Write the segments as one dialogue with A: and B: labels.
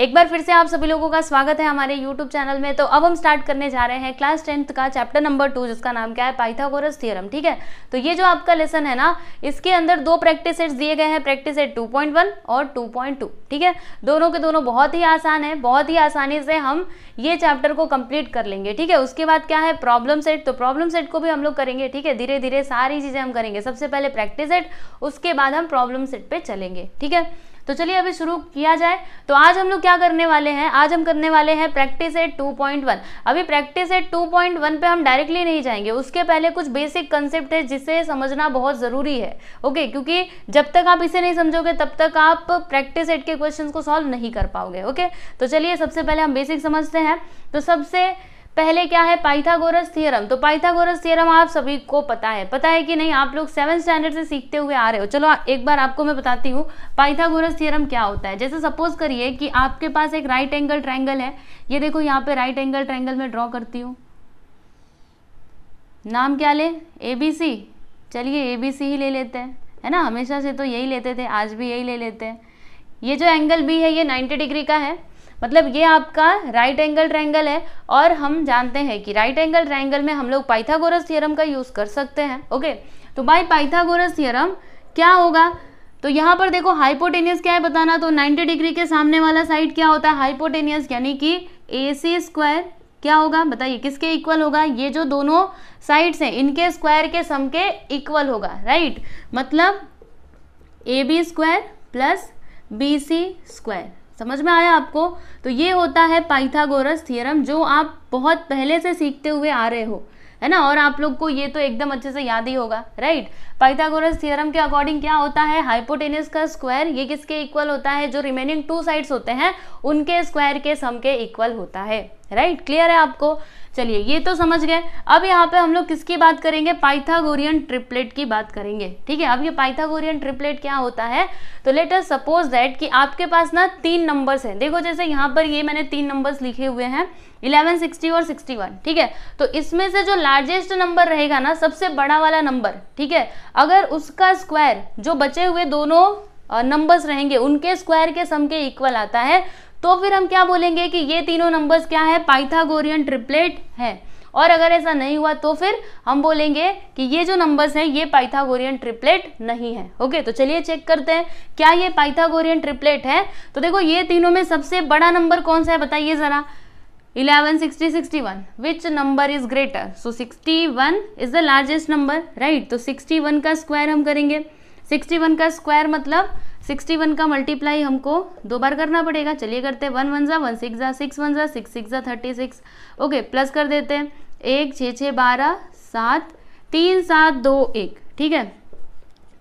A: एक बार फिर से आप सभी लोगों का स्वागत है हमारे यूट्यूब चैनल में तो अब हम स्टार्ट करने जा रहे हैं क्लास टेंथ का चैप्टर नंबर टू जिसका नाम क्या है पाइथागोरस थियरम ठीक है तो ये जो आपका लेसन है ना इसके अंदर दो प्रैक्टिस सेट्स दिए गए हैं प्रैक्टिस सेट 2.1 और 2.2 ठीक है दोनों के दोनों बहुत ही आसान है बहुत ही आसानी से हम ये चैप्टर को कंप्लीट कर लेंगे ठीक है उसके बाद क्या है प्रॉब्लम सेट तो प्रॉब्लम सेट को भी हम लोग करेंगे ठीक है धीरे धीरे सारी चीज़ें हम करेंगे सबसे पहले प्रैक्टिस सेट उसके बाद हम प्रॉब्लम सेट पर चलेंगे ठीक है तो चलिए अभी शुरू किया जाए तो आज हम लोग क्या करने वाले हैं आज हम करने वाले हैं प्रैक्टिस एट वन अभी प्रैक्टिस एट वन पे हम डायरेक्टली नहीं जाएंगे उसके पहले कुछ बेसिक कंसेप्ट है जिसे समझना बहुत ज़रूरी है ओके क्योंकि जब तक आप इसे नहीं समझोगे तब तक आप प्रैक्टिस एट के क्वेश्चन को सॉल्व नहीं कर पाओगे ओके तो चलिए सबसे पहले हम बेसिक समझते हैं तो सबसे पहले क्या है पाइथागोरस थियरम तो पाइथागोरस थियरम आप सभी को पता है पता है कि नहीं आप लोग सेवन स्टैंडर्ड से सीखते हुए आ रहे हो चलो एक बार आपको मैं बताती हूँ पाइथागोरस थियरम क्या होता है जैसे सपोज करिए कि आपके पास एक राइट एंगल ट्रैंगल है ये देखो यहाँ पे राइट एंगल ट्रैंगल में ड्रॉ करती हूँ नाम क्या ले ए बी सी चलिए ए बी सी ही ले लेते हैं है ना हमेशा से तो यही लेते थे आज भी यही ले लेते हैं ये जो एंगल बी है ये नाइन्टी डिग्री का है मतलब ये आपका राइट एंगल ट्रैंगल है और हम जानते हैं कि राइट एंगल ट्रैंगल में हम लोग पाइथागोरस थियरम का यूज़ कर सकते हैं ओके तो बाई पाइथागोरस थियरम क्या होगा तो यहाँ पर देखो हाइपोटेनियस क्या है बताना तो 90 डिग्री के सामने वाला साइड क्या होता है हाइपोटेनियस यानी कि ए सी स्क्वायर क्या होगा बताइए किसके इक्वल होगा ये जो दोनों साइड्स हैं इनके स्क्वायर के सम के इक्वल होगा राइट मतलब A B square plus B C square समझ में आया आपको तो ये होता है पाइथागोरस थ्योरम जो आप बहुत पहले से सीखते हुए आ रहे हो है ना और आप लोग को ये तो एकदम अच्छे से याद ही होगा राइट पाइथागोरस थियरम के अकॉर्डिंग क्या होता है हाइपोटेनस का स्क्वायर ये किसके इक्वल होता है जो रिमेनिंग टू साइड्स होते हैं उनके स्क्वायर के सम के इक्वल होता है राइट क्लियर है आपको चलिए ये तो समझ गए अब यहाँ पे हम लोग किसकी बात करेंगे पाइथागोरियन ट्रिपलेट की बात करेंगे ठीक है अब ये पाइथागोरियन ट्रिपलेट क्या होता है तो लेट अस सपोज दैट कि आपके पास ना तीन नंबर्स हैं देखो जैसे यहाँ पर ये मैंने तीन नंबर्स लिखे हुए हैं 1160 और 61 ठीक है तो इसमें से जो लार्जेस्ट नंबर रहेगा ना सबसे बड़ा वाला नंबर ठीक है अगर उसका स्क्वायर जो बचे हुए दोनों नंबर्स रहेंगे उनके स्क्वायर के सम के इक्वल आता है तो फिर हम क्या बोलेंगे कि ये तीनों नंबर्स क्या है पाइथागोरियन ट्रिपलेट है और अगर ऐसा नहीं हुआ तो फिर हम बोलेंगे कि ये जो नंबर्स हैं ये पाइथागोरियन ट्रिपलेट नहीं है ओके तो चलिए चेक करते हैं क्या ये पाइथागोरियन ट्रिपलेट है तो देखो ये तीनों में सबसे बड़ा नंबर कौन सा है बताइए ज़रा which number is greater so sixty 61 is the largest number right तो 61 का स्क्वायर हम करेंगे 61 का स्क्वायर मतलब सिक्सटी वन का मल्टीप्लाई हमको दो बार करना पड़ेगा चलिए करते हैं वन वन ज़ा वन सिक्स ज़ा सिक्स वन ज़ा सिक्स सिक्स ज़ा थर्टी सिक्स ओके प्लस कर देते हैं एक छः छः बारह सात तीन सात दो एक ठीक है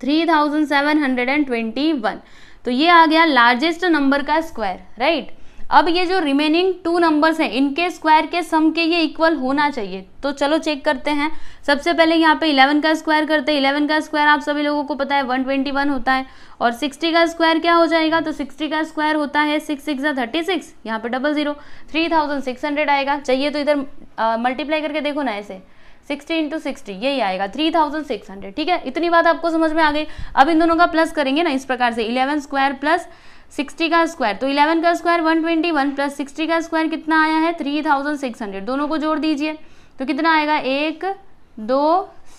A: three thousand seven hundred and twenty one तो ये आ गया लार्जेस्ट नंबर का स्क्वायर राइट अब ये जो रिमेनिंग टू नंबर्स हैं इनके स्क्वायर के सम के ये इक्वल होना चाहिए तो चलो चेक करते हैं सबसे पहले यहाँ पे 11 का स्क्वायर करते हैं 11 का स्क्वायर आप सभी लोगों को पता है 121 होता है और 60 का स्क्वायर क्या हो जाएगा तो 60 का स्क्वायर होता है सिक्स सिक्स थर्टी सिक्स यहाँ पे double zero three thousand six hundred आएगा चाहिए तो इधर मल्टीप्लाई करके देखो ना ऐसे सिक्सटी इंटू सिक्सटी यही आएगा थ्री थाउजेंड सिक्स हंड्रेड ठीक है इतनी बात आपको समझ में आ गई अब इन दोनों का प्लस करेंगे ना इस प्रकार से इलेवन स्क्वायर प्लस सिक्सटी का स्क्वायर तो इलेवन का square one twenty one plus sixty का स्क्वायर कितना आया है थ्री थाउजेंड सिक्स हंड्रेड दोनों को जोड़ दीजिए तो कितना आएगा एक दो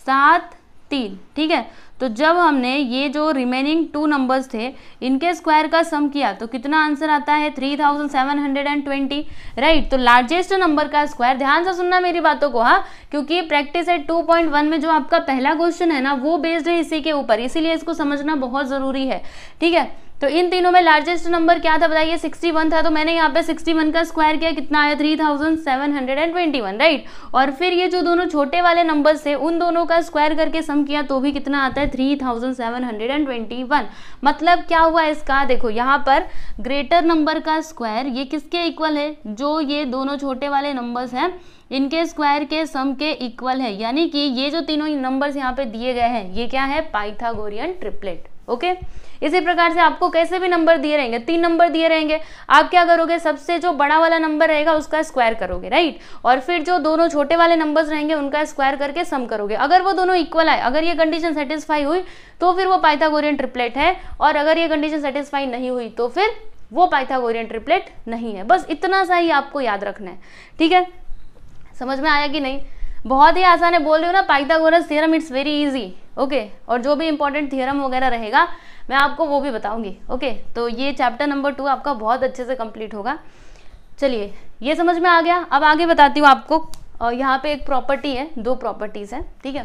A: सात तीन ठीक है तो जब हमने ये जो रिमेनिंग टू नंबर्स थे इनके स्क्वायर का सम किया तो कितना आंसर आता है three thousand seven hundred and twenty right तो लार्जेस्ट नंबर का स्क्वायर ध्यान से सुनना मेरी बातों को हाँ क्योंकि प्रैक्टिस है टू पॉइंट वन में जो आपका पहला क्वेश्चन है ना वो बेस्ड है इसी के ऊपर इसीलिए इसको समझना बहुत ज़रूरी है ठीक है तो इन तीनों में लार्जेस्ट नंबर क्या था बताइए 61 था तो मैंने यहाँ पे 61 का स्क्वायर किया कितना आया 3721 राइट और फिर ये जो दोनों छोटे वाले नंबर थे उन दोनों का स्क्वायर करके सम किया तो भी कितना आता है 3721 मतलब क्या हुआ इसका देखो यहाँ पर ग्रेटर नंबर का स्क्वायर ये किसके इक्वल है जो ये दोनों छोटे वाले नंबर्स हैं इनके स्क्वायर के सम के इक्वल है यानी कि ये जो तीनों नंबर्स यहाँ पे दिए गए हैं ये क्या है पाइथागोरियन ट्रिपलेट ओके okay? इसी प्रकार से आपको कैसे भी नंबर दिए रहेंगे तीन नंबर दिए रहेंगे आप क्या करोगे सबसे जो बड़ा वाला नंबर रहेगा उसका स्क्वायर करोगे राइट और फिर जो दोनों छोटे वाले नंबर्स रहेंगे उनका स्क्वायर करके सम करोगे अगर वो दोनों इक्वल आए अगर ये कंडीशन सेटिस्फाई हुई तो फिर वो पाइथागोरियन ट्रिपलेट है और अगर ये कंडीशन सेटिस्फाई नहीं हुई तो फिर वो पाइथागोरियन ट्रिपलेट नहीं है बस इतना सा ही आपको याद रखना है ठीक है समझ में आया कि नहीं बहुत ही आसान है बोल रहे हो ना Pythagoras theorem it's very easy okay और जो भी इंपॉर्टेंट थ्योरम वगैरह रहेगा मैं आपको वो भी बताऊंगी ओके तो ये चैप्टर नंबर टू आपका बहुत अच्छे से कंप्लीट होगा चलिए ये समझ में आ गया अब आगे बताती हूँ आपको यहाँ पे एक प्रॉपर्टी है दो प्रॉपर्टीज़ हैं ठीक है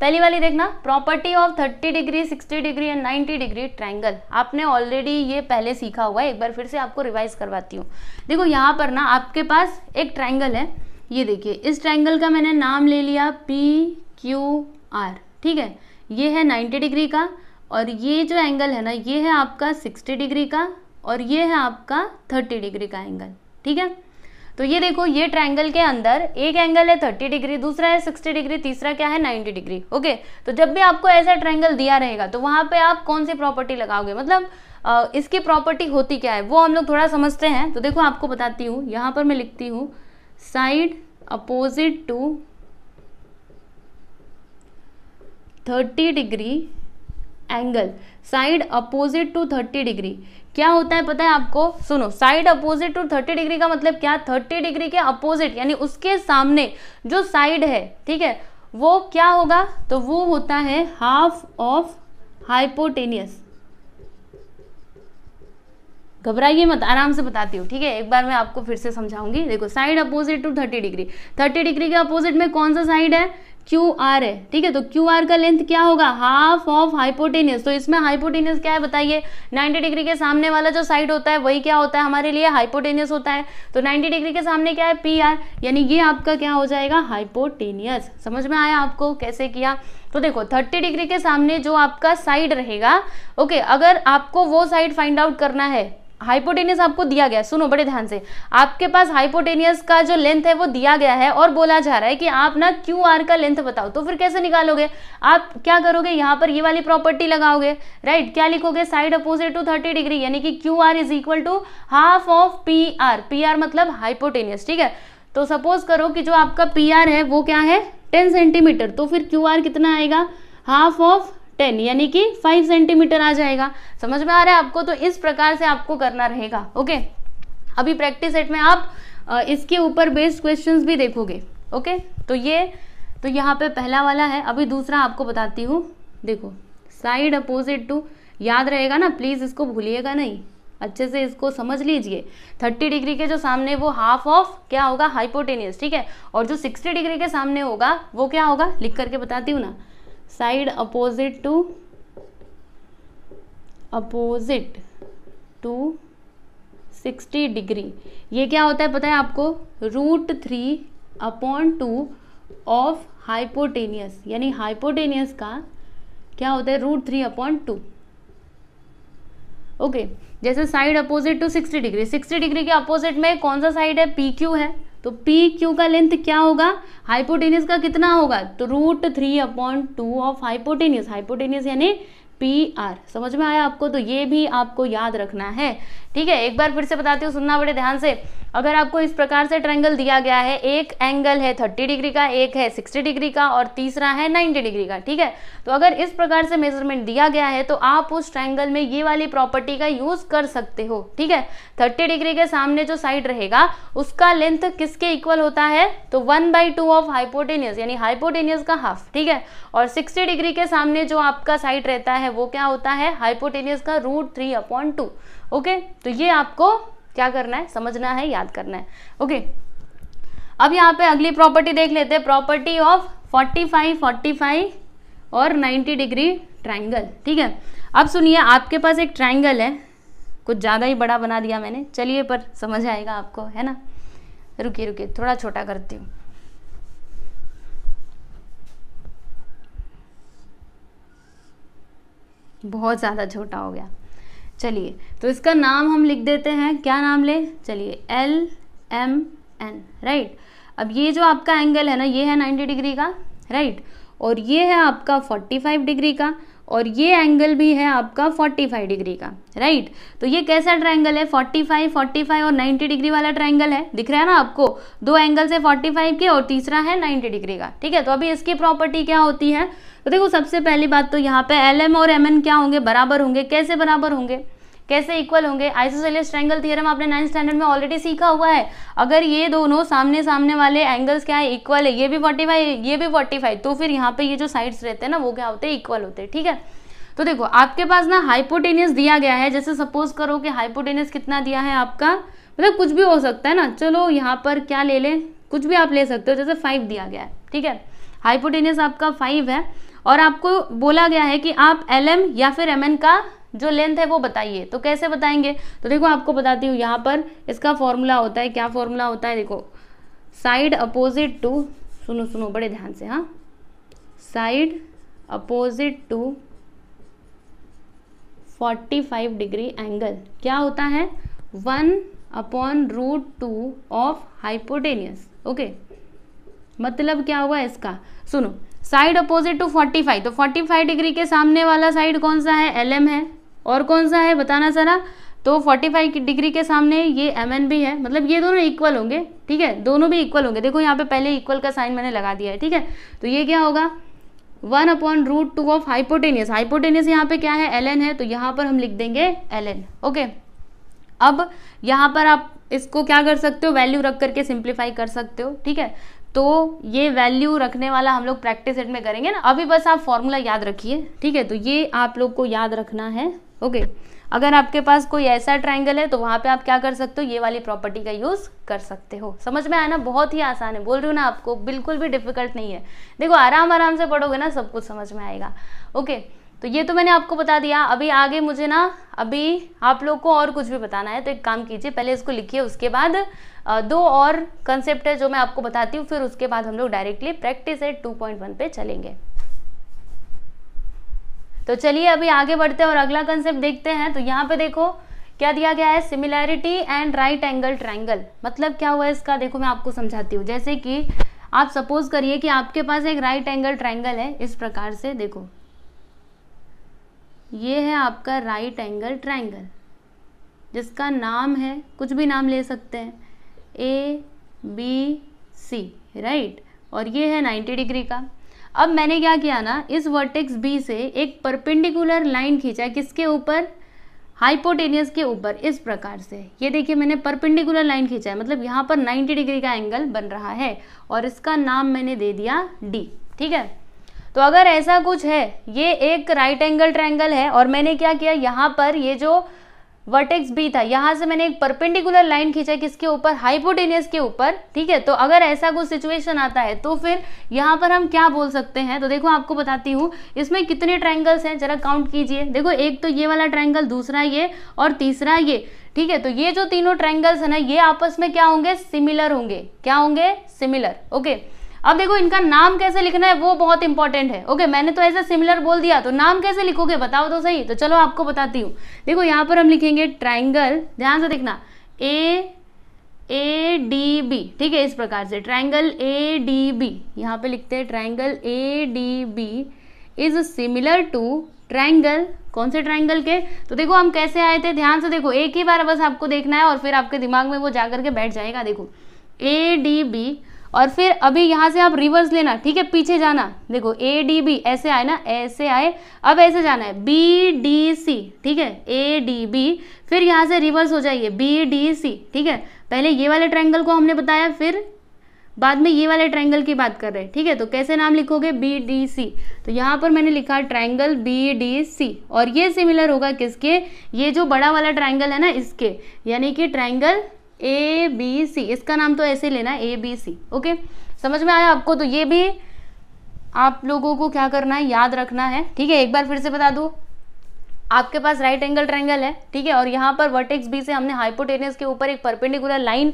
A: पहली वाली देखना property of 30 degree 60 degree and 90 degree triangle आपने ऑलरेडी ये पहले सीखा हुआ है एक बार फिर से आपको रिवाइज करवाती हूँ देखो यहाँ पर ना आपके पास एक ट्रायंगल है ये देखिए इस ट्रायंगल का मैंने नाम ले लिया पी क्यू आर ठीक है ये है 90 डिग्री का और ये जो एंगल है ना ये है आपका सिक्सटी डिग्री का और ये है आपका थर्टी डिग्री का एंगल ठीक है तो ये देखो ये ट्रायंगल के अंदर एक एंगल है थर्टी डिग्री दूसरा है सिक्सटी डिग्री तीसरा क्या है नाइन्टी डिग्री ओके तो जब भी आपको ऐसा ट्रायंगल दिया रहेगा तो वहाँ पे आप कौन सी प्रॉपर्टी लगाओगे मतलब आ, इसकी प्रॉपर्टी होती क्या है वो हम लोग थोड़ा समझते हैं तो देखो आपको बताती हूँ यहाँ पर मैं लिखती हूँ side opposite to thirty degree angle side opposite to 30 degree क्या होता है पता है आपको सुनो साइड अपोजिट टू 30 डिग्री का मतलब क्या 30 डिग्री के अपोजिट यानी उसके सामने जो साइड है ठीक है वो क्या होगा तो वो होता है हाफ ऑफ हाइपोटेनियस घबराइए मत आराम से बताती हूँ ठीक है एक बार मैं आपको फिर से समझाऊंगी देखो side opposite to thirty degree thirty degree के अपोजिट में कौन सा साइड है क्यू आर है ठीक है तो क्यू आर का लेंथ क्या होगा हाफ ऑफ हाइपोटेनियस तो इसमें हाइपोटेनियस क्या है बताइए 90 डिग्री के सामने वाला जो साइड होता है वही क्या होता है हमारे लिए हाइपोटेनियस होता है तो 90 डिग्री के सामने क्या है पी आर यानी ये आपका क्या हो जाएगा हाइपोटेनियस समझ में आया आपको कैसे किया तो देखो 30 डिग्री के सामने जो आपका साइड रहेगा ओके अगर आपको वो साइड फाइंड आउट करना है हाइपोटेनियस आपको दिया गया है सुनो बड़े ध्यान से आपके पास हाइपोटेनियस का जो लेंथ है वो दिया गया है और बोला जा रहा है कि आप ना क्यू आर का लेंथ बताओ तो फिर कैसे निकालोगे आप क्या करोगे यहाँ पर ये वाली प्रॉपर्टी लगाओगे राइट क्या लिखोगे side opposite to thirty degree यानी कि Q R is equal to half of P R P R मतलब हाइपोटेनियस ठीक है तो सपोज करो कि जो आपका पी आर है वो क्या है टेन सेंटीमीटर तो फिर क्यू आर कितना आएगा हाफ ऑफ टेन यानी कि फाइव सेंटीमीटर आ जाएगा समझ में आ रहा है आपको तो इस प्रकार से आपको करना रहेगा ओके अभी प्रैक्टिस सेट में आप इसके ऊपर बेस्ड क्वेश्चन भी देखोगे ओके तो ये तो यहाँ पे पहला वाला है अभी दूसरा आपको बताती हूँ देखो साइड अपोजिट टू याद रहेगा ना प्लीज़ इसको भूलिएगा नहीं अच्छे से इसको समझ लीजिए 30 डिग्री के जो सामने वो हाफ ऑफ क्या होगा हाइपोटेनियस ठीक है और जो 60 डिग्री के सामने होगा वो क्या होगा लिख करके बताती हूँ ना side opposite to opposite to sixty degree ये क्या होता है पता है आपको root three upon two of hypotenuse यानी हाइपोटेनियस का क्या होता है root three upon two okay जैसे side opposite to sixty degree sixty degree के अपोजिट में कौन सा साइड है पी क्यू है तो पी क्यू का लेंथ क्या होगा हाइपोटेनियस का कितना होगा तो root three upon two of hypotenuse hypotenuse यानी पी आर समझ में आया आपको तो ये भी आपको याद रखना है ठीक है एक बार फिर से बताती हूँ सुनना बड़े ध्यान से अगर आपको इस प्रकार से ट्रायंगल दिया गया है एक एंगल है थर्टी डिग्री का एक है सिक्सटी डिग्री का और तीसरा है नाइन्टी डिग्री का ठीक है तो अगर इस प्रकार से मेजरमेंट दिया गया है तो आप उस ट्रायंगल में ये वाली प्रॉपर्टी का यूज़ कर सकते हो ठीक है थर्टी डिग्री के सामने जो साइड रहेगा उसका लेंथ किसके इक्वल होता है तो one by two of hypotenuse यानी हाइपोटेनियस का हाफ ठीक है और सिक्सटी डिग्री के सामने जो आपका साइड रहता है वो क्या होता है हाइपोटेनियस का root three upon two okay तो ये आपको क्या करना है समझना है याद करना है ओके अब यहाँ पे अगली प्रॉपर्टी देख लेते हैं प्रॉपर्टी ऑफ 45 45 और 90 डिग्री ट्राइंगल ठीक है अब सुनिए आपके पास एक ट्राइंगल है कुछ ज़्यादा ही बड़ा बना दिया मैंने चलिए पर समझ आएगा आपको है ना रुकिए रुकिए थोड़ा छोटा करती हूँ बहुत ज़्यादा छोटा हो गया चलिए तो इसका नाम हम लिख देते हैं क्या नाम ले चलिए एल एम एन राइट अब ये जो आपका एंगल है ना ये है 90 डिग्री का राइट right? और ये है आपका 45 डिग्री का और ये एंगल भी है आपका 45 डिग्री का राइट right? तो ये कैसा ट्राइंगल है 45, 45 और 90 डिग्री वाला ट्राइंगल है दिख रहा है ना आपको दो एंगल से 45 के और तीसरा है 90 डिग्री का ठीक है तो अभी इसकी प्रॉपर्टी क्या होती है तो देखो सबसे पहली बात तो यहाँ पे एल एम और एम एन क्या होंगे बराबर होंगे कैसे बराबर होंगे कैसे इक्वल होंगे आइसोसेलियस ट्रैंगल थियरम आपने नाइन्थ स्टैंडर्ड में ऑलरेडी सीखा हुआ है अगर ये दोनों सामने सामने वाले एंगल्स क्या है इक्वल है ये भी फोर्टी ये भी फोर्टी तो फिर यहाँ पे ये जो साइड्स रहते हैं ना वो क्या होते हैं इक्वल होते हैं ठीक है तो देखो आपके पास ना हाइपोटेनियस दिया गया है जैसे सपोज करो कि हाइपोटेनियस कितना दिया है आपका मतलब कुछ भी हो सकता है ना चलो यहाँ पर क्या ले लें कुछ भी आप ले सकते हो जैसे फाइव दिया गया है ठीक है हाइपोटेनियस आपका फाइव है और आपको बोला गया है कि आप एल एम या फिर एम एन का जो लेंथ है वो बताइए तो कैसे बताएंगे तो देखो आपको बताती हूँ यहाँ पर इसका फॉर्मूला होता है क्या फॉर्मूला होता है देखो साइड अपोजिट टू सुनो सुनो बड़े ध्यान से हाँ side opposite to 45 degree angle क्या होता है one upon root two of hypotenuse okay मतलब क्या हुआ इसका सुनो साइड अपोजिट टू 45 तो 45 डिग्री के सामने वाला साइड कौन सा है एल एम है और कौन सा है बताना जरा तो 45 डिग्री के सामने ये एम भी है मतलब ये दोनों इक्वल होंगे ठीक है दोनों भी इक्वल होंगे देखो यहाँ पे पहले इक्वल का साइन मैंने लगा दिया है ठीक है तो ये क्या होगा one upon root two of hypotenuse hypotenuse यहाँ पे क्या है एल एन है तो यहाँ पर हम लिख देंगे एल एन ओके अब यहाँ पर आप इसको क्या कर सकते हो वैल्यू रख करके सिंप्लीफाई कर सकते हो ठीक है तो ये वैल्यू रखने वाला हम लोग प्रैक्टिस सेट में करेंगे ना अभी बस आप फॉर्मूला याद रखिए ठीक है तो ये आप लोग को याद रखना है ओके अगर आपके पास कोई ऐसा ट्राइंगल है तो वहाँ पे आप क्या कर सकते हो ये वाली प्रॉपर्टी का यूज़ कर सकते हो समझ में आना बहुत ही आसान है बोल रही हूँ ना आपको बिल्कुल भी डिफिकल्ट नहीं है देखो आराम आराम से पढ़ोगे ना सब कुछ समझ में आएगा ओके okay. तो ये तो मैंने आपको बता दिया अभी आगे मुझे ना अभी आप लोग को और कुछ भी बताना है तो एक काम कीजिए पहले इसको लिखिए उसके बाद दो और कंसेप्ट है जो मैं आपको बताती हूँ फिर उसके बाद हम लोग डायरेक्टली प्रैक्टिस एट 2.1 पे चलेंगे तो चलिए अभी आगे बढ़ते हैं और अगला कंसेप्ट देखते हैं तो यहाँ पे देखो क्या दिया गया है similarity and right angle triangle मतलब क्या हुआ इसका देखो मैं आपको समझाती हूँ जैसे कि आप सपोज करिए कि आपके पास एक राइट एंगल ट्राइंगल है इस प्रकार से देखो ये है आपका राइट एंगल ट्राइंगल जिसका नाम है कुछ भी नाम ले सकते हैं ए बी सी राइट और ये है 90 डिग्री का अब मैंने क्या किया ना इस वर्टेक्स बी से एक परपेंडिकुलर लाइन खींचा किसके ऊपर हाइपोटेनियस के ऊपर इस प्रकार से ये देखिए मैंने परपेंडिकुलर लाइन खींचा है मतलब यहाँ पर 90 डिग्री का एंगल बन रहा है और इसका नाम मैंने दे दिया डी ठीक है तो अगर ऐसा कुछ है ये एक राइट एंगल ट्रायंगल है और मैंने क्या किया यहाँ पर ये जो वर्टेक्स बी था यहाँ से मैंने एक परपेंडिकुलर लाइन खींचा किसके ऊपर हाइपोटेनियस के ऊपर ठीक है तो अगर ऐसा कुछ सिचुएशन आता है तो फिर यहाँ पर हम क्या बोल सकते हैं तो देखो आपको बताती हूँ इसमें कितने ट्रायंगल्स हैं जरा काउंट कीजिए देखो एक तो ये वाला ट्रायंगल दूसरा ये और तीसरा ये ठीक है तो ये जो तीनों ट्रायंगल्स हैं ना ये आपस में क्या होंगे सिमिलर होंगे क्या होंगे सिमिलर ओके okay. अब देखो इनका नाम कैसे लिखना है वो बहुत इंपॉर्टेंट है ओके मैंने तो ऐसे सिमिलर बोल दिया तो नाम कैसे लिखोगे बताओ तो सही तो चलो आपको बताती हूँ देखो यहाँ पर हम लिखेंगे ट्राइंगल ध्यान से देखना ए ए डी बी ठीक है इस प्रकार से ट्राइंगल ए डी बी यहाँ पे लिखते हैं triangle A D B is similar to triangle कौन से ट्राइंगल के तो देखो हम कैसे आए थे ध्यान से देखो एक ही बार बस आपको देखना है और फिर आपके दिमाग में वो जा करके बैठ जाएगा देखो ए डी बी और फिर अभी यहाँ से आप रिवर्स लेना ठीक है पीछे जाना देखो ए डी बी ऐसे आए ना ऐसे आए अब ऐसे जाना है बी डी सी ठीक है ए डी बी फिर यहाँ से रिवर्स हो जाइए बी डी सी ठीक है पहले ये वाले ट्रैंगल को हमने बताया फिर बाद में ये वाले ट्रैंगल की बात कर रहे हैं ठीक है तो कैसे नाम लिखोगे बी डी सी तो यहाँ पर मैंने लिखा ट्रैंगल बी डी सी और ये सिमिलर होगा किसके ये जो बड़ा वाला ट्रैंगल है ना इसके यानी कि ट्रैंगल ए बी सी इसका नाम तो ऐसे लेना ए बी सी ओके समझ में आया आपको तो ये भी आप लोगों को क्या करना है याद रखना है ठीक है एक बार फिर से बता दूँ आपके पास राइट एंगल ट्रायंगल है ठीक है और यहाँ पर वर्टेक्स बी से हमने हाइपोटेनियस के ऊपर एक परपेंडिकुलर लाइन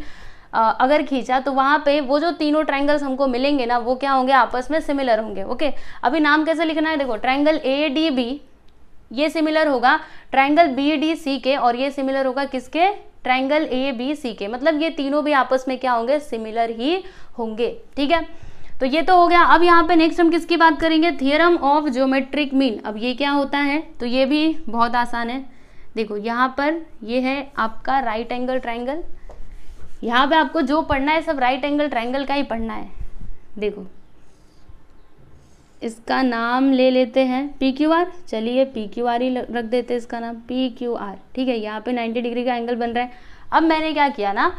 A: अगर खींचा तो वहाँ पे वो जो तीनों ट्रायंगल्स हमको मिलेंगे ना वो क्या होंगे आपस में सिमिलर होंगे ओके अभी नाम कैसे लिखना है देखो ट्रायंगल ए डी बी ये सिमिलर होगा ट्रायंगल बी डी सी के और ये सिमिलर होगा किसके ट्रायंगल ए बी सी के मतलब ये तीनों भी आपस में क्या होंगे सिमिलर ही होंगे ठीक है तो ये तो हो गया अब यहाँ पे नेक्स्ट हम किसकी बात करेंगे थियरम ऑफ ज्योमेट्रिक मीन अब ये क्या होता है तो ये भी बहुत आसान है देखो यहाँ पर ये है आपका राइट एंगल ट्राइंगल यहाँ पे आपको जो पढ़ना है सब राइट एंगल ट्राइंगल का ही पढ़ना है देखो इसका नाम ले लेते हैं पी क्यू आर चलिए पी क्यू आर ही रख देते हैं इसका नाम पी क्यू आर ठीक है यहाँ पे 90 डिग्री का एंगल बन रहा है अब मैंने क्या किया ना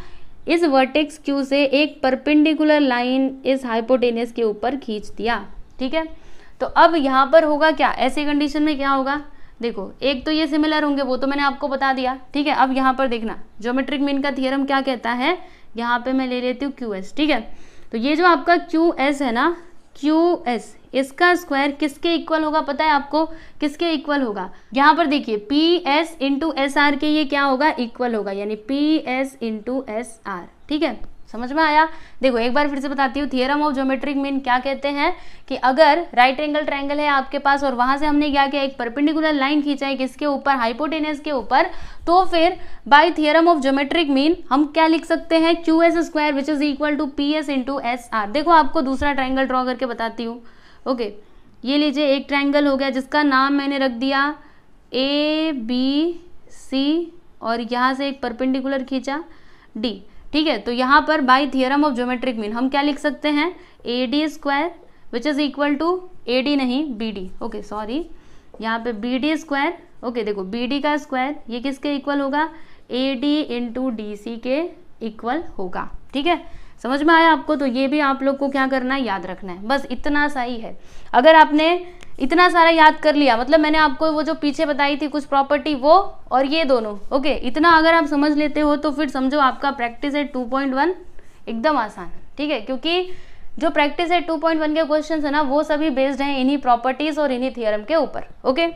A: इस वर्टेक्स क्यू से एक परपेंडिकुलर लाइन इस हाइपोटेनियस के ऊपर खींच दिया ठीक है तो अब यहाँ पर होगा क्या ऐसे कंडीशन में क्या होगा देखो एक तो ये सिमिलर होंगे वो तो मैंने आपको बता दिया ठीक है अब यहाँ पर देखना ज्योमेट्रिक मीन का थियरम क्या कहता है यहाँ पे मैं ले लेती हूँ क्यू एस ठीक है तो ये जो आपका क्यू एस है ना क्यू एस इसका स्क्वायर किसके इक्वल होगा पता है आपको किसके इक्वल होगा यहाँ पर देखिए P S into S R के ये क्या होगा इक्वल होगा यानी P S into S R ठीक है समझ में आया देखो एक बार फिर से बताती हूँ थियरम ऑफ ज्योमेट्रिक मीन क्या कहते हैं कि अगर राइट एंगल ट्रायंगल है आपके पास और वहां से हमने क्या किया एक परपेंडिकुलर लाइन खींचा है किसके ऊपर हाइपोटेनस के ऊपर तो फिर by theorem of geometric mean हम क्या लिख सकते हैं Q S square which is equal to P S into S R देखो आपको दूसरा ट्राइंगल ड्रॉ करके बताती हूँ ओके ये लीजिए एक ट्रायंगल हो गया जिसका नाम मैंने रख दिया ए बी सी और यहाँ से एक परपेंडिकुलर खींचा डी ठीक है तो यहाँ पर by theorem of geometric mean हम क्या लिख सकते हैं A D square which is equal to A D नहीं बी डी ओके सॉरी यहाँ पे बी डी स्क्वायर ओके देखो बी डी का स्क्वायर ये किसके इक्वल होगा A D into D C के इक्वल होगा ठीक है समझ में आया आपको तो ये भी आप लोग को क्या करना है याद रखना है बस इतना सा ही है अगर आपने इतना सारा याद कर लिया मतलब मैंने आपको वो जो पीछे बताई थी कुछ प्रॉपर्टी वो और ये दोनों ओके इतना अगर आप समझ लेते हो तो फिर समझो आपका प्रैक्टिस है वन एकदम आसान ठीक है क्योंकि जो प्रैक्टिस है वन के क्वेश्चन है ना वो सभी बेस्ड हैं इन्हीं प्रॉपर्टीज और इन्हीं थियरम के ऊपर ओके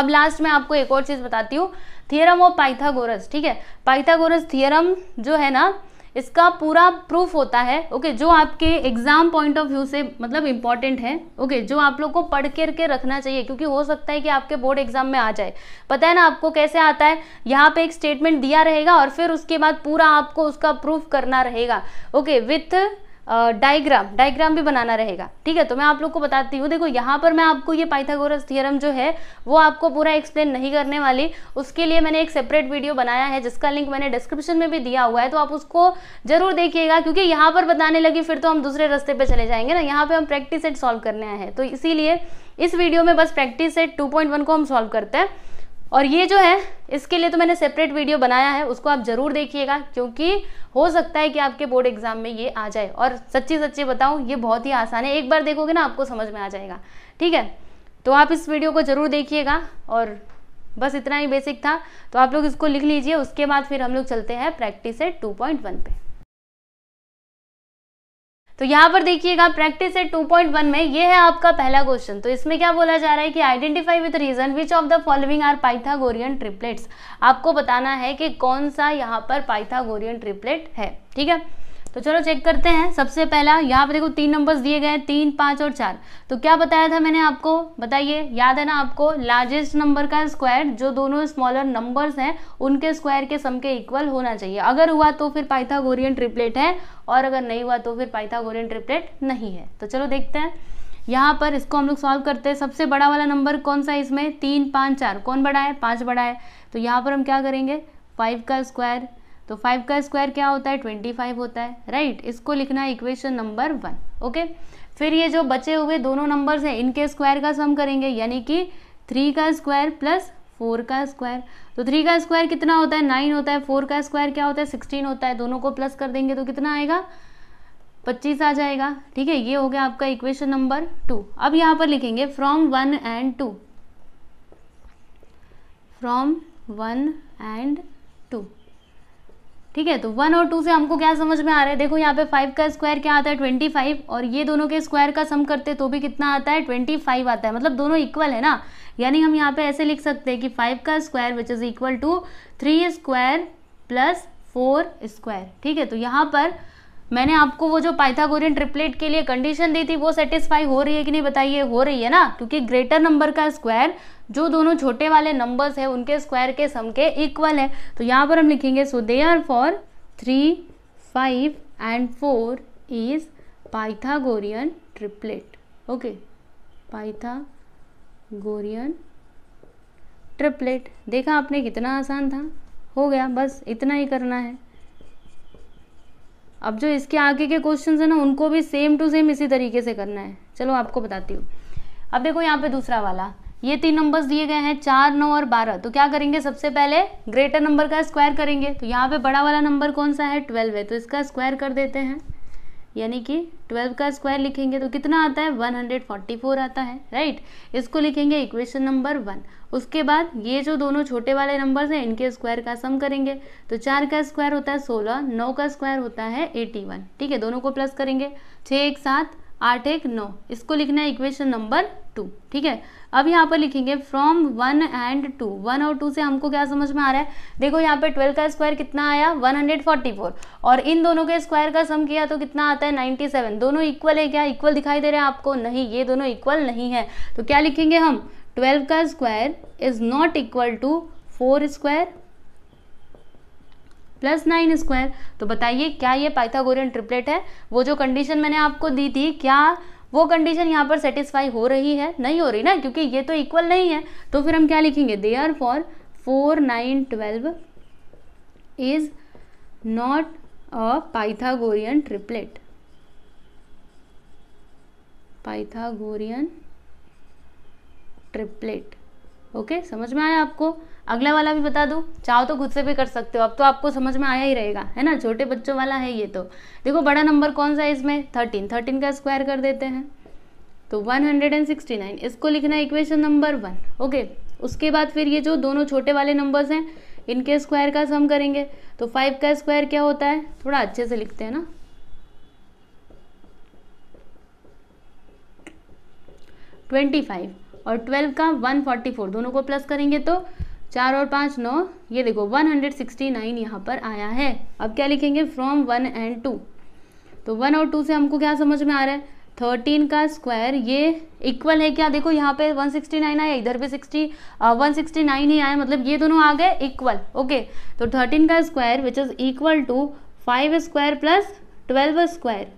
A: अब लास्ट में आपको एक और चीज़ बताती हूँ थियरम ऑफ पाइथागोरस ठीक है पाइथागोरस थियरम जो है ना इसका पूरा प्रूफ होता है ओके जो आपके एग्जाम पॉइंट ऑफ व्यू से मतलब इंपॉर्टेंट है ओके जो आप लोग को पढ़ करके रखना चाहिए क्योंकि हो सकता है कि आपके बोर्ड एग्जाम में आ जाए पता है ना आपको कैसे आता है यहाँ पे एक स्टेटमेंट दिया रहेगा और फिर उसके बाद पूरा आपको उसका प्रूफ करना रहेगा ओके विथ डायग्राम डायग्राम भी बनाना रहेगा ठीक है तो मैं आप लोग को बताती हूँ देखो यहाँ पर मैं आपको ये पाइथागोरस थ्योरम जो है वो आपको पूरा एक्सप्लेन नहीं करने वाली उसके लिए मैंने एक सेपरेट वीडियो बनाया है जिसका लिंक मैंने डिस्क्रिप्शन में भी दिया हुआ है तो आप उसको जरूर देखिएगा क्योंकि यहाँ पर बताने लगी फिर तो हम दूसरे रस्ते पर चले जाएंगे ना यहाँ पर हम प्रैक्टिस सेट सॉल्व करने आए हैं तो इसीलिए इस वीडियो में बस प्रैक्टिस सेट टू को हम सॉल्व करते हैं और ये जो है इसके लिए तो मैंने सेपरेट वीडियो बनाया है उसको आप ज़रूर देखिएगा क्योंकि हो सकता है कि आपके बोर्ड एग्जाम में ये आ जाए और सच्ची सच्ची बताऊँ ये बहुत ही आसान है एक बार देखोगे ना आपको समझ में आ जाएगा ठीक है तो आप इस वीडियो को ज़रूर देखिएगा और बस इतना ही बेसिक था तो आप लोग इसको लिख लीजिए उसके बाद फिर हम लोग चलते हैं practice eight two point one पे तो यहाँ पर देखिएगा प्रैक्टिस है 2.1 में ये है आपका पहला क्वेश्चन तो इसमें क्या बोला जा रहा है कि identify with reason which of the following are Pythagorean triplets आपको बताना है कि कौन सा यहाँ पर पाइथागोरियन ट्रिपलेट है ठीक है तो चलो चेक करते हैं सबसे पहला यहाँ पर देखो तीन नंबर्स दिए गए हैं तीन पाँच और चार तो क्या बताया था मैंने आपको बताइए याद है ना आपको लार्जेस्ट नंबर का स्क्वायर जो दोनों स्मॉलर नंबर्स हैं उनके स्क्वायर के सम के इक्वल होना चाहिए अगर हुआ तो फिर पाइथागोरियन ट्रिपलेट है और अगर नहीं हुआ तो फिर पाइथागोरियन ट्रिपलेट नहीं है तो चलो देखते हैं यहाँ पर इसको हम लोग सॉल्व करते हैं सबसे बड़ा वाला नंबर कौन सा है इसमें तीन पाँच चार कौन बड़ा है पाँच बड़ा है तो यहाँ पर हम क्या करेंगे फाइव का स्क्वायर तो फाइव का स्क्वायर क्या होता है ट्वेंटी फाइव होता है राइट right? इसको लिखना है इक्वेशन नंबर वन ओके फिर ये जो बचे हुए दोनों नंबर्स हैं इनके स्क्वायर का सम करेंगे यानी कि थ्री का स्क्वायर प्लस फोर का स्क्वायर तो थ्री का स्क्वायर कितना होता है नाइन होता है फोर का स्क्वायर क्या होता है सिक्सटीन होता है दोनों को प्लस कर देंगे तो कितना आएगा पच्चीस आ जाएगा ठीक है ये हो गया आपका इक्वेशन नंबर टू अब यहाँ पर लिखेंगे from one and two from one and ठीक है तो वन और टू से हमको क्या समझ में आ रहा है देखो यहाँ पे फाइव का स्क्वायर क्या आता है ट्वेंटी फाइव और ये दोनों के स्क्वायर का सम करते तो भी कितना आता है ट्वेंटी फाइव आता है मतलब दोनों इक्वल है ना यानी हम यहाँ पे ऐसे लिख सकते हैं कि फाइव का square which is equal to three square plus four square ठीक है तो यहाँ पर मैंने आपको वो जो पाइथागोरियन ट्रिपलेट के लिए कंडीशन दी थी वो सेटिस्फाई हो रही है कि नहीं बताइए हो रही है ना क्योंकि ग्रेटर नंबर का स्क्वायर जो दोनों छोटे वाले नंबर्स है उनके स्क्वायर के सम के इक्वल है तो यहाँ पर हम लिखेंगे so they are for three five and four is Pythagorean triplet okay Pythagorean triplet देखा आपने कितना आसान था हो गया बस इतना ही करना है अब जो इसके आगे के क्वेश्चन है ना उनको भी सेम टू सेम इसी तरीके से करना है चलो आपको बताती हूँ अब देखो यहाँ पे दूसरा वाला ये तीन नंबर्स दिए गए हैं चार नौ और बारह तो क्या करेंगे सबसे पहले ग्रेटर नंबर का स्क्वायर करेंगे तो यहाँ पे बड़ा वाला नंबर कौन सा है ट्वेल्व है तो इसका स्क्वायर कर देते हैं यानी कि ट्वेल्व का स्क्वायर लिखेंगे तो कितना आता है वन हंड्रेड फोर्टी फोर आता है राइट इसको लिखेंगे इक्वेशन नंबर वन उसके बाद ये जो दोनों छोटे वाले नंबर्स हैं इनके स्क्वायर का सम करेंगे तो चार का स्क्वायर होता है सोलह नौ का स्क्वायर होता है एटी वन ठीक है दोनों को प्लस करेंगे छः एक सात आठ एक नौ इसको लिखना है इक्वेशन नंबर टू ठीक है अब यहाँ पर लिखेंगे from one and two one और टू से हमको क्या समझ में आ रहा है देखो यहाँ पे ट्वेल्व का स्क्वायर कितना आया वन हंड्रेड फोर्टी फोर और इन दोनों के स्क्वायर का सम किया तो कितना आता है सेवन दोनों इक्वल है क्या इक्वल दिखाई दे रहे हैं आपको नहीं ये दोनों इक्वल नहीं है तो क्या लिखेंगे हम ट्वेल्व का square is not equal to four square plus nine square तो बताइए क्या ये पाइथागोरियन ट्रिपलेट है वो जो कंडीशन मैंने आपको दी थी क्या वो कंडीशन यहाँ पर सेटिस्फाई हो रही है नहीं हो रही ना क्योंकि ये तो इक्वल नहीं है तो फिर हम क्या लिखेंगे they are for four nine twelve is not a Pythagorean triplet Pythagorean triplet okay समझ में आया आपको अगला वाला भी बता दूँ चाहो तो खुद से भी कर सकते हो अब तो आपको समझ में आया ही रहेगा है ना छोटे बच्चों वाला है ये तो देखो बड़ा नंबर कौन सा है इसमें थर्टीन थर्टीन का स्क्वायर कर देते हैं तो 169 इसको लिखना इक्वेशन नंबर वन ओके उसके बाद फिर ये जो दोनों छोटे वाले नंबर्स हैं इनके स्क्वायर का सम करेंगे तो फाइव का स्क्वायर क्या होता है थोड़ा अच्छे से लिखते हैं ना ट्वेंटी फाइव और ट्वेल्व का वन फोर्टी फोर दोनों को प्लस करेंगे तो चार और पाँच नौ ये देखो वन हंड्रेड सिक्सटी नाइन यहाँ पर आया है अब क्या लिखेंगे फ्रॉम वन एंड टू तो वन और टू से हमको क्या समझ में आ रहा है थर्टीन का स्क्वायर ये इक्वल है क्या देखो यहाँ पे 169 आया इधर पे 60 सिक्सटी 169 ही आया मतलब ये दोनों आ गए इक्वल ओके तो थर्टीन का square which is equal to five square plus twelve square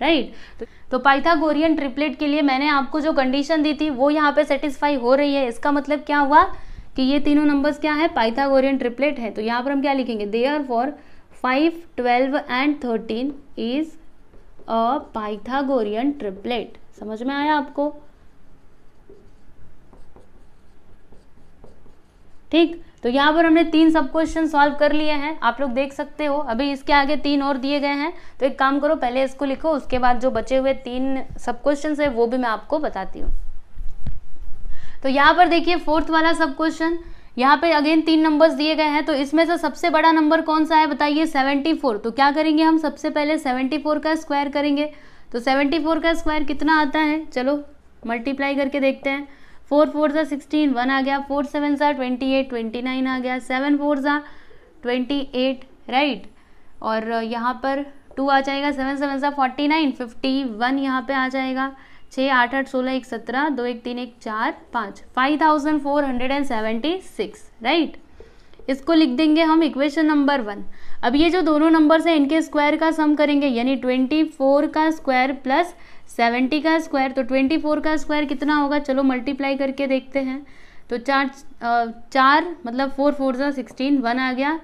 A: right right? तो पाइथागोरियन ट्रिपलेट के लिए मैंने आपको जो कंडीशन दी थी वो यहाँ पे सेटिस्फाई हो रही है इसका मतलब क्या हुआ कि ये तीनों नंबर्स क्या है पाइथागोरियन ट्रिपलेट है तो यहाँ पर हम क्या लिखेंगे they are therefore five twelve and thirteen is a Pythagorean triplet समझ में आया आपको ठीक तो यहाँ पर हमने तीन सब क्वेश्चन सॉल्व कर लिए हैं आप लोग देख सकते हो अभी इसके आगे तीन और दिए गए हैं तो एक काम करो पहले इसको लिखो उसके बाद जो बचे हुए तीन सब क्वेश्चन है वो भी मैं आपको बताती हूँ तो यहाँ पर देखिए फोर्थ वाला सब क्वेश्चन यहाँ पे अगेन तीन नंबर्स दिए गए हैं तो इसमें से सबसे बड़ा नंबर कौन सा है बताइए 74 तो क्या करेंगे हम सबसे पहले 74 का स्क्वायर करेंगे तो 74 का स्क्वायर कितना आता है चलो मल्टीप्लाई करके देखते हैं फोर फोर ज़ा सिक्सटीन वन आ गया फोर सेवन ज़ा ट्वेंटी एट ट्वेंटी नाइन आ गया सेवन फोर ज़ा ट्वेंटी एट राइट और यहाँ पर टू आ जाएगा सेवन सेवन ज़ा फोर्टी नाइन फिफ्टी वन यहाँ पर आ जाएगा छः आठ आठ सोलह एक सत्रह दो एक तीन एक चार पाँच five thousand four hundred and seventy six right इसको लिख देंगे हम इक्वेशन नंबर वन अब ये जो दोनों नंबर्स हैं इनके स्क्वायर का सम करेंगे यानी ट्वेंटी फोर का स्क्वायर प्लस सेवेंटी का स्क्वायर तो ट्वेंटी फोर का स्क्वायर कितना होगा चलो मल्टीप्लाई करके देखते हैं तो चार चार मतलब फोर फोर ज़ा सिक्सटीन वन आ गया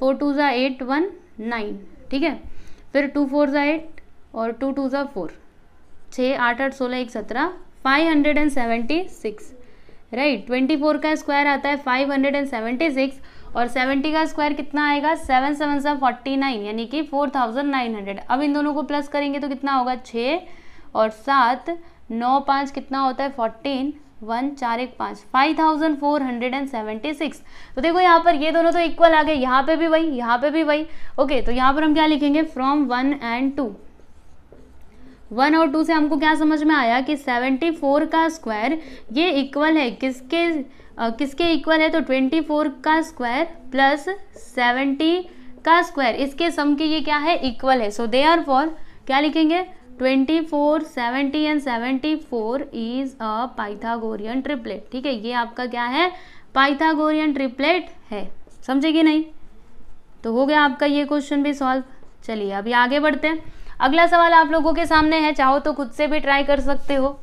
A: फोर टू ज़ा एट वन नाइन ठीक है फिर टू फोर ज़ा एट और टू टू ज़ा फोर छः आठ आठ सोलह एक सत्रह five hundred and seventy six right twenty four का स्क्वायर आता है five hundred and seventy six और 70 का स्क्वायर कितना आएगा सेवन सेवन सा फोर्टी नाइन यानी कि फोर थाउजेंड नाइन हंड्रेड अब इन दोनों को प्लस करेंगे तो कितना होगा छः और सात नौ पाँच कितना होता है फोर्टीन वन चार एक पाँच five thousand four hundred and seventy six तो देखो यहाँ पर ये दोनों तो इक्वल आ गए यहाँ पे भी वही यहाँ पे भी वही ओके तो यहाँ पर हम क्या लिखेंगे from one and two one और टू से हमको क्या समझ में आया कि सेवेंटी फोर का स्क्वायर ये इक्वल है किसके किसके इक्वल है तो ट्वेंटी फोर का स्क्वायर प्लस सेवेंटी का स्क्वायर इसके सम के ये क्या है इक्वल है सो दे आर फॉर क्या लिखेंगे 24 70 and 74 is a Pythagorean triplet ठीक है ये आपका क्या है पाइथागोरियन ट्रिपलेट है समझेगी नहीं तो हो गया आपका ये क्वेश्चन भी सॉल्व चलिए अभी आगे बढ़ते हैं अगला सवाल आप लोगों के सामने है चाहो तो खुद से भी ट्राई कर सकते हो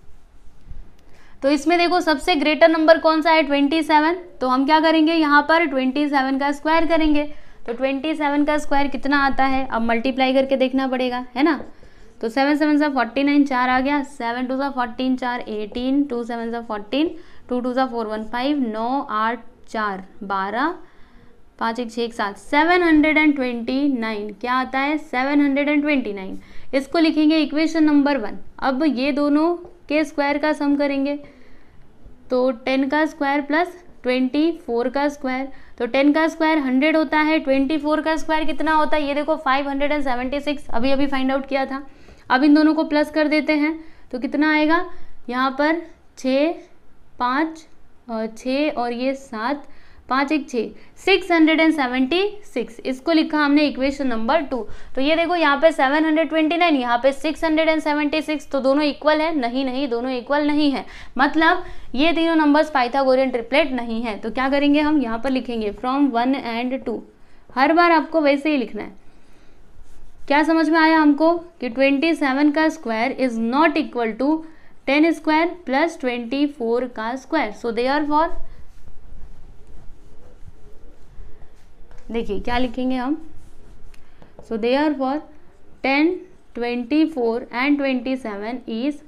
A: तो इसमें देखो सबसे ग्रेटर नंबर कौन सा है ट्वेंटी सेवन तो हम क्या करेंगे यहाँ पर ट्वेंटी सेवन का स्क्वायर करेंगे तो ट्वेंटी सेवन का स्क्वायर कितना आता है अब मल्टीप्लाई करके देखना पड़ेगा है ना तो सेवन सेवन सा फोर्टी नाइन चार आ गया सेवन टू सा फोर्टीन चार एटीन टू सेवन सा फोर्टीन टू टू सा फोर वन फाइव नौ आठ चार बारह पाँच एक छः एक सात seven hundred and twenty nine क्या आता है seven hundred and twenty nine इसको लिखेंगे इक्वेशन नंबर वन अब ये दोनों के स्क्वायर का सम करेंगे तो टेन का स्क्वायर प्लस ट्वेंटी फोर का स्क्वायर तो टेन का स्क्वायर हंड्रेड होता है ट्वेंटी फोर का स्क्वायर कितना होता है ये देखो five hundred and seventy six अभी अभी फाइंड आउट किया था अब इन दोनों को प्लस कर देते हैं तो कितना आएगा यहाँ पर छः पाँच छः और ये सात पाँच एक छः six hundred and seventy six इसको लिखा हमने इक्वेशन नंबर टू तो ये देखो यहाँ पे सेवन हंड्रेड ट्वेंटी नाइन यहाँ पे six hundred and seventy six तो दोनों इक्वल है नहीं नहीं दोनों इक्वल नहीं है मतलब ये तीनों नंबर्स पाइथागोरियन ट्रिपलेट नहीं है तो क्या करेंगे हम यहाँ पर लिखेंगे फ्रॉम वन एंड टू हर बार आपको वैसे ही लिखना है क्या समझ में आया हमको कि ट्वेंटी सेवन का square is not equal to ten square plus twenty four का square so they are therefore देखिए क्या लिखेंगे हम so they are therefore ten twenty four and twenty seven is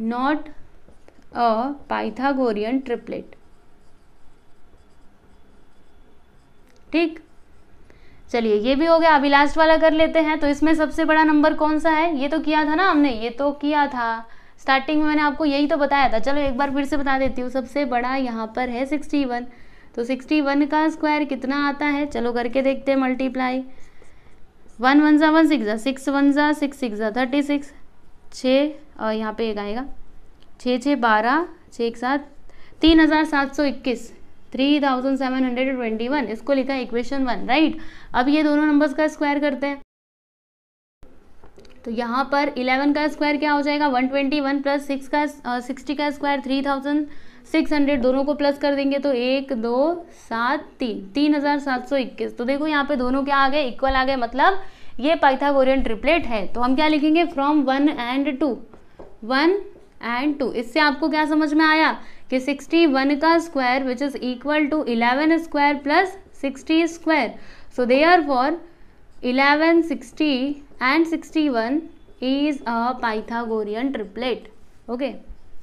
A: not a Pythagorean triplet ठीक चलिए ये भी हो गया अभी लास्ट वाला कर लेते हैं तो इसमें सबसे बड़ा नंबर कौन सा है ये तो किया था ना हमने ये तो किया था स्टार्टिंग में मैंने आपको यही तो बताया था चलो एक बार फिर से बता देती हूँ सबसे बड़ा यहाँ पर है सिक्सटी वन तो 61 का स्क्वायर कितना आता है चलो करके देखते हैं मल्टीप्लाई वन वन ज़ा वन सिक्स ज़ा सिक्स वन ज़ा सिक्स सिक्स ज़ा थर्टी सिक्स छः और यहाँ पे एक आएगा छः छः बारह छः एक सात तीन हज़ार सात सौ इक्कीस three thousand seven hundred twenty one इसको लिखा है इक्वेशन वन राइट अब ये दोनों नंबर्स का स्क्वायर करते हैं तो यहाँ पर इलेवन का स्क्वायर क्या हो जाएगा one twenty one plus six का सिक्सटी uh, का square three thousand six hundred दोनों को प्लस कर देंगे तो एक दो सात तीन तीन हज़ार सात सौ इक्कीस तो देखो यहाँ पे दोनों क्या आ गए इक्वल आ गए मतलब ये पाइथागोरियन ट्रिपलेट है तो हम क्या लिखेंगे from one and two one and two इससे आपको क्या समझ में आया कि सिक्सटी वन का square which is equal to eleven square plus sixty square so they are therefore eleven sixty and sixty one is a Pythagorean triplet okay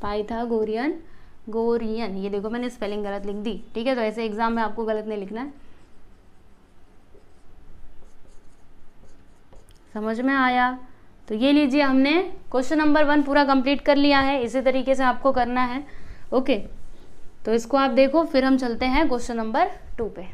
A: Pythagorean गोरियन ये देखो मैंने स्पेलिंग गलत लिख दी ठीक है तो ऐसे एग्जाम में आपको गलत नहीं लिखना है समझ में आया तो ये लीजिए हमने क्वेश्चन नंबर वन पूरा कंप्लीट कर लिया है इसी तरीके से आपको करना है ओके तो इसको आप देखो फिर हम चलते हैं क्वेश्चन नंबर टू पे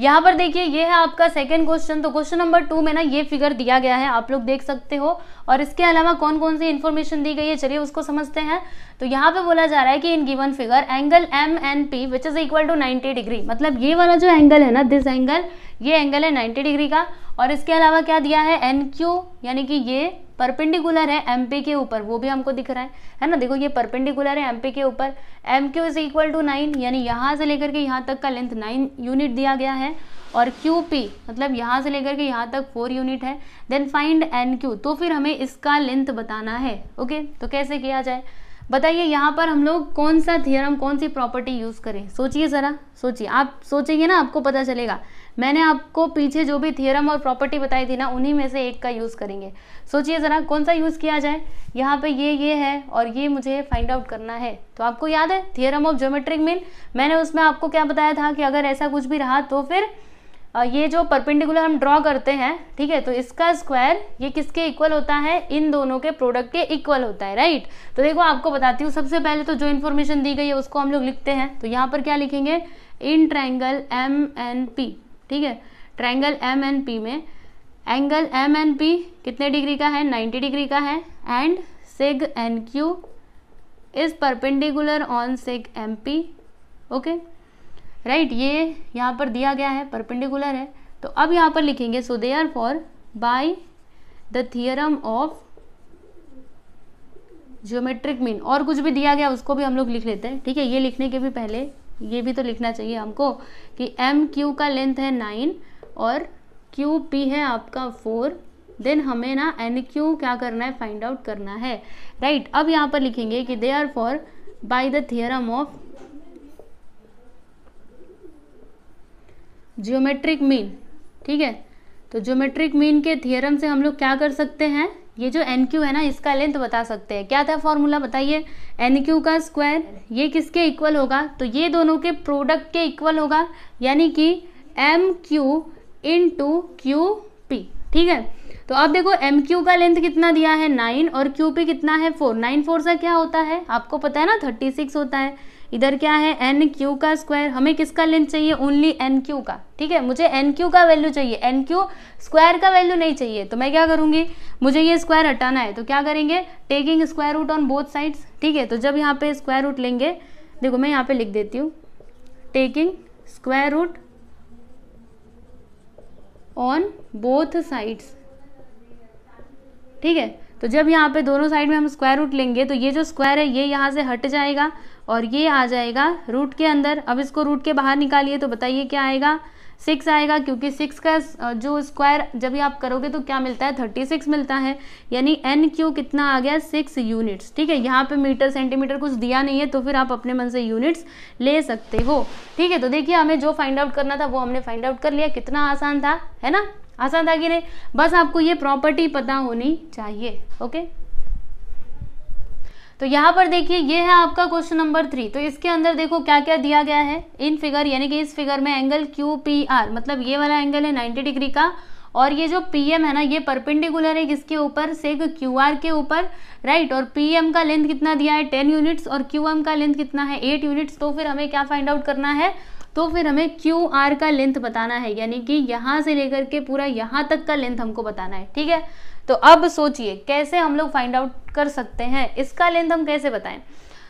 A: यहाँ पर देखिए ये है आपका सेकेंड क्वेश्चन तो क्वेश्चन नंबर टू में ना ये फिगर दिया गया है आप लोग देख सकते हो और इसके अलावा कौन कौन सी इन्फॉर्मेशन दी गई है चलिए उसको समझते हैं तो यहाँ पे बोला जा रहा है कि in given figure angle M N P which is equal to 90 degree मतलब ये वाला जो एंगल है ना दिस एंगल ये एंगल है 90 डिग्री का और इसके अलावा क्या दिया है एन क्यू यानी कि ये परपेंडिकुलर है एम पी के ऊपर वो भी हमको दिख रहा है है ना देखो ये परपेंडिकुलर है एम पी के ऊपर M Q is equal to nine यानी यहाँ से लेकर के यहाँ तक का लेंथ नाइन यूनिट दिया गया है और क्यू पी मतलब यहाँ से लेकर के यहाँ तक फोर यूनिट है देन फाइंड एन क्यू तो फिर हमें इसका लेंथ बताना है ओके तो कैसे किया जाए बताइए यहाँ पर हम लोग कौन सा थियरम कौन सी प्रॉपर्टी यूज़ करें सोचिए ज़रा सोचिए आप सोचेंगे ना आपको पता चलेगा मैंने आपको पीछे जो भी थियरम और प्रॉपर्टी बताई थी ना उन्हीं में से एक का यूज़ करेंगे सोचिए ज़रा कौन सा यूज़ किया जाए यहाँ पे ये ये है और ये मुझे फाइंड आउट करना है तो आपको याद है थियरम ऑफ ज्योमेट्रिक मीन मैंने उसमें आपको क्या बताया था कि अगर ऐसा कुछ भी रहा तो फिर ये जो परपेंडिकुलर हम ड्रॉ करते हैं ठीक है तो इसका स्क्वायर ये किसके इक्वल होता है इन दोनों के प्रोडक्ट के इक्वल होता है राइट तो देखो आपको बताती हूँ सबसे पहले तो जो इन्फॉर्मेशन दी गई है उसको हम लोग लिखते हैं तो यहाँ पर क्या लिखेंगे in triangle M N P ठीक है ट्रायंगल एम एन पी में एंगल एम एन पी कितने डिग्री का है 90 डिग्री का है and seg N Q is perpendicular on seg M P okay right ये यहाँ पर दिया गया है परपेंडिकुलर है तो अब यहाँ पर लिखेंगे so they are therefore by the theorem of geometric mean और कुछ भी दिया गया उसको भी हम लोग लिख लेते हैं ठीक है ये लिखने के भी पहले ये भी तो लिखना चाहिए हमको कि एम क्यू का लेंथ है नाइन और क्यू पी है आपका फोर देन हमें ना एन क्यू क्या करना है फाइंड आउट करना है राइट right, अब यहाँ पर लिखेंगे कि they are therefore by the theorem of geometric mean ठीक है तो ज्योमेट्रिक मीन के थियरम से हम लोग क्या कर सकते हैं ये जो एन क्यू है ना इसका लेंथ बता सकते हैं क्या था फॉर्मूला बताइए एन क्यू का स्क्वायर ये किसके इक्वल होगा तो ये दोनों के प्रोडक्ट के इक्वल होगा यानी कि M Q into Q P ठीक है तो अब देखो एम क्यू का लेंथ कितना दिया है नाइन और क्यू पी कितना है फोर नाइन फोर सा क्या होता है आपको पता है ना थर्टी सिक्स होता है इधर क्या है एन क्यू का स्क्वायर हमें किसका लेंथ चाहिए ओनली एन क्यू का ठीक है मुझे एन क्यू का वैल्यू चाहिए एन क्यू स्क्वायर का वैल्यू नहीं चाहिए तो मैं क्या करूंगी मुझे ये स्क्वायर हटाना है तो क्या करेंगे taking square root on both sides ठीक है तो जब यहाँ पे स्क्वायर रूट लेंगे देखो मैं यहाँ पे लिख देती हूँ taking square root on both sides ठीक है तो जब यहाँ पे दोनों साइड में हम स्क्वायर रूट लेंगे तो ये जो स्क्वायर है ये यहाँ से हट जाएगा और ये आ जाएगा रूट के अंदर अब इसको रूट के बाहर निकालिए तो बताइए क्या आएगा सिक्स आएगा क्योंकि सिक्स का जो स्क्वायर जब भी आप करोगे तो क्या मिलता है थर्टी सिक्स मिलता है यानी एन क्यू कितना आ गया सिक्स यूनिट्स ठीक है यहाँ पे मीटर सेंटीमीटर कुछ दिया नहीं है तो फिर आप अपने मन से यूनिट्स ले सकते हो ठीक है तो देखिए हमें जो फाइंड आउट करना था वो हमने फाइंड आउट कर लिया कितना आसान था है ना आसान था कि नहीं बस आपको ये प्रॉपर्टी पता होनी चाहिए ओके तो यहाँ पर देखिए ये है आपका क्वेश्चन नंबर थ्री तो इसके अंदर देखो क्या क्या दिया गया है इन फिगर यानी कि इस फिगर में एंगल क्यू पी आर मतलब ये वाला एंगल है नाइन्टी डिग्री का और ये जो पी एम है ना ये परपेंडिकुलर है किसके ऊपर सेग क्यू आर के ऊपर राइट और पी एम का लेंथ कितना दिया है टेन यूनिट्स और क्यू एम का लेंथ कितना है एट यूनिट्स तो फिर हमें क्या फाइंड आउट करना है तो फिर हमें क्यू आर का लेंथ बताना है यानी कि यहाँ से लेकर के पूरा यहाँ तक का लेंथ हमको बताना है ठीक है तो अब सोचिए कैसे हम लोग फाइंड आउट कर सकते हैं इसका लेंथ हम कैसे बताएं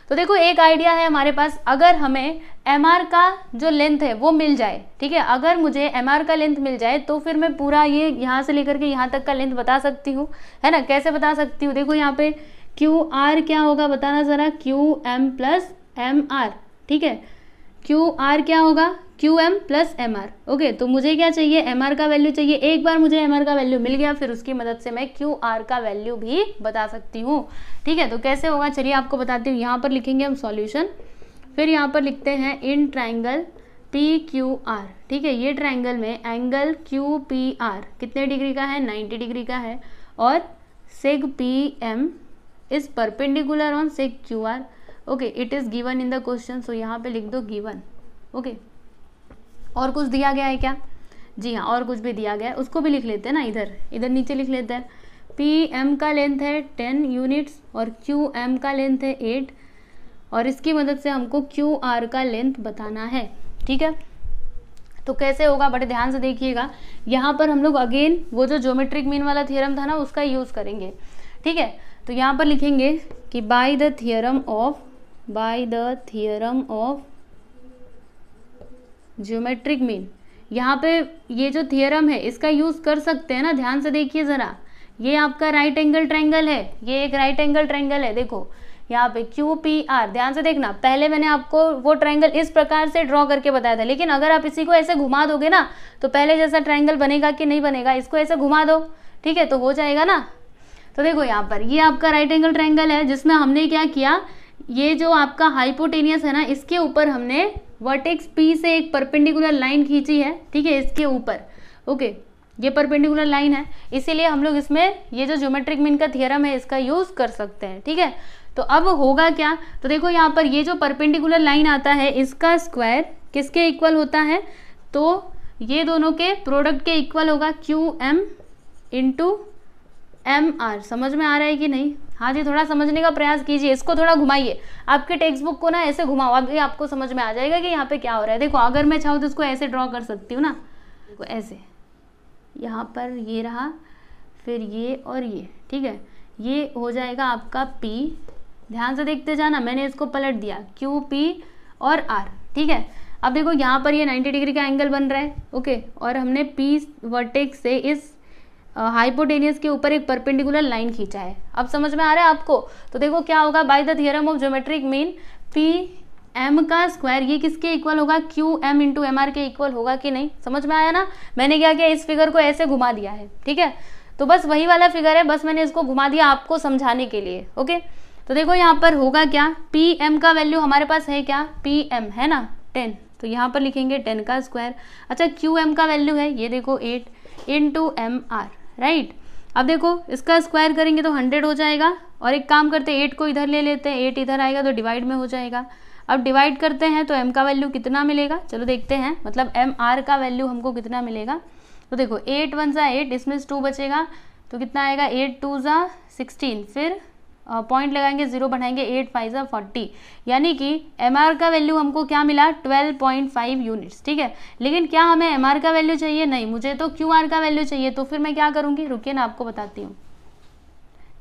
A: तो देखो एक आइडिया है हमारे पास अगर हमें एम का जो लेंथ है वो मिल जाए ठीक है अगर मुझे एम का लेंथ मिल जाए तो फिर मैं पूरा ये यहाँ से लेकर के यहाँ तक का लेंथ बता सकती हूँ है ना कैसे बता सकती हूँ देखो यहाँ पे क्यू आर क्या होगा बताना ज़रा Q M plus M R ठीक है क्यू आर क्या होगा Q M plus M R okay तो मुझे क्या चाहिए एम आर का वैल्यू चाहिए एक बार मुझे एम आर का वैल्यू मिल गया फिर उसकी मदद से मैं क्यू आर का वैल्यू भी बता सकती हूँ ठीक है तो कैसे होगा चलिए आपको बताती हूँ यहाँ पर लिखेंगे हम सॉल्यूशन फिर यहाँ पर लिखते हैं in triangle P Q R ठीक है ये ट्राइंगल में एंगल क्यू पी आर कितने डिग्री का है नाइन्टी डिग्री का है और seg P M is perpendicular on seg Q R okay it is given in the question so यहाँ पर लिख दो गिवन ओके okay. और कुछ दिया गया है क्या जी हाँ और कुछ भी दिया गया है उसको भी लिख लेते हैं ना इधर इधर नीचे लिख लेते हैं पी एम का लेंथ है टेन यूनिट्स और क्यू एम का लेंथ है एट और इसकी मदद से हमको क्यू आर का लेंथ बताना है ठीक है तो कैसे होगा बड़े ध्यान से देखिएगा यहाँ पर हम लोग अगेन वो जो ज्योमेट्रिक मीन वाला थियरम था ना उसका यूज़ करेंगे ठीक है तो यहाँ पर लिखेंगे कि by the theorem of by the theorem of geometric mean यहाँ पे ये जो थियरम है इसका यूज़ कर सकते हैं ना ध्यान से देखिए ज़रा ये आपका राइट एंगल ट्रैंगल है ये एक राइट एंगल ट्रैंगल है देखो यहाँ पे क्यू पी आर ध्यान से देखना पहले मैंने आपको वो ट्रायंगल इस प्रकार से ड्रॉ करके बताया था लेकिन अगर आप इसी को ऐसे घुमा दोगे ना तो पहले जैसा ट्रायंगल बनेगा कि नहीं बनेगा इसको ऐसे घुमा दो ठीक है तो हो जाएगा ना तो देखो यहाँ पर ये आपका राइट एंगल ट्रायंगल है जिसमें हमने क्या किया ये जो आपका हाइपोटेनियस है ना इसके ऊपर हमने वर्टेक्स पी से एक परपेंडिकुलर लाइन खींची है ठीक है इसके ऊपर ओके ये परपेंडिकुलर लाइन है इसीलिए हम लोग इसमें ये जो ज्योमेट्रिक मीन का थियरम है इसका यूज़ कर सकते हैं ठीक है तो अब होगा क्या तो देखो यहाँ पर ये जो परपेंडिकुलर लाइन आता है इसका स्क्वायर किसके इक्वल होता है तो ये दोनों के प्रोडक्ट के इक्वल होगा Q M into M R समझ में आ रहा है कि नहीं हाँ जी थोड़ा समझने का प्रयास कीजिए इसको थोड़ा घुमाइए आपके टेक्स्ट बुक को ना ऐसे घुमाओ अभी आपको समझ में आ जाएगा कि यहाँ पे क्या हो रहा है देखो अगर मैं चाहूँ तो इसको ऐसे ड्रॉ कर सकती हूँ ना देखो ऐसे यहाँ पर ये रहा फिर ये और ये ठीक है ये हो जाएगा आपका पी ध्यान से देखते जाना मैंने इसको पलट दिया क्यू पी और आर ठीक है अब देखो यहाँ पर ये 90 डिग्री का एंगल बन रहा है ओके और हमने पी वर्टेक्स से इस हाइपोटेनियस के ऊपर एक परपेंडिकुलर लाइन खींचा है अब समझ में आ रहा है आपको तो देखो क्या होगा by the theorem of geometric mean P M का स्क्वायर ये किसके इक्वल होगा Q M into M R के इक्वल होगा कि नहीं समझ में आया ना मैंने क्या किया इस फिगर को ऐसे घुमा दिया है ठीक है तो बस वही वाला फिगर है बस मैंने इसको घुमा दिया आपको समझाने के लिए ओके तो देखो यहाँ पर होगा क्या पी एम का वैल्यू हमारे पास है क्या पी एम है ना टेन तो यहाँ पर लिखेंगे टेन का स्क्वायर अच्छा क्यू एम का वैल्यू है ये देखो eight into M R right अब देखो इसका स्क्वायर करेंगे तो हंड्रेड हो जाएगा और एक काम करते हैं एट को इधर ले लेते हैं एट इधर आएगा तो डिवाइड में हो जाएगा अब डिवाइड करते हैं तो एम का वैल्यू कितना मिलेगा चलो देखते हैं मतलब एम आर का वैल्यू हमको कितना मिलेगा तो देखो एट वन ज़ा एट इसमें टू बचेगा तो कितना आएगा एट टू ज़ा सिक्सटीन फिर पॉइंट लगाएंगे जीरो बढ़ाएंगे एट फाइव ज़ा फोर्टी यानी कि एम का वैल्यू हमको क्या मिला ट्वेल्व पॉइंट फाइव यूनिट्स ठीक है लेकिन क्या हमें एम का वैल्यू चाहिए नहीं मुझे तो क्यू का वैल्यू चाहिए तो फिर मैं क्या करूँगी रुकिए ना आपको बताती हूँ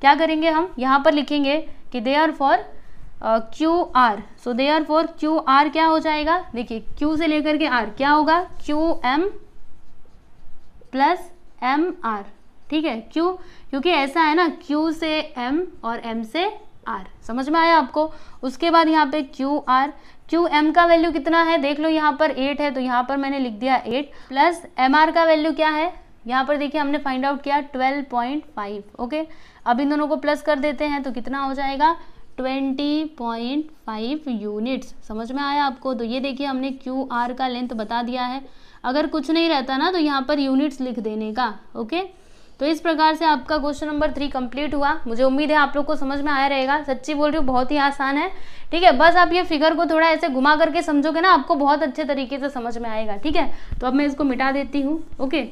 A: क्या करेंगे हम यहाँ पर लिखेंगे कि they are therefore Q R so they are therefore Q R क्या हो जाएगा देखिए क्यू से लेकर के आर क्या होगा Q M plus M R ठीक है क्यू क्योंकि ऐसा है ना क्यू से एम और एम से आर समझ में आया आपको उसके बाद यहाँ पे क्यू आर क्यू एम का वैल्यू कितना है देख लो यहाँ पर एट है तो यहाँ पर मैंने लिख दिया एट प्लस एम आर का वैल्यू क्या है यहाँ पर देखिए हमने फाइंड आउट किया ट्वेल्व पॉइंट फाइव ओके अब इन दोनों को प्लस कर देते हैं तो कितना हो जाएगा ट्वेंटी पॉइंट फाइव यूनिट्स समझ में आया आपको तो ये देखिए हमने क्यू आर का लेंथ बता दिया है अगर कुछ नहीं रहता ना तो यहाँ पर यूनिट्स लिख देने का ओके okay? तो इस प्रकार से आपका क्वेश्चन नंबर थ्री कंप्लीट हुआ मुझे उम्मीद है आप लोग को समझ में आया रहेगा सच्ची बोल रही हूँ बहुत ही आसान है ठीक है बस आप ये फिगर को थोड़ा ऐसे घुमा करके समझोगे ना आपको बहुत अच्छे तरीके से समझ में आएगा ठीक है तो अब मैं इसको मिटा देती हूँ ओके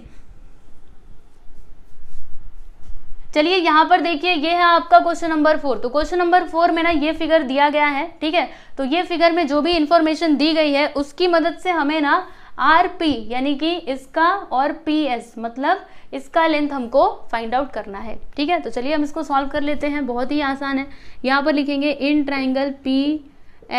A: चलिए यहाँ पर देखिए ये है आपका क्वेश्चन नंबर फोर तो क्वेश्चन नंबर फोर में ना ये फिगर दिया गया है ठीक है तो ये फिगर में जो भी इंफॉर्मेशन दी गई है उसकी मदद से हमें ना आर पी यानी कि इसका और पी एस मतलब इसका लेंथ हमको फाइंड आउट करना है ठीक है तो चलिए हम इसको सॉल्व कर लेते हैं बहुत ही आसान है यहाँ पर लिखेंगे in triangle P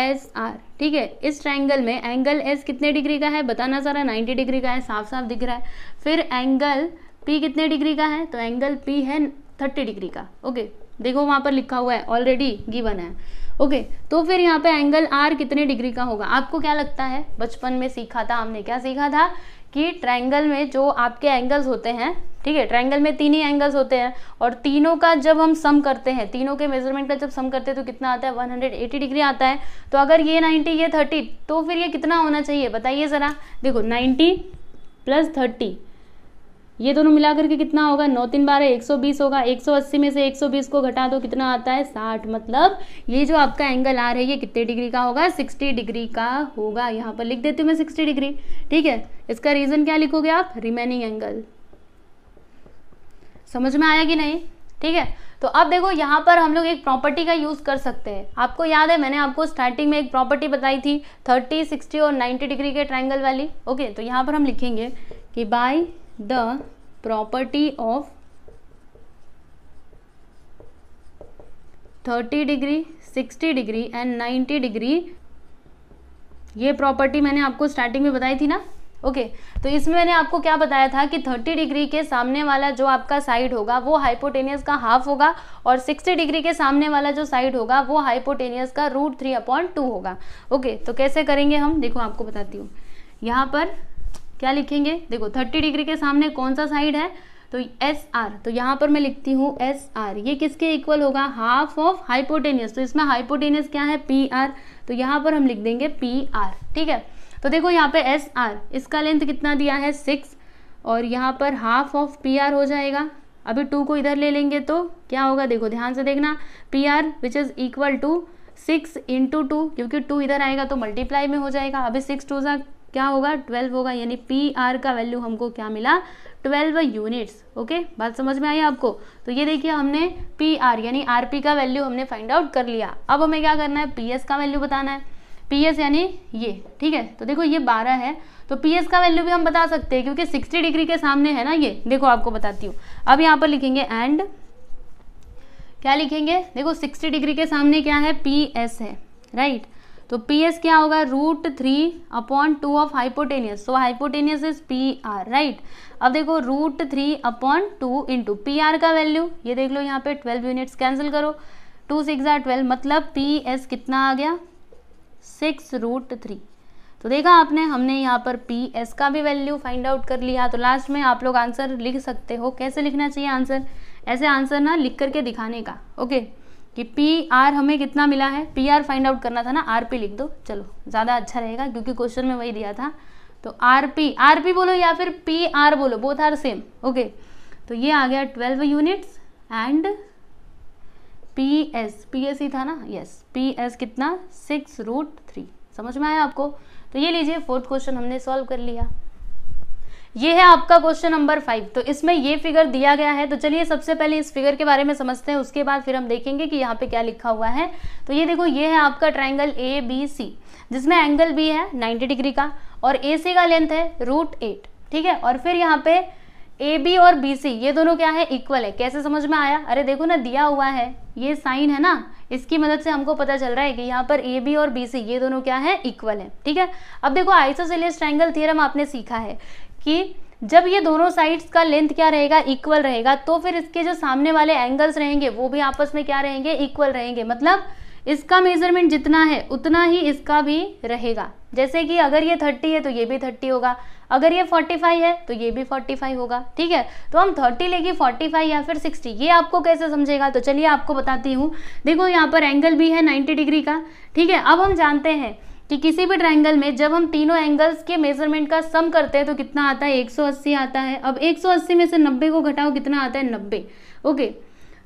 A: S R ठीक है इस ट्राइंगल में एंगल एस कितने डिग्री का है बताना सारा 90 डिग्री का है साफ साफ दिख रहा है फिर एंगल पी कितने डिग्री का है तो एंगल पी है 30 डिग्री का ओके देखो वहाँ पर लिखा हुआ है ऑलरेडी गिवन है ओके okay, तो फिर यहाँ पे एंगल आर कितने डिग्री का होगा आपको क्या लगता है बचपन में सीखा था हमने क्या सीखा था कि ट्रायंगल में जो आपके एंगल्स होते हैं ठीक है ट्रायंगल में तीन ही एंगल्स होते हैं और तीनों का जब हम सम करते हैं तीनों के मेजरमेंट का जब सम करते हैं तो कितना आता है 180 डिग्री आता है तो अगर ये 90 ये 30 तो फिर ये कितना होना चाहिए बताइए ज़रा देखो 90 प्लस थर्टी ये दोनों मिलाकर के कितना होगा नौ तीन बारह एक सौ बीस होगा एक सौ अस्सी में से एक सौ बीस को घटा दो कितना आता है साठ मतलब ये जो आपका एंगल आ रहा है ये कितने डिग्री का होगा सिक्सटी डिग्री का होगा यहाँ पर लिख देती हूँ मैं सिक्सटी डिग्री ठीक है इसका रीज़न क्या लिखोगे आप रिमेनिंग एंगल समझ में आया कि नहीं ठीक है तो अब देखो यहाँ पर हम लोग एक प्रॉपर्टी का यूज़ कर सकते हैं आपको याद है मैंने आपको स्टार्टिंग में एक प्रॉपर्टी बताई थी थर्टी सिक्सटी और नाइन्टी डिग्री के ट्राइंगल वाली ओके तो यहाँ पर हम लिखेंगे कि by the property of thirty degree sixty degree and ninety degree ये प्रॉपर्टी मैंने आपको स्टार्टिंग में बताई थी ना ओके okay, तो इसमें मैंने आपको क्या बताया था कि 30 डिग्री के सामने वाला जो आपका साइड होगा वो हाइपोटेनियस का हाफ होगा और 60 डिग्री के सामने वाला जो साइड होगा वो हाइपोटेनियस का रूट थ्री अपॉइंट टू होगा ओके okay, तो कैसे करेंगे हम देखो आपको बताती हूँ यहाँ पर क्या लिखेंगे देखो थर्टी डिग्री के सामने कौन सा साइड है तो एस आर तो यहाँ पर मैं लिखती हूँ एस आर ये किसके इक्वल होगा हाफ ऑफ हाइपोटेनियस तो इसमें हाइपोटेनियस क्या है पी आर तो यहाँ पर हम लिख देंगे पी आर ठीक है तो देखो यहाँ पे एस आर इसका लेंथ कितना दिया है सिक्स और यहाँ पर हाफ ऑफ पी आर हो जाएगा अभी टू को इधर ले लेंगे तो क्या होगा देखो ध्यान से देखना P R which is equal to six into two क्योंकि टू इधर आएगा तो मल्टीप्लाई में हो जाएगा अभी सिक्स टू सा क्या होगा ट्वेल्व होगा यानी पी आर का वैल्यू हमको क्या मिला ट्वेल्व यूनिट्स ओके बात समझ में आई आपको तो ये देखिए हमने पी आर यानी आर पी का वैल्यू हमने फाइंड आउट कर लिया अब हमें क्या करना है पी एस का वैल्यू बताना है पी एस यानी ये ठीक है तो देखो ये बारह है तो पी एस का वैल्यू भी हम बता सकते हैं क्योंकि सिक्सटी डिग्री के सामने है ना ये देखो आपको बताती हूँ अब यहाँ पर लिखेंगे एंड क्या लिखेंगे देखो सिक्सटी डिग्री के सामने क्या है पी एस है राइट right? तो पी एस क्या होगा root three upon two of hypotenuse so hypotenuse is P R right अब देखो root three upon two into P R का वैल्यू ये देख लो यहाँ पे ट्वेल्व यूनिट्स कैंसिल करो टू सिक्स आर ट्वेल्व मतलब पी एस कितना आ गया सिक्स रूट थ्री तो देखा आपने हमने यहाँ पर पी एस का भी वैल्यू फाइंड आउट कर लिया तो लास्ट में आप लोग आंसर लिख सकते हो कैसे लिखना चाहिए आंसर ऐसे आंसर ना लिख करके दिखाने का ओके okay. कि पी आर हमें कितना मिला है पी आर फाइंड आउट करना था ना आर पी लिख दो चलो ज़्यादा अच्छा रहेगा क्योंकि क्वेश्चन में वही दिया था तो आर पी आर पी बोलो या फिर पी आर बोलो बोथ आर सेम ओके तो ये आ गया twelve units and P S P S ही था ना यस पी एस कितना सिक्स रूट थ्री समझ में आया आपको तो ये लीजिए फोर्थ क्वेश्चन हमने सॉल्व कर लिया ये है आपका क्वेश्चन नंबर फाइव तो इसमें ये फिगर दिया गया है तो चलिए सबसे पहले इस फिगर के बारे में समझते हैं उसके बाद फिर हम देखेंगे कि यहाँ पे क्या लिखा हुआ है तो ये देखो ये है आपका ट्राइंगल ए बी सी जिसमें एंगल बी है 90 डिग्री का और ए सी का लेंथ है रूट एट ठीक है और फिर यहाँ पे ए बी और बी सी ये दोनों क्या है इक्वल है कैसे समझ में आया अरे देखो ना दिया हुआ है ये साइन है ना इसकी मदद से हमको पता चल रहा है कि यहाँ पर ए बी और बी सी ये दोनों क्या है इक्वल है ठीक है अब देखो आइसोसेलेस ट्रायंगल थ्योरम आपने सीखा है कि जब ये दोनों साइड्स का लेंथ क्या रहेगा इक्वल रहेगा तो फिर इसके जो सामने वाले एंगल्स रहेंगे वो भी आपस में क्या रहेंगे इक्वल रहेंगे मतलब इसका मेजरमेंट जितना है उतना ही इसका भी रहेगा जैसे कि अगर ये 30 है तो ये भी 30 होगा अगर ये 45 है तो ये भी 45 होगा ठीक है तो हम 30 लेंगे 45 या फिर 60 ये आपको कैसे समझेगा तो चलिए आपको बताती हूँ देखो यहाँ पर एंगल भी है 90 डिग्री का ठीक है अब हम जानते हैं कि किसी भी ट्राइंगल में जब हम तीनों एंगल्स के मेजरमेंट का सम करते हैं तो कितना आता है 180 आता है अब 180 में से 90 को घटाओ कितना आता है 90 ओके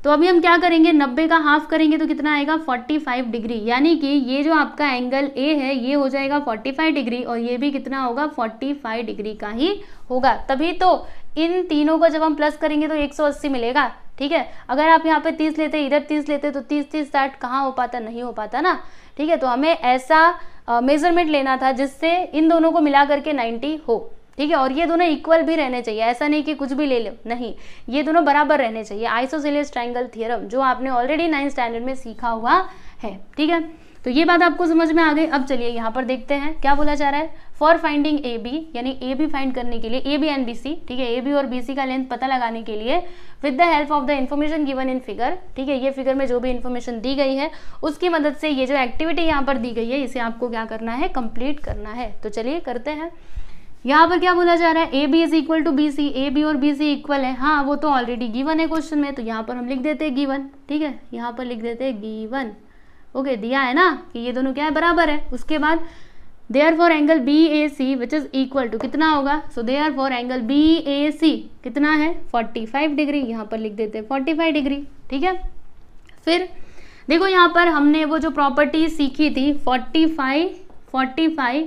A: तो अभी हम क्या करेंगे 90 का हाफ करेंगे तो कितना आएगा 45 डिग्री यानी कि ये जो आपका एंगल ए है ये हो जाएगा 45 डिग्री और ये भी कितना होगा 45 डिग्री का ही होगा तभी तो इन तीनों को जब हम प्लस करेंगे तो 180 मिलेगा ठीक है अगर आप यहाँ पे तीस लेते इधर तीस लेते तो तीस तीस साठ कहाँ हो पाता नहीं हो पाता ना ठीक है तो हमें ऐसा मेजरमेंट लेना था जिससे इन दोनों को मिला करके 90 हो ठीक है और ये दोनों इक्वल भी रहने चाहिए ऐसा नहीं कि कुछ भी ले लो नहीं ये दोनों बराबर रहने चाहिए आइसोसिलेस ट्राइंगल थियरम जो आपने ऑलरेडी नाइन्थ स्टैंडर्ड में सीखा हुआ है ठीक है तो ये बात आपको समझ में आ गई अब चलिए यहाँ पर देखते हैं क्या बोला जा रहा है फॉर फाइंडिंग ए बी यानी ए बी फाइंड करने के लिए A B and B C ठीक है ए बी और बी सी का लेंथ पता लगाने के लिए with the help of the information given in figure ठीक है ये फिगर में जो भी इन्फॉर्मेशन दी गई है उसकी मदद से ये जो एक्टिविटी यहाँ पर दी गई है इसे आपको क्या करना है कंप्लीट करना है तो चलिए करते हैं यहाँ पर क्या बोला जा रहा है A B is equal to B C A B और बी सी इक्वल है हाँ वो तो ऑलरेडी गिवन है क्वेश्चन में तो यहाँ पर हम लिख देते हैं गिवन ठीक है यहाँ पर लिख देते हैं गिवन ओके दिया है ना कि ये दोनों क्या है बराबर है उसके बाद therefore angle B A C which is equal to कितना होगा so therefore angle B A C कितना है 45 डिग्री यहाँ पर लिख देते हैं 45 डिग्री ठीक है फिर देखो यहाँ पर हमने वो जो प्रॉपर्टी सीखी थी 45 45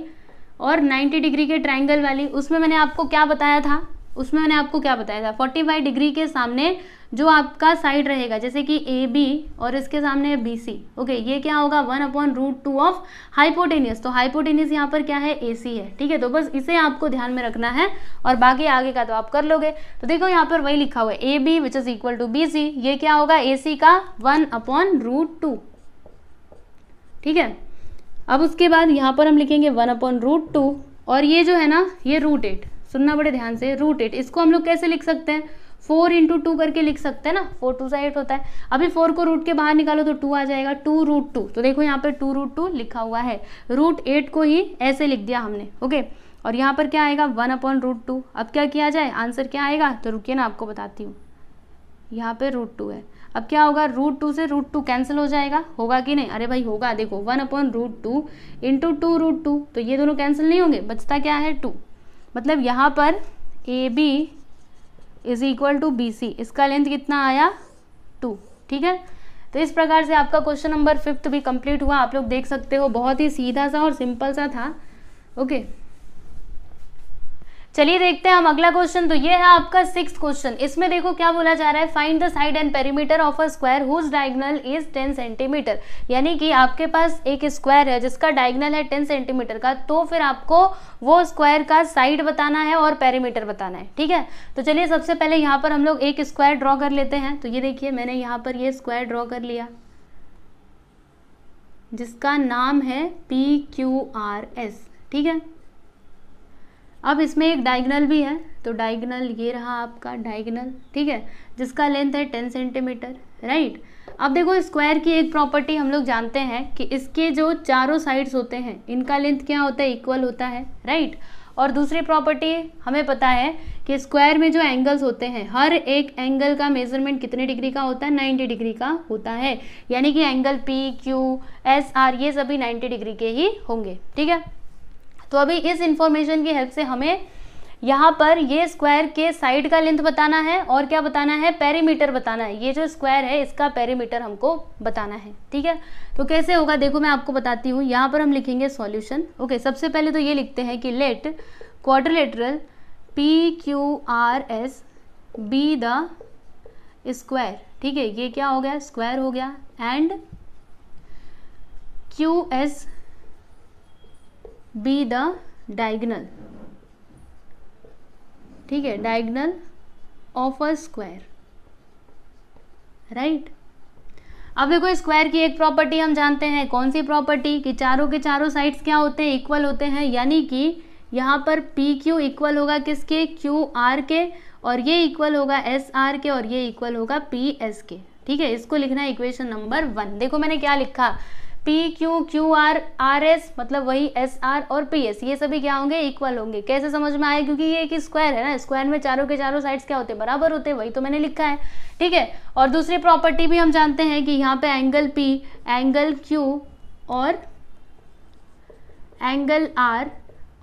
A: और 90 डिग्री के ट्राइंगल वाली उसमें मैंने आपको क्या बताया था उसमें मैंने आपको क्या बताया था 45 डिग्री के सामने जो आपका साइड रहेगा जैसे कि ए बी और इसके सामने है बी सी ओके ये क्या होगा one upon root two of hypotenuse तो हाइपोटेनियस यहाँ पर क्या है ए सी है ठीक है तो बस इसे आपको ध्यान में रखना है और बाकी आगे का तो आप कर लोगे तो देखो यहाँ पर वही लिखा हुआ है A B which is equal to B C ये क्या होगा ए सी का वन अपॉन रूट टू ठीक है अब उसके बाद यहाँ पर हम लिखेंगे वन अपॉन रूट टू और ये जो है ना ये रूट एट सुनना बड़े ध्यान से रूट एट इसको हम लोग कैसे लिख सकते हैं फोर इंटू टू करके लिख सकते हैं ना फोर टू सा एट होता है अभी फोर को रूट के बाहर निकालो तो टू आ जाएगा टू रूट टू तो देखो यहाँ पर टू रूट टू लिखा हुआ है रूट एट को ही ऐसे लिख दिया हमने ओके और यहाँ पर क्या आएगा वन अपॉन रूट टू अब क्या किया जाए आंसर क्या आएगा तो रुकिए ना आपको बताती हूँ यहाँ पे रूट टू है अब क्या होगा रूट टू से रूट टू कैंसिल हो जाएगा होगा कि नहीं अरे भाई होगा देखो one upon root two into two root two तो ये दोनों कैंसिल नहीं होंगे बचता क्या है टू मतलब यहाँ पर A B is equal to B C इसका लेंथ कितना आया टू ठीक है तो इस प्रकार से आपका क्वेश्चन नंबर फिफ्थ भी कंप्लीट हुआ आप लोग देख सकते हो बहुत ही सीधा सा और सिंपल सा था ओके okay. चलिए देखते हैं हम अगला क्वेश्चन तो ये है आपका सिक्स क्वेश्चन इसमें देखो क्या बोला जा रहा है find the side and perimeter of a square whose diagonal is ten centimetre यानी कि आपके पास एक स्क्वायर है जिसका डायगनल है टेन सेंटीमीटर का तो फिर आपको वो स्क्वायर का साइड बताना है और पेरीमीटर बताना है ठीक है तो चलिए सबसे पहले यहाँ पर हम लोग एक स्क्वायर ड्रॉ कर लेते हैं तो ये देखिए मैंने यहाँ पर ये स्क्वायर ड्रॉ कर लिया जिसका नाम है पी क्यू आर एस ठीक है अब इसमें एक डायगनल भी है तो डायगनल ये रहा आपका डायगनल ठीक है जिसका लेंथ है टेन सेंटीमीटर राइट अब देखो स्क्वायर की एक प्रॉपर्टी हम लोग जानते हैं कि इसके जो चारों साइड्स होते हैं इनका लेंथ क्या होता है इक्वल होता है राइट और दूसरी प्रॉपर्टी हमें पता है कि स्क्वायर में जो एंगल्स होते हैं हर एक एंगल का मेजरमेंट कितने डिग्री का होता है 90 डिग्री का होता है यानी कि angle P Q S R ये सभी 90 डिग्री के ही होंगे ठीक है तो अभी इस इंफॉर्मेशन की हेल्प से हमें यहाँ पर ये स्क्वायर के साइड का लेंथ बताना है और क्या बताना है पेरीमीटर बताना है ये जो स्क्वायर है इसका पेरीमीटर हमको बताना है ठीक है तो कैसे होगा देखो मैं आपको बताती हूँ यहाँ पर हम लिखेंगे सॉल्यूशन ओके सबसे पहले तो ये लिखते हैं कि let quadrilateral P Q R S be the square ठीक है ये क्या हो गया स्क्वायर हो गया and Q S be the diagonal ठीक है diagonal of a square right अब देखो स्क्वायर की एक प्रॉपर्टी हम जानते हैं कौन सी प्रॉपर्टी कि चारों के चारों साइड्स क्या होते हैं इक्वल होते हैं यानी कि यहाँ पर पी क्यू इक्वल होगा किसके क्यू आर के और ये इक्वल होगा एस आर के और ये इक्वल होगा पी एस के ठीक है इसको लिखना है इक्वेशन नंबर वन देखो मैंने क्या लिखा P Q Q R R S मतलब वही एस आर और पी एस ये सभी क्या होंगे इक्वल होंगे कैसे समझ में आए क्योंकि ये एक स्क्वायर है ना स्क्वायर में चारों के चारों साइड्स क्या होते हैं बराबर होते हैं वही तो मैंने लिखा है ठीक है और दूसरी प्रॉपर्टी भी हम जानते हैं कि यहाँ पे एंगल पी एंगल क्यू और एंगल आर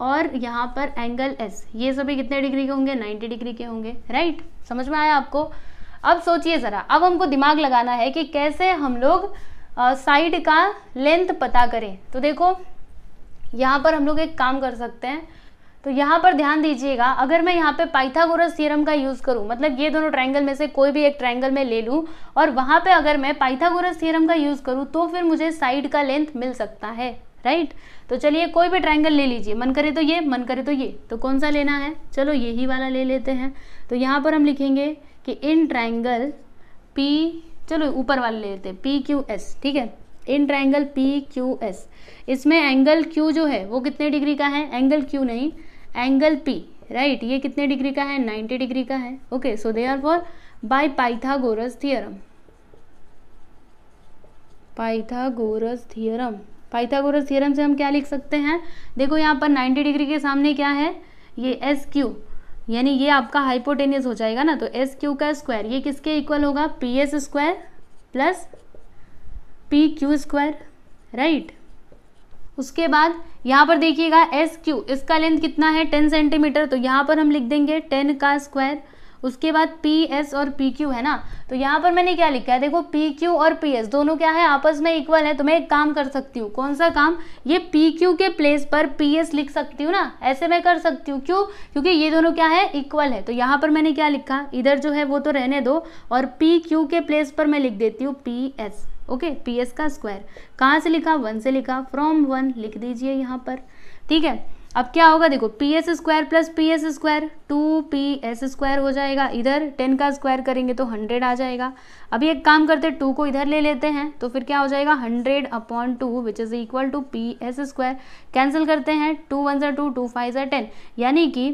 A: और यहाँ पर एंगल एस ये सभी कितने डिग्री के होंगे नाइन्टी डिग्री के होंगे राइट समझ में आया आपको अब सोचिए ज़रा अब हमको दिमाग लगाना है कि कैसे हम लोग साइड का लेंथ पता करें तो देखो यहाँ पर हम लोग एक काम कर सकते हैं तो यहाँ पर ध्यान दीजिएगा अगर मैं यहाँ पे पाइथागोरस थ्योरम का यूज़ करूँ मतलब ये दोनों ट्रायंगल में से कोई भी एक ट्रायंगल में ले लूँ और वहाँ पे अगर मैं पाइथागोरस थ्योरम का यूज़ करूँ तो फिर मुझे साइड का लेंथ मिल सकता है राइट तो चलिए कोई भी ट्रायंगल ले लीजिए मन करे तो ये मन करे तो ये तो कौन सा लेना है चलो यही वाला ले लेते हैं तो यहाँ पर हम लिखेंगे कि इन ट्राइंगल पी चलो ऊपर वाले ले लेते हैं पी क्यू एस ठीक है in triangle P Q S इसमें एंगल क्यू जो है वो कितने डिग्री का है एंगल क्यू नहीं एंगल पी राइट ये कितने डिग्री का है 90 डिग्री का है okay so they are therefore by Pythagoras theorem Pythagoras theorem Pythagoras theorem से हम क्या लिख सकते हैं देखो यहाँ पर 90 डिग्री के सामने क्या है ये एस क्यू यानी ये आपका हाइपोटेनियस हो जाएगा ना तो एस क्यू का स्क्वायर ये किसके इक्वल होगा P S square plus P Q square right उसके बाद यहाँ पर देखिएगा एस क्यू इसका लेंथ कितना है टेन सेंटीमीटर तो यहाँ पर हम लिख देंगे टेन का स्क्वायर उसके बाद पी एस और पी क्यू है ना तो यहाँ पर मैंने क्या लिखा है देखो पी क्यू और पी एस दोनों क्या है आपस में इक्वल है तो मैं एक काम कर सकती हूँ कौन सा काम ये पी क्यू के प्लेस पर पी एस लिख सकती हूँ ना ऐसे मैं कर सकती हूँ क्यों क्योंकि ये दोनों क्या है इक्वल है तो यहाँ पर मैंने क्या लिखा इधर जो है वो तो रहने दो और पी क्यू के प्लेस पर मैं लिख देती हूँ P S okay P S का स्क्वायर कहाँ से लिखा वन से लिखा फ्रॉम वन लिख दीजिए यहाँ पर ठीक है अब क्या होगा देखो P S square plus P S square two P S square हो जाएगा इधर टेन का स्क्वायर करेंगे तो हंड्रेड आ जाएगा अभी एक काम करते हैं टू को इधर ले लेते हैं तो फिर क्या हो जाएगा hundred upon two which is equal to P S square cancel करते हैं टू वन ज़ा टू टू फाइव ज़ा टेन यानी कि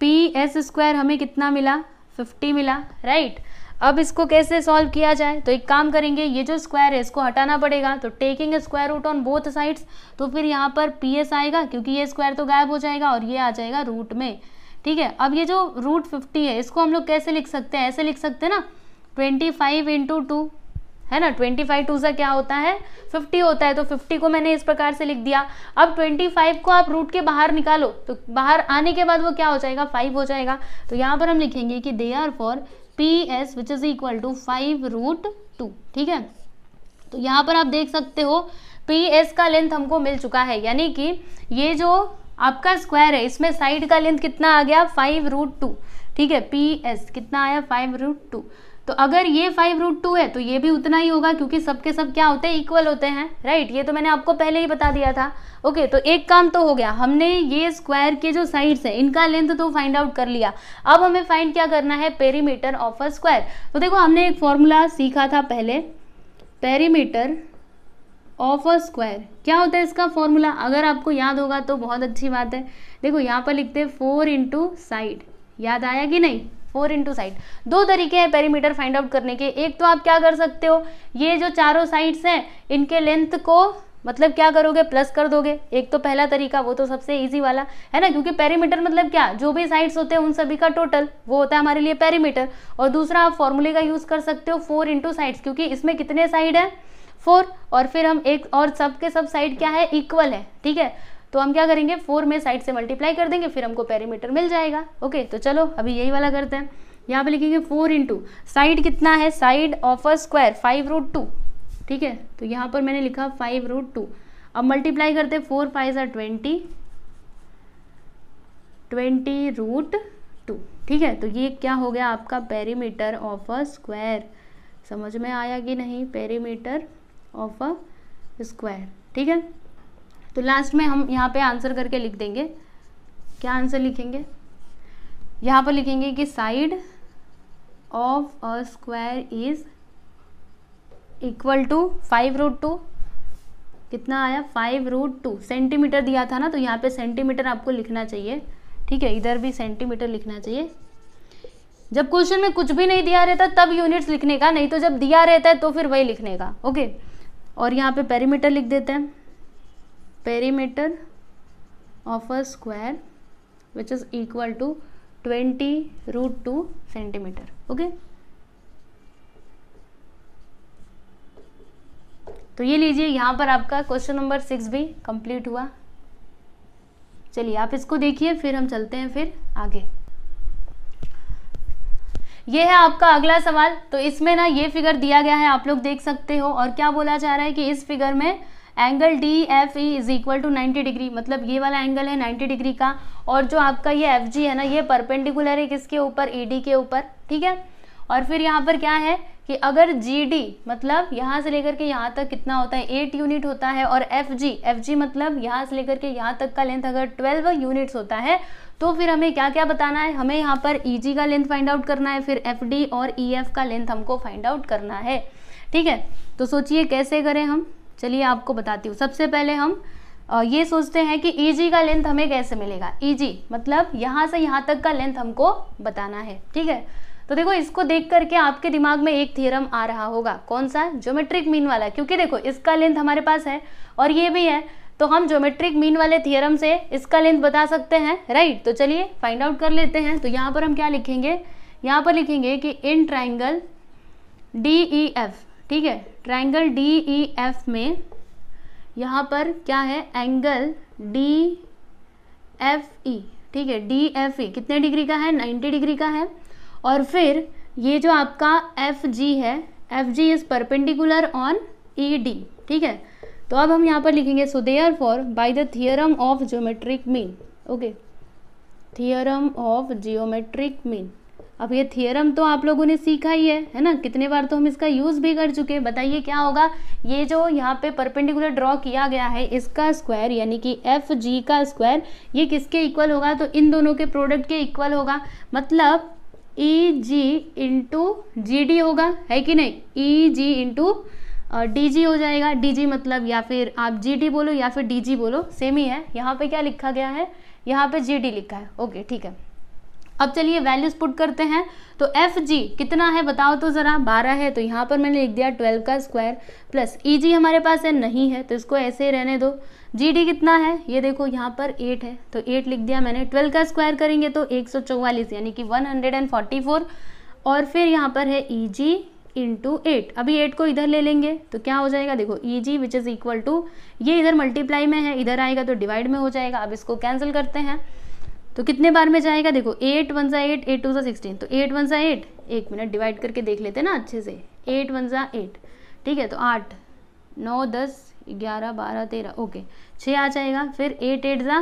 A: पी एस स्क्वायर हमें कितना मिला फिफ्टी मिला राइट right? अब इसको कैसे सॉल्व किया जाए तो एक काम करेंगे ये जो स्क्वायर है इसको हटाना पड़ेगा तो taking square root on both sides तो फिर यहाँ पर पी एस आएगा क्योंकि ये स्क्वायर तो गायब हो जाएगा और ये आ जाएगा रूट में ठीक है अब ये जो रूट फिफ्टी है इसको हम लोग कैसे लिख सकते हैं ऐसे लिख सकते हैं ना ट्वेंटी फाइव इंटू टू है ना ट्वेंटी फाइव टू सा क्या होता है फिफ्टी होता है तो फिफ्टी को मैंने इस प्रकार से लिख दिया अब ट्वेंटी फाइव को आप रूट के बाहर निकालो तो बाहर आने के बाद वो क्या हो जाएगा फाइव हो जाएगा तो यहाँ पर हम लिखेंगे कि they are therefore P S which is equal to five root two ठीक है तो यहाँ पर आप देख सकते हो पी एस का लेंथ हमको मिल चुका है यानी कि ये जो आपका स्क्वायर है इसमें साइड का लेंथ कितना आ गया फाइव रूट टू ठीक है पी एस कितना आया फाइव रूट टू तो अगर ये फाइव रूट टू है तो ये भी उतना ही होगा क्योंकि सबके सब क्या होते हैं इक्वल होते हैं राइट ये तो मैंने आपको पहले ही बता दिया था ओके तो एक काम तो हो गया हमने ये स्क्वायर के जो साइड्स हैं इनका लेंथ तो फाइंड आउट कर लिया अब हमें फाइंड क्या करना है पेरीमीटर ऑफ अ स्क्वायर तो देखो हमने एक फॉर्मूला सीखा था पहले पेरीमीटर ऑफ अ स्क्वायर क्या होता है इसका फॉर्मूला अगर आपको याद होगा तो बहुत अच्छी बात है देखो यहाँ पर लिखते हैं फोर इंटू साइड याद आया कि नहीं फोर इंटू साइड दो तरीके हैं पेरीमीटर फाइंड आउट करने के एक तो आप क्या कर सकते हो ये जो चारों साइड्स हैं इनके लेंथ को मतलब क्या करोगे प्लस कर दोगे एक तो पहला तरीका वो तो सबसे इजी वाला है ना क्योंकि पेरीमीटर मतलब क्या जो भी साइड्स होते हैं उन सभी का टोटल वो होता है हमारे लिए पेरीमीटर और दूसरा आप फॉर्मूले का यूज़ कर सकते हो फोर इंटू साइड्स क्योंकि इसमें कितने साइड है फोर और फिर हम एक और सब के सब साइड क्या है इक्वल है ठीक है तो हम क्या करेंगे फोर में साइड से मल्टीप्लाई कर देंगे फिर हमको पेरीमीटर मिल जाएगा ओके तो चलो अभी यही वाला करते हैं यहाँ पे लिखेंगे फोर इंटू साइड कितना है side of a square five root two ठीक है तो यहाँ पर मैंने लिखा फाइव रूट टू अब मल्टीप्लाई करते हैं four five are twenty twenty root two ठीक है तो ये क्या हो गया आपका पेरीमीटर ऑफ अ स्क्वायर समझ में आया कि नहीं पेरीमीटर ऑफ अ स्क्वायर ठीक है तो लास्ट में हम यहाँ पे आंसर करके लिख देंगे क्या आंसर लिखेंगे यहाँ पर लिखेंगे कि side of a square is equal to five root two कितना आया फाइव रूट टू सेंटीमीटर दिया था ना तो यहाँ पे सेंटीमीटर आपको लिखना चाहिए ठीक है इधर भी सेंटीमीटर लिखना चाहिए जब क्वेश्चन में कुछ भी नहीं दिया रहता तब यूनिट्स लिखने का नहीं तो जब दिया रहता है तो फिर वही लिखने का ओके और यहाँ पे पेरीमीटर लिख देते हैं perimeter of a square which is equal to 20 root 2 cm okay तो ये लीजिए यहाँ पर आपका क्वेश्चन नंबर सिक्स भी कंप्लीट हुआ चलिए आप इसको देखिए फिर हम चलते हैं फिर आगे ये है आपका अगला सवाल तो इसमें ना ये फिगर दिया गया है आप लोग देख सकते हो और क्या बोला जा रहा है कि इस फिगर में angle D F E is equal to 90 degree मतलब ये वाला एंगल है 90 डिग्री का और जो आपका ये एफ जी है ना ये परपेंडिकुलर है किसके ऊपर ई e डी के ऊपर ठीक है और फिर यहाँ पर क्या है कि अगर जी डी मतलब यहाँ से लेकर के यहाँ तक कितना होता है एट यूनिट होता है और एफ जी एफ जी मतलब यहाँ से लेकर के यहाँ तक का लेंथ अगर ट्वेल्व यूनिट्स होता है तो फिर हमें क्या क्या बताना है हमें यहाँ पर ई e जी का लेंथ फाइंड आउट करना है फिर एफ डी और ई e एफ का लेंथ हमको फाइंड आउट करना है ठीक है तो सोचिए कैसे करें हम चलिए आपको बताती हूँ सबसे पहले हम ये सोचते हैं कि ई e का लेंथ हमें कैसे मिलेगा ई e मतलब यहाँ से यहाँ तक का लेंथ हमको बताना है ठीक है तो देखो इसको देख करके आपके दिमाग में एक थ्योरम आ रहा होगा कौन सा ज्योमेट्रिक मीन वाला क्योंकि देखो इसका लेंथ हमारे पास है और ये भी है तो हम ज्योमेट्रिक मीन वाले थ्योरम से इसका लेंथ बता सकते हैं राइट तो चलिए फाइंड आउट कर लेते हैं तो यहाँ पर हम क्या लिखेंगे यहाँ पर लिखेंगे कि in triangle D E F ठीक है ट्रायंगल डी ई एफ में यहाँ पर क्या है एंगल डी एफ ई ठीक है डी एफ ई कितने डिग्री का है 90 डिग्री का है और फिर ये जो आपका एफ जी है F G is perpendicular on E D ठीक है तो अब हम यहाँ पर लिखेंगे so therefore by the theorem of geometric mean okay theorem of geometric mean अब ये थियरम तो आप लोगों ने सीखा ही है है ना कितने बार तो हम इसका यूज़ भी कर चुके हैं बताइए क्या होगा ये जो यहाँ पे परपेंडिकुलर ड्रॉ किया गया है इसका स्क्वायर यानी कि एफ जी का स्क्वायर ये किसके इक्वल होगा तो इन दोनों के प्रोडक्ट के इक्वल होगा मतलब ई जी इंटू जी डी होगा है कि नहीं ई जी इंटू डी जी हो जाएगा डी जी मतलब या फिर आप जी डी बोलो या फिर डी जी बोलो सेम ही है यहाँ पे क्या लिखा गया है यहाँ पे जी डी लिखा है ओके ठीक है अब चलिए वैल्यूज पुट करते हैं तो एफ जी कितना है बताओ तो ज़रा बारह है तो यहाँ पर मैंने लिख दिया ट्वेल्व का स्क्वायर प्लस ई जी हमारे पास है नहीं है तो इसको ऐसे ही रहने दो जी डी कितना है ये देखो यहाँ पर एट है तो एट लिख दिया मैंने ट्वेल्व का स्क्वायर करेंगे तो एक सौ चौवालीस यानी कि one hundred and forty four और फिर यहाँ पर है ई जी इंटू एट अभी एट को इधर ले लेंगे तो क्या हो जाएगा देखो E G which is equal to ये इधर मल्टीप्लाई में है इधर आएगा तो डिवाइड में हो जाएगा अब इसको कैंसिल करते हैं तो कितने बार में जाएगा देखो एट वन ज़ा एट एट टू ज़ा सिक्सटीन तो एट वन ज़ा एट एक मिनट डिवाइड करके देख लेते हैं ना अच्छे से एट वन ज़ा एट ठीक है तो आठ नौ दस ग्यारह बारह तेरह ओके छः आ जाएगा फिर एट एट ज़ा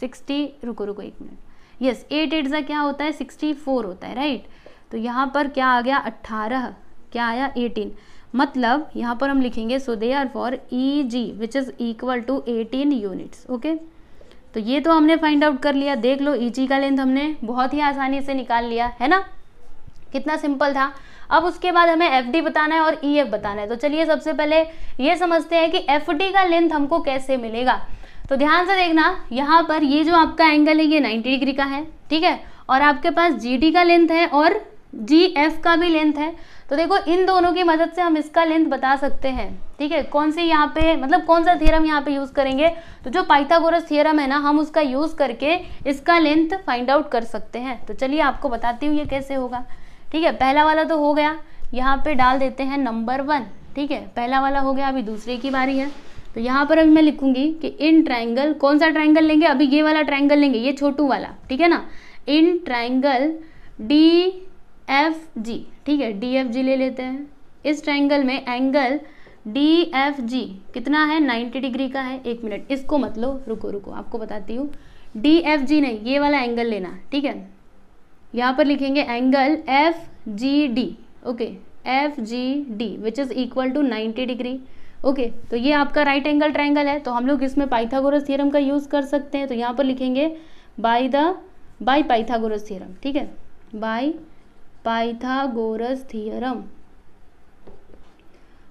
A: सिक्सटी रुको रुको एक मिनट यस एट एट ज़ा क्या होता है सिक्सटी फोर होता है राइट तो यहाँ पर क्या आ गया अट्ठारह क्या आया एटीन मतलब यहाँ पर हम लिखेंगे so they are therefore E G which is equal to eighteen units okay तो ये तो हमने फाइंड आउट कर लिया देख लो ई e का लेंथ हमने बहुत ही आसानी से निकाल लिया है ना कितना सिंपल था अब उसके बाद हमें एफ बताना है और ई e बताना है तो चलिए सबसे पहले ये समझते हैं कि एफ का लेंथ हमको कैसे मिलेगा तो ध्यान से देखना यहाँ पर ये जो आपका एंगल है ये 90 डिग्री का है ठीक है और आपके पास जी का लेंथ है और जी एफ का भी लेंथ है तो देखो इन दोनों की मदद से हम इसका लेंथ बता सकते हैं ठीक है कौन सी यहाँ पे मतलब कौन सा थियरम यहाँ पे यूज़ करेंगे तो जो पाइथागोरस थियरम है ना हम उसका यूज़ करके इसका लेंथ फाइंड आउट कर सकते हैं तो चलिए आपको बताती हूँ ये कैसे होगा ठीक है पहला वाला तो हो गया यहाँ पे डाल देते हैं नंबर वन ठीक है पहला वाला हो गया अभी दूसरे की बारी है तो यहाँ पर अभी मैं लिखूंगी कि इन ट्राइंगल कौन सा ट्राइंगल लेंगे अभी ये वाला ट्राइंगल लेंगे ये छोटू वाला ठीक है ना in triangle D F G ठीक है डी एफ जी ले लेते हैं इस ट्रैंगल में एंगल डी एफ जी कितना है 90 डिग्री का है एक मिनट इसको मत लो रुको रुको आपको बताती हूँ डी एफ जी नहीं ये वाला एंगल लेना ठीक है यहाँ पर लिखेंगे angle F G D okay F G D which is equal to 90 degree okay तो ये आपका राइट एंगल ट्रायंगल है तो हम लोग इसमें पाइथागोरस थ्योरम का यूज़ कर सकते हैं तो यहाँ पर लिखेंगे by the by Pythagoras theorem ठीक है बाई पाइथागोरस थियरम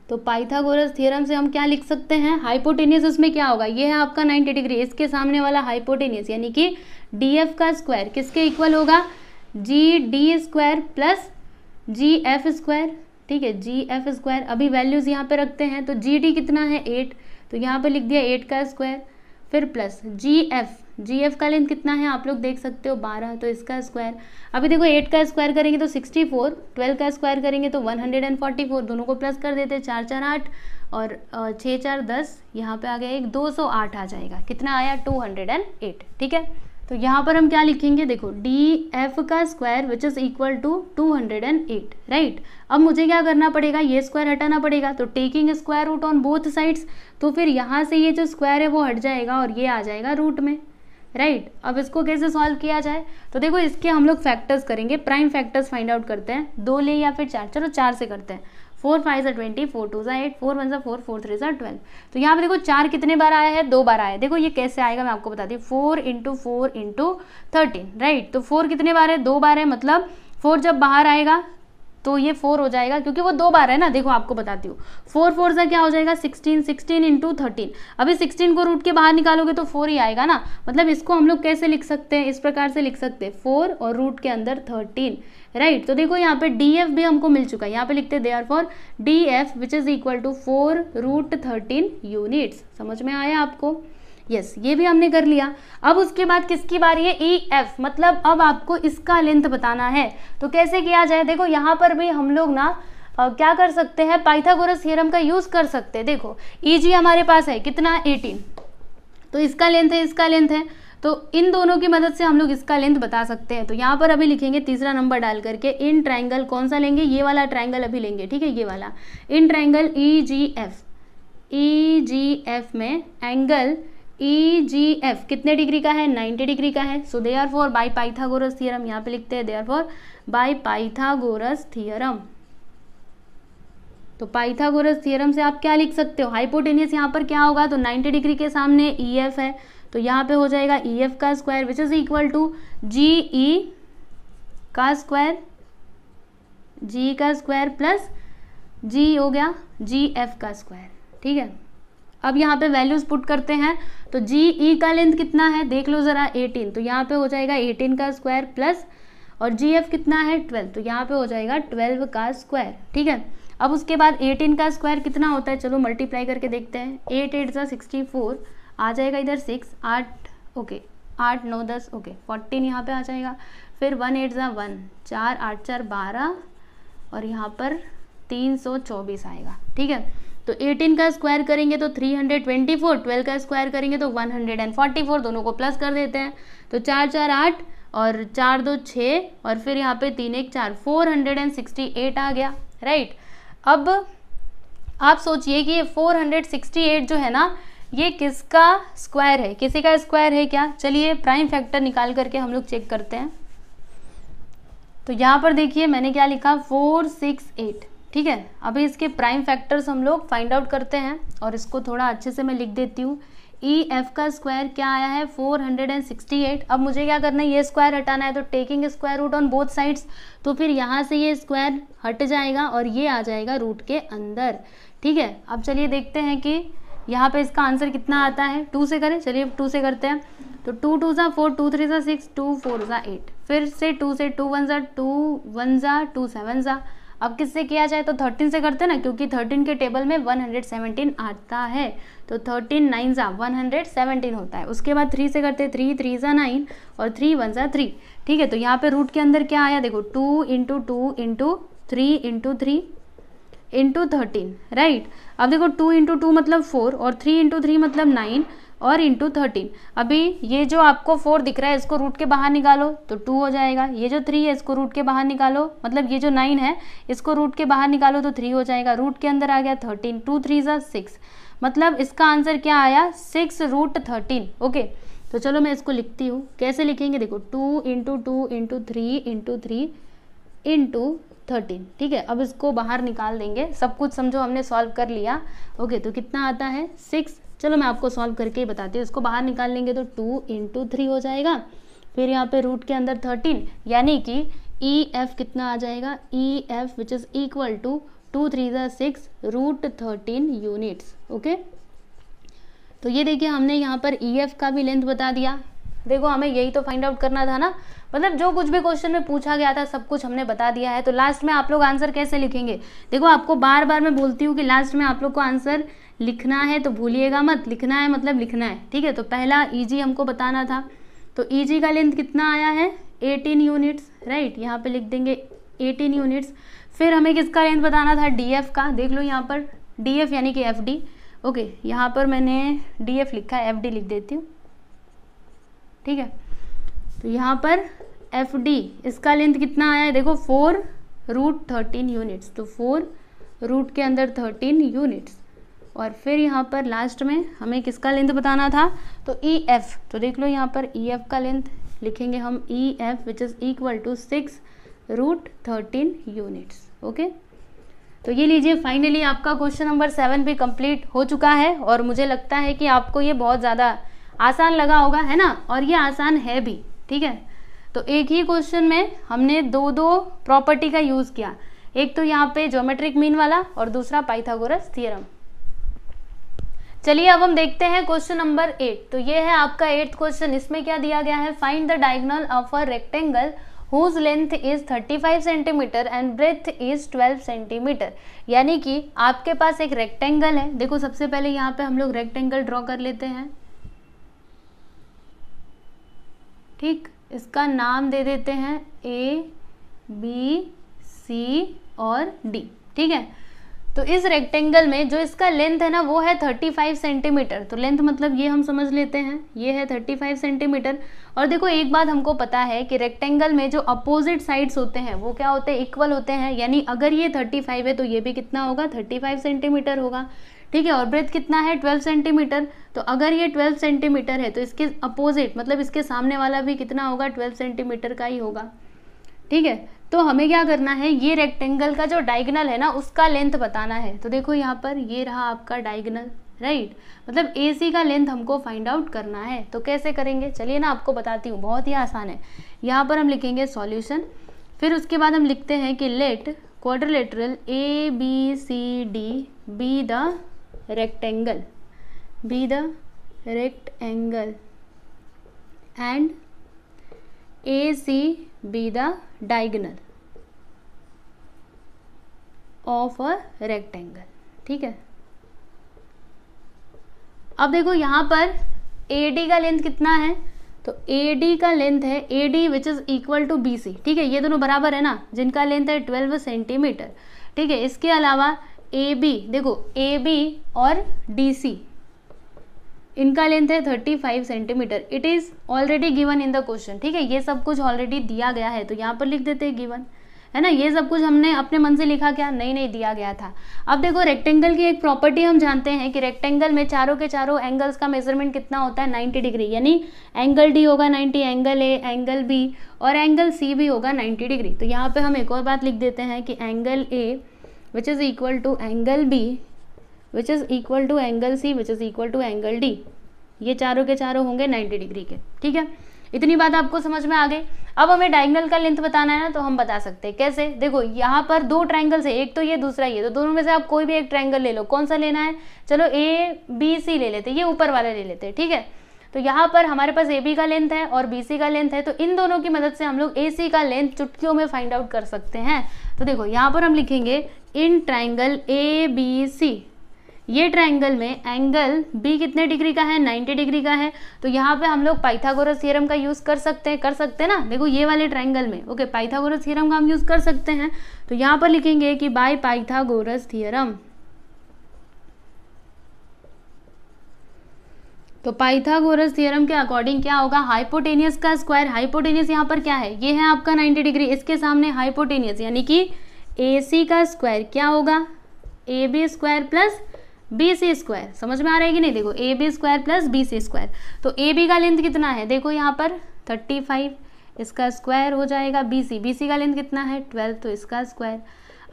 A: तो पाइथागोरस थियरम से हम क्या लिख सकते हैं हाइपोटेनियस इसमें क्या होगा ये है आपका 90 डिग्री इसके सामने वाला हाइपोटेनियस यानी कि डी एफ का स्क्वायर किसके इक्वल होगा G D square plus G F square ठीक है जी एफ स्क्वायर अभी वैल्यूज़ यहाँ पे रखते हैं तो जी डी कितना है एट तो यहाँ पर लिख दिया एट का स्क्वायर फिर plus G F G F का लेंथ कितना है आप लोग देख सकते हो बारह तो इसका स्क्वायर अभी देखो एट का स्क्वायर करेंगे तो सिक्सटी फोर ट्वेल्व का स्क्वायर करेंगे तो one hundred and forty four दोनों को प्लस कर देते हैं चार चार आठ और छः चार दस यहाँ पे आ गया एक दो सौ आठ आ जाएगा कितना आया टू हंड्रेड एंड एट ठीक है तो यहाँ पर हम क्या लिखेंगे देखो डी एफ का square which is equal to two hundred and eight right अब मुझे क्या करना पड़ेगा ये स्क्वायर हटाना पड़ेगा तो taking square root on both sides तो फिर यहाँ से ये जो स्क्वायर है वो हट जाएगा और ये आ जाएगा रूट में राइट right? अब इसको कैसे सॉल्व किया जाए तो देखो इसके हम लोग फैक्टर्स करेंगे प्राइम फैक्टर्स फाइंड आउट करते हैं दो ले या फिर चार चलो चार से करते हैं फोर फाइव सा ट्वेंटी फोर टू सा एट फोर वन सा फोर फोर थ्री सा ट्वेल्व तो यहाँ पे देखो चार कितने बार आया है दो बार आया है देखो ये कैसे आएगा मैं आपको बताती हूँ four into four into thirteen right तो फोर कितने बार है दो बार है मतलब फोर जब बाहर आएगा तो ये फोर हो जाएगा क्योंकि वो दो बार है ना देखो आपको बताती हूँ फोर फोर सा क्या हो जाएगा सिक्सटीन सिक्सटीन इंटू थर्टीन अभी सिक्सटीन को रूट के बाहर निकालोगे तो फोर ही आएगा ना मतलब इसको हम लोग कैसे लिख सकते हैं इस प्रकार से लिख सकते हैं फोर और रूट के अंदर थर्टीन राइट right, तो देखो यहाँ पे डी एफ भी हमको मिल चुका है यहाँ पे लिखते हैं they are therefore D F which is equal to four root thirteen units समझ में आया आपको यस ये भी हमने कर लिया अब उसके बाद किसकी बारी है ई e एफ मतलब अब आपको इसका लेंथ बताना है तो कैसे किया जाए देखो यहाँ पर भी हम लोग ना आ, क्या कर सकते हैं पाइथागोरस थ्योरम का यूज़ कर सकते हैं देखो ई e जी हमारे पास है कितना एटीन तो इसका लेंथ है इसका लेंथ है तो इन दोनों की मदद से हम लोग इसका लेंथ बता सकते हैं तो यहाँ पर अभी लिखेंगे तीसरा नंबर डाल करके इन ट्राइंगल कौन सा लेंगे ये वाला ट्राइंगल अभी लेंगे ठीक है ये वाला in triangle E G F E G F में एंगल ई जी एफ कितने डिग्री का है 90 डिग्री का है so they are therefore by Pythagoras theorem यहाँ पे लिखते हैं they are therefore by Pythagoras theorem तो पाइथागोरस थियरम से आप क्या लिख सकते हो हाइपोटेनियस यहाँ पर क्या होगा तो 90 डिग्री के सामने ई e एफ है तो यहाँ पे हो जाएगा ई e एफ का square which is equal to G E का स्क्वायर जी e का स्क्वायर प्लस जी हो गया जी एफ का स्क्वायर ठीक है अब यहाँ पे वैल्यूज़ पुट करते हैं तो जी ई e का लेंथ कितना है देख लो ज़रा 18 तो यहाँ पे हो जाएगा 18 का स्क्वायर प्लस और जी एफ कितना है 12 तो यहाँ पे हो जाएगा 12 का स्क्वायर ठीक है अब उसके बाद 18 का स्क्वायर कितना होता है चलो मल्टीप्लाई करके देखते हैं एट एट ज़ा सिक्सटी आ जाएगा इधर सिक्स आठ ओके आठ नौ दस ओके फोर्टीन यहाँ पे आ जाएगा फिर वन एट ज़ा वन चार आठ चार बारह और यहाँ पर तीन सौ चौबीस आएगा ठीक है तो 18 का स्क्वायर करेंगे तो 324 12 का स्क्वायर करेंगे तो 144 दोनों को प्लस कर देते हैं तो चार चार आठ और चार दो छः और फिर यहाँ पे तीन एक चार four hundred and sixty eight आ गया राइट अब आप सोचिए कि ये फोर हंड्रेड सिक्सटी एट जो है ना ये किसका स्क्वायर है किसी का स्क्वायर है क्या चलिए प्राइम फैक्टर निकाल करके हम लोग चेक करते हैं तो यहाँ पर देखिए मैंने क्या लिखा फोर सिक्स एट ठीक है अभी इसके प्राइम फैक्टर्स हम लोग फाइंड आउट करते हैं और इसको थोड़ा अच्छे से मैं लिख देती हूँ ई e, एफ का स्क्वायर क्या आया है 468 अब मुझे क्या करना है ये स्क्वायर हटाना है तो taking square root on both sides तो फिर यहाँ से ये स्क्वायर हट जाएगा और ये आ जाएगा रूट के अंदर ठीक है अब चलिए देखते हैं कि यहाँ पे इसका आंसर कितना आता है टू से करें चलिए टू से करते हैं तो टू टू ज़ा फोर टू थ्री ज़ा सिक्स टू फोर ज़ा एट फिर से टू से टू वन ज़ा टू वन ज़ा टू सेवन ज़ा अब किससे किया जाए तो थर्टीन से करते ना क्योंकि थर्टीन के टेबल में वन हंड्रेड सेवनटीन आता है तो थर्टीन नाइन जा वन हंड्रेड सेवनटीन होता है उसके बाद थ्री से करते थ्री थ्री जा नाइन और थ्री वन ज़ा थ्री ठीक है तो यहाँ पे रूट के अंदर क्या आया देखो two into two into three into three into thirteen right अब देखो टू इंटू टू मतलब फोर और थ्री इंटू थ्री मतलब नाइन और इंटू थर्टीन अभी ये जो आपको फोर दिख रहा है इसको रूट के बाहर निकालो तो टू हो जाएगा ये जो थ्री है इसको रूट के बाहर निकालो मतलब ये जो नाइन है इसको रूट के बाहर निकालो तो थ्री हो जाएगा रूट के अंदर आ गया थर्टीन टू थ्री ज़ा सिक्स मतलब इसका आंसर क्या आया सिक्स रूट थर्टीन ओके तो चलो मैं इसको लिखती हूँ कैसे लिखेंगे देखो two into two into three into three into thirteen ठीक है अब इसको बाहर निकाल देंगे सब कुछ समझो हमने सॉल्व कर लिया ओके तो कितना आता है सिक्स चलो मैं आपको सॉल्व करके ही बताती हूँ इसको बाहर निकाल लेंगे तो टू इंटू थ्री हो जाएगा फिर यहाँ पे रूट के अंदर थर्टीन यानी कि ई e एफ कितना आ जाएगा E F which is equal to two three ज़ा six root thirteen units okay तो ये देखिए हमने यहाँ पर ई e एफ का भी लेंथ बता दिया देखो हमें यही तो फाइंड आउट करना था ना मतलब जो कुछ भी क्वेश्चन में पूछा गया था सब कुछ हमने बता दिया है तो लास्ट में आप लोग आंसर कैसे लिखेंगे देखो आपको बार बार मैं बोलती हूँ कि लास्ट में आप लोग को आंसर लिखना है तो भूलिएगा मत लिखना है मतलब लिखना है ठीक है तो पहला ई e हमको बताना था तो ई e का लेंथ कितना आया है 18 यूनिट्स राइट यहाँ पे लिख देंगे 18 यूनिट्स फिर हमें किसका लेंथ बताना था डी का देख लो यहाँ पर डी यानी कि एफ ओके यहाँ पर मैंने एफ लिखा है डी लिख देती हूँ ठीक है तो यहाँ पर एफ डी इसका लेंथ कितना आया है देखो फोर रूट थर्टीन यूनिट्स तो फोर रूट के अंदर थर्टीन यूनिट्स और फिर यहाँ पर लास्ट में हमें किसका लेंथ बताना था तो ई e एफ तो देख लो यहाँ पर ई e एफ का लेंथ लिखेंगे हम E F which is equal to six root thirteen units okay तो ये लीजिए फाइनली आपका क्वेश्चन नंबर सेवन भी कंप्लीट हो चुका है और मुझे लगता है कि आपको ये बहुत ज़्यादा आसान लगा होगा है ना और ये आसान है भी ठीक है तो एक ही क्वेश्चन में हमने दो दो प्रॉपर्टी का यूज़ किया एक तो यहाँ पे ज्योमेट्रिक मीन वाला और दूसरा पाइथागोरस थ्योरम चलिए अब हम देखते हैं क्वेश्चन नंबर एट तो ये है आपका एट्थ क्वेश्चन इसमें क्या दिया गया है find the diagonal of a rectangle whose length is 35 centimetre and breadth is 12 centimetre यानी कि आपके पास एक रेक्टेंगल है देखो सबसे पहले यहाँ पे हम लोग रेक्टेंगल ड्रॉ कर लेते हैं ठीक इसका नाम दे देते हैं ए बी सी और डी ठीक है तो इस रेक्टेंगल में जो इसका लेंथ है ना वो है 35 सेंटीमीटर तो लेंथ मतलब ये हम समझ लेते हैं ये है 35 सेंटीमीटर और देखो एक बात हमको पता है कि रेक्टेंगल में जो अपोजिट साइड्स होते हैं वो क्या होते हैं इक्वल होते हैं यानी अगर ये 35 है तो ये भी कितना होगा 35 सेंटीमीटर होगा ठीक है और ब्रेथ कितना है ट्वेल्व सेंटीमीटर तो अगर ये ट्वेल्व सेंटीमीटर है तो इसके अपोजिट मतलब इसके सामने वाला भी कितना होगा ट्वेल्व सेंटीमीटर का ही होगा ठीक है तो हमें क्या करना है ये रेक्टेंगल का जो डायगनल है ना उसका लेंथ बताना है तो देखो यहाँ पर ये रहा आपका डायगनल राइट right. मतलब ए सी का लेंथ हमको फाइंड आउट करना है तो कैसे करेंगे चलिए ना आपको बताती हूँ बहुत ही आसान है यहाँ पर हम लिखेंगे सॉल्यूशन फिर उसके बाद हम लिखते हैं कि let quadrilateral A B C D be the rectangle be the rectangle and A C be the diagonal of a rectangle ठीक है अब देखो यहां पर AD का लेंथ कितना है तो AD का लेंथ है AD which is equal to BC ठीक है ये दोनों बराबर है ना जिनका लेंथ है 12 सेंटीमीटर ठीक है इसके अलावा AB देखो AB और DC इनका लेंथ है thirty five centimetre it is already given in the question ठीक है ये सब कुछ ऑलरेडी दिया गया है तो यहाँ पर लिख देते हैं गिवन है ना ये सब कुछ हमने अपने मन से लिखा क्या नहीं नहीं दिया गया था अब देखो रेक्टेंगल की एक प्रॉपर्टी हम जानते हैं कि रेक्टेंगल में चारों के चारों एंगल्स का मेजरमेंट कितना होता है 90 डिग्री यानी एंगल डी होगा 90 एंगल ए एंगल बी और एंगल सी भी होगा 90 डिग्री तो यहाँ पे हम एक और बात लिख देते हैं कि angle A which is equal to angle B which is equal to angle C which is equal to angle D ये चारों के चारों होंगे 90 डिग्री के ठीक है इतनी बात आपको समझ में आ गई अब हमें डायगनल का लेंथ बताना है ना तो हम बता सकते हैं कैसे देखो यहाँ पर दो ट्राइंगल्स है एक तो ये दूसरा ये तो दोनों में से आप कोई भी एक ट्रायंगल ले लो कौन सा लेना है चलो ए बी सी ले लेते ये ऊपर वाला ले लेते ठीक है तो यहाँ पर हमारे पास ए बी का लेंथ है और बी सी का लेंथ है तो इन दोनों की मदद से हम लोग ए सी का लेंथ चुटकियों में फाइंड आउट कर सकते हैं तो देखो यहाँ पर हम लिखेंगे in triangle A B C ये ट्रायंगल में एंगल बी कितने डिग्री का है 90 डिग्री का है तो यहाँ पे हम लोग पाइथागोरस थ्योरम का यूज़ कर सकते हैं कर सकते हैं ना देखो ये वाले ट्रायंगल में ओके पाइथागोरस थ्योरम का हम यूज़ कर सकते हैं तो यहाँ पर लिखेंगे कि बाय पाइथागोरस थ्योरम तो पाइथागोरस थ्योरम के अकॉर्डिंग क्या होगा हाइपोटेनियस का स्क्वायर हाइपोटेनियस यहाँ पर क्या है ये है आपका 90 डिग्री इसके सामने हाइपोटेनियस यानी कि ए सी का स्क्वायर क्या होगा A B square plus B C square समझ में आ रहा है कि नहीं देखो A B square plus B C square तो ए बी का लेंथ कितना है देखो यहाँ पर थर्टी फाइव इसका स्क्वायर हो जाएगा बी सी बी सी का लेंथ कितना है ट्वेल्व तो इसका स्क्वायर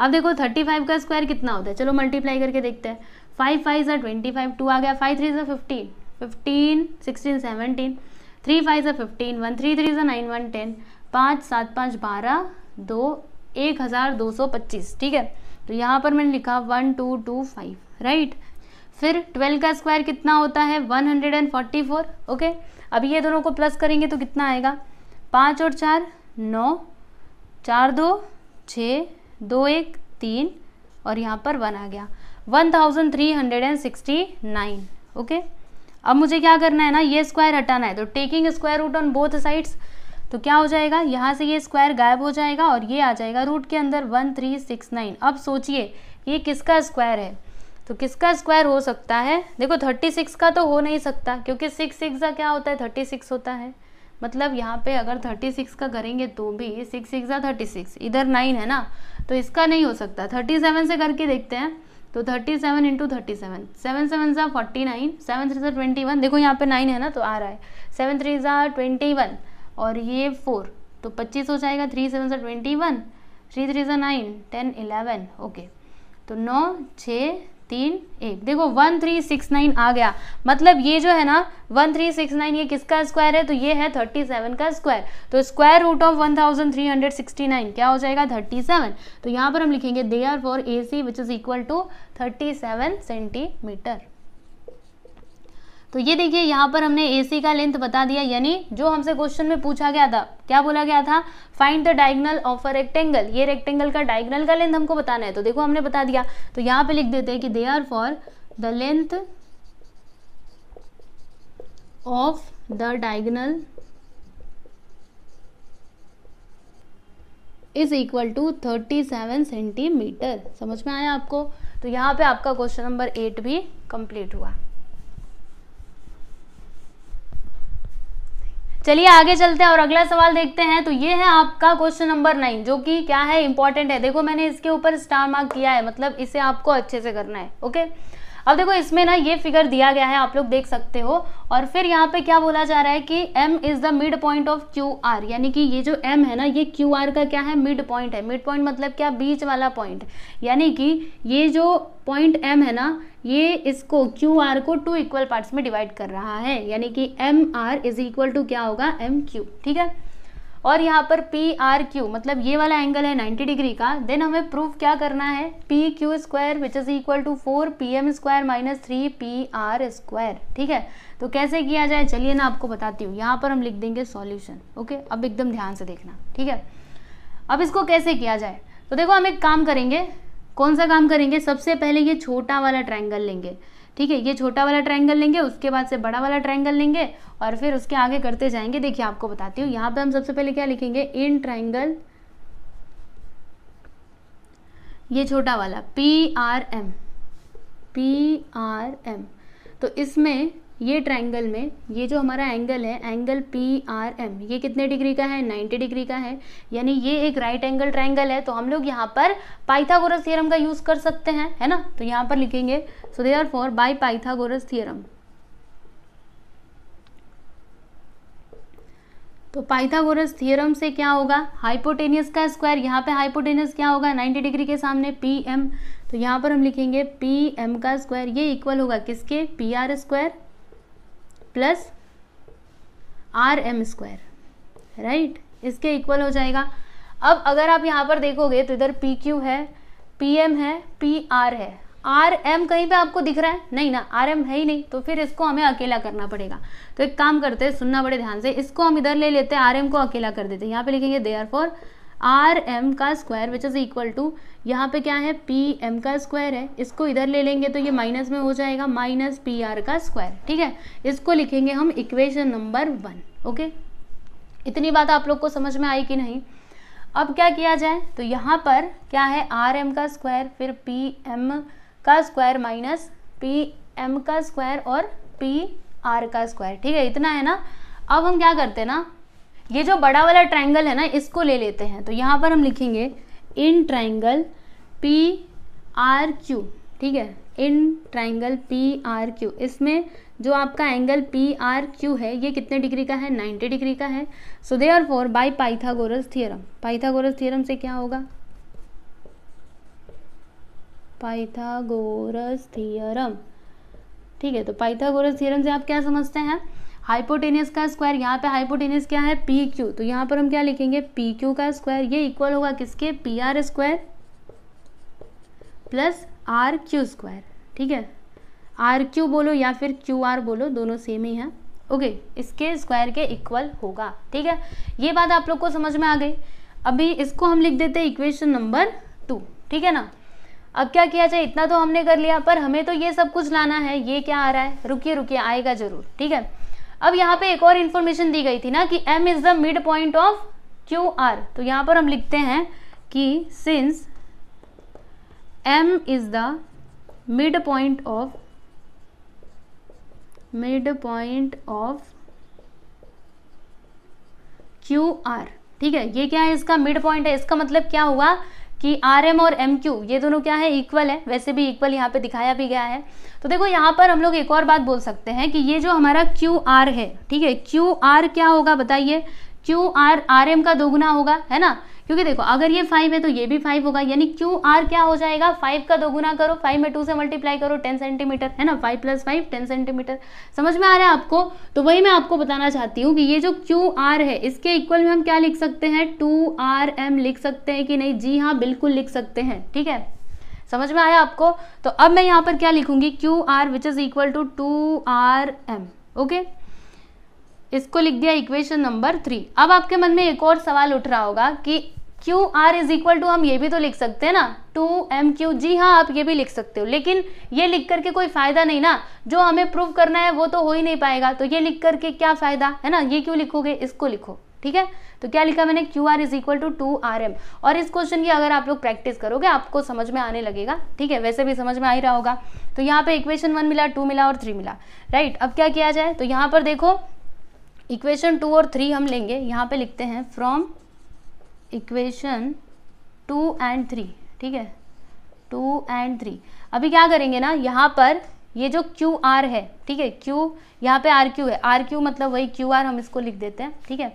A: अब देखो थर्टी फाइव का स्क्वायर कितना होता है चलो मल्टीप्लाई करके देखते हैं फाइव फाइव सा ट्वेंटी फाइव टू आ गया फाइव थ्री जो fifteen fifteen sixteen seventeen three five जो फिफ्टीन वन थ्री थ्री जो नाइन वन टेन पाँच सात पाँच बारह दो एक हज़ार दो सौ पच्चीस ठीक है तो यहाँ पर मैंने लिखा one two two five right फिर ट्वेल्व का स्क्वायर कितना होता है one hundred and forty four okay अब ये दोनों को प्लस करेंगे तो कितना आएगा पाँच और चार नौ चार दो छ दो एक तीन और यहाँ पर वन आ गया one thousand three hundred and sixty nine okay अब मुझे क्या करना है ना ये स्क्वायर हटाना है तो taking square root on both sides तो क्या हो जाएगा यहाँ से ये स्क्वायर गायब हो जाएगा और ये आ जाएगा रूट के अंदर वन थ्री सिक्स नाइन अब सोचिए ये किसका स्क्वायर है तो किसका स्क्वायर हो सकता है देखो थर्टी सिक्स का तो हो नहीं सकता क्योंकि सिक्स सिक्स का क्या होता है थर्टी सिक्स होता है मतलब यहाँ पे अगर थर्टी सिक्स का करेंगे तो भी सिक्स सिक्स या थर्टी सिक्स इधर नाइन है ना तो इसका नहीं हो सकता थर्टी सेवन से करके देखते हैं तो thirty seven into thirty seven seven seven ज़ा फोर्टी नाइन सेवन थ्री ज़ा ट्वेंटी वन देखो यहाँ पे नाइन है ना तो आ रहा है सेवन थ्री ज़ा ट्वेंटी वन और ये फोर तो पच्चीस हो जाएगा थ्री सेवन ज़ा ट्वेंटी वन थ्री थ्री ज़ा नाइन टेन इलेवन ओके तो नौ छः तीन एक देखो वन थ्री सिक्स नाइन आ गया मतलब ये जो है ना वन थ्री सिक्स नाइन ये किसका स्क्वायर है तो ये है थर्टी सेवन का स्क्वायर तो square root of one thousand three hundred sixty nine क्या हो जाएगा थर्टी सेवन तो यहाँ पर हम लिखेंगे they are therefore A C which is equal to thirty seven centimetre तो ये देखिए यहाँ पर हमने ए का लेंथ बता दिया यानी जो हमसे क्वेश्चन में पूछा गया था क्या बोला गया था find the diagonal of a rectangle ये रेक्टेंगल का डायगनल का लेंथ हमको बताना है तो देखो हमने बता दिया तो यहाँ पे लिख देते हैं कि they are therefore the length of the diagonal is equal to thirty seven centimetre समझ में आया आपको तो यहाँ पे आपका क्वेश्चन नंबर एट भी कंप्लीट हुआ चलिए आगे चलते हैं और अगला सवाल देखते हैं तो ये है आपका क्वेश्चन नंबर नाइन जो कि क्या है इंपॉर्टेंट है देखो मैंने इसके ऊपर स्टार मार्क किया है मतलब इसे आपको अच्छे से करना है ओके अब देखो इसमें ना ये फिगर दिया गया है आप लोग देख सकते हो और फिर यहाँ पे क्या बोला जा रहा है कि m is the mid point of Q R यानी कि ये जो m है ना ये क्यू आर का क्या है मिड पॉइंट है मिड पॉइंट मतलब क्या बीच वाला पॉइंट यानी कि ये जो पॉइंट m है ना ये इसको क्यू आर को टू इक्वल पार्ट्स में डिवाइड कर रहा है यानी कि M R is equal to क्या होगा एम क्यू ठीक है और यहाँ पर पी आर क्यू मतलब ये वाला एंगल है 90 डिग्री का देन हमें प्रूफ क्या करना है P Q square which is equal to four P M square minus three P R square ठीक है तो कैसे किया जाए चलिए ना आपको बताती हूँ यहाँ पर हम लिख देंगे सॉल्यूशन ओके अब एकदम ध्यान से देखना ठीक है अब इसको कैसे किया जाए तो देखो हम एक काम करेंगे कौन सा काम करेंगे सबसे पहले ये छोटा वाला ट्रायंगल लेंगे ठीक है ये छोटा वाला ट्रायंगल लेंगे उसके बाद से बड़ा वाला ट्रायंगल लेंगे और फिर उसके आगे करते जाएंगे देखिए आपको बताती हूँ यहाँ पे हम सबसे पहले क्या लिखेंगे इन ट्रायंगल ये छोटा वाला P R M P R M तो इसमें ये ट्रायंगल में ये जो हमारा एंगल है एंगल पी आर एम ये कितने डिग्री का है 90 डिग्री का है यानी ये एक राइट एंगल ट्रायंगल है तो हम लोग यहाँ पर पाइथागोरस थियरम का यूज़ कर सकते हैं है ना तो यहाँ पर लिखेंगे so they are therefore by Pythagoras theorem तो पाइथागोरस थियरम से क्या होगा हाइपोटेनियस का स्क्वायर यहाँ पे हाइपोटेनियस क्या होगा 90 डिग्री के सामने पी एम तो यहाँ पर हम लिखेंगे पी एम का स्क्वायर ये इक्वल होगा किसके P R square plus R M square right इसके इक्वल हो जाएगा अब अगर आप यहाँ पर देखोगे तो इधर पी क्यू है पी एम है पी आर है आर एम कहीं पे आपको दिख रहा है नहीं ना आर एम है ही नहीं तो फिर इसको हमें अकेला करना पड़ेगा तो एक काम करते हैं सुनना बड़े ध्यान से इसको हम इधर ले लेते हैं आर एम को अकेला कर देते हैं यहाँ पे लिखेंगे they are therefore R M का square which is equal to यहाँ पे क्या है पी एम का स्क्वायर है इसको इधर ले लेंगे तो ये माइनस में हो जाएगा माइनस पी आर का स्क्वायर ठीक है इसको लिखेंगे हम इक्वेशन नंबर वन ओके इतनी बात आप लोग को समझ में आई कि नहीं अब क्या किया जाए तो यहाँ पर क्या है आर एम का स्क्वायर फिर पी एम का स्क्वायर माइनस पी एम का स्क्वायर और पी आर का स्क्वायर ठीक है इतना है ना अब हम क्या करते हैं ना ये जो बड़ा वाला ट्राइंगल है ना इसको ले लेते हैं तो यहाँ पर हम लिखेंगे in triangle P R Q ठीक है in triangle P R Q इसमें जो आपका एंगल पी आर क्यू है ये कितने डिग्री का है 90 डिग्री का है so they therefore by Pythagoras theorem Pythagoras theorem से क्या होगा पाइथागोरस थियरम ठीक है तो पाइथागोरस थियरम से आप क्या समझते हैं हाइपोटेनियस का स्क्वायर यहाँ पे हाइपोटेनियस क्या है पी क्यू तो यहाँ पर हम क्या लिखेंगे पी क्यू का स्क्वायर ये इक्वल होगा किसके P R square plus R Q square ठीक है आर क्यू बोलो या फिर क्यू आर बोलो दोनों सेम ही है ओके इसके स्क्वायर के इक्वल होगा ठीक है ये बात आप लोग को समझ में आ गई अभी इसको हम लिख देते हैं इक्वेशन नंबर टू ठीक है ना अब क्या किया जाए इतना तो हमने कर लिया पर हमें तो ये सब कुछ लाना है ये क्या आ रहा है रुकिए रुकिए आएगा जरूर ठीक है अब यहाँ पे एक और इन्फॉर्मेशन दी गई थी ना कि m is the mid point of Q R तो यहाँ पर हम लिखते हैं कि since m is the mid point of mid point of Q R ठीक है ये क्या है इसका मिड पॉइंट है इसका मतलब क्या हुआ कि आर एम और एम क्यू ये दोनों क्या है इक्वल है वैसे भी इक्वल यहाँ पे दिखाया भी गया है तो देखो यहाँ पर हम लोग एक और बात बोल सकते हैं कि ये जो हमारा क्यू आर है ठीक है क्यू आर क्या होगा बताइए क्यू आर आर एम का दोगुना होगा है ना क्योंकि देखो अगर ये फाइव है तो ये भी फाइव होगा यानी क्यू आर क्या हो जाएगा फाइव का दोगुना करो फाइव में टू से मल्टीप्लाई करो टेन सेंटीमीटर है ना five plus five ten centimetre समझ में आ रहा है आपको तो वही मैं आपको बताना चाहती हूँ कि ये जो क्यू आर है इसके इक्वल में हम क्या लिख सकते हैं टू आर एम लिख सकते हैं कि नहीं जी हाँ बिल्कुल लिख सकते हैं ठीक है समझ में आया आपको तो अब मैं यहाँ पर क्या लिखूंगी Q R which is equal to two R M okay इसको लिख दिया इक्वेशन नंबर थ्री अब आपके मन में एक और सवाल उठ रहा होगा कि Q R is equal to हम ये भी तो लिख सकते हैं ना टू एम क्यू जी हाँ आप ये भी लिख सकते हो लेकिन ये लिख करके कोई फ़ायदा नहीं ना जो हमें प्रूव करना है वो तो हो ही नहीं पाएगा तो ये लिख करके क्या फ़ायदा है ना ये क्यों लिखोगे इसको लिखो ठीक है तो क्या लिखा मैंने Q R is equal to two R M और इस क्वेश्चन की अगर आप लोग प्रैक्टिस करोगे आपको समझ में आने लगेगा ठीक है वैसे भी समझ में आ ही रहा होगा तो यहाँ पे इक्वेशन वन मिला टू मिला और थ्री मिला राइट अब क्या किया जाए तो यहाँ पर देखो इक्वेशन टू और थ्री हम लेंगे यहाँ पे लिखते हैं from equation two and three ठीक है टू एंड थ्री अभी क्या करेंगे ना यहाँ पर ये जो क्यू आर है ठीक है क्यू यहाँ पे आर क्यू है आर क्यू मतलब वही क्यू आर हम इसको लिख देते हैं ठीक है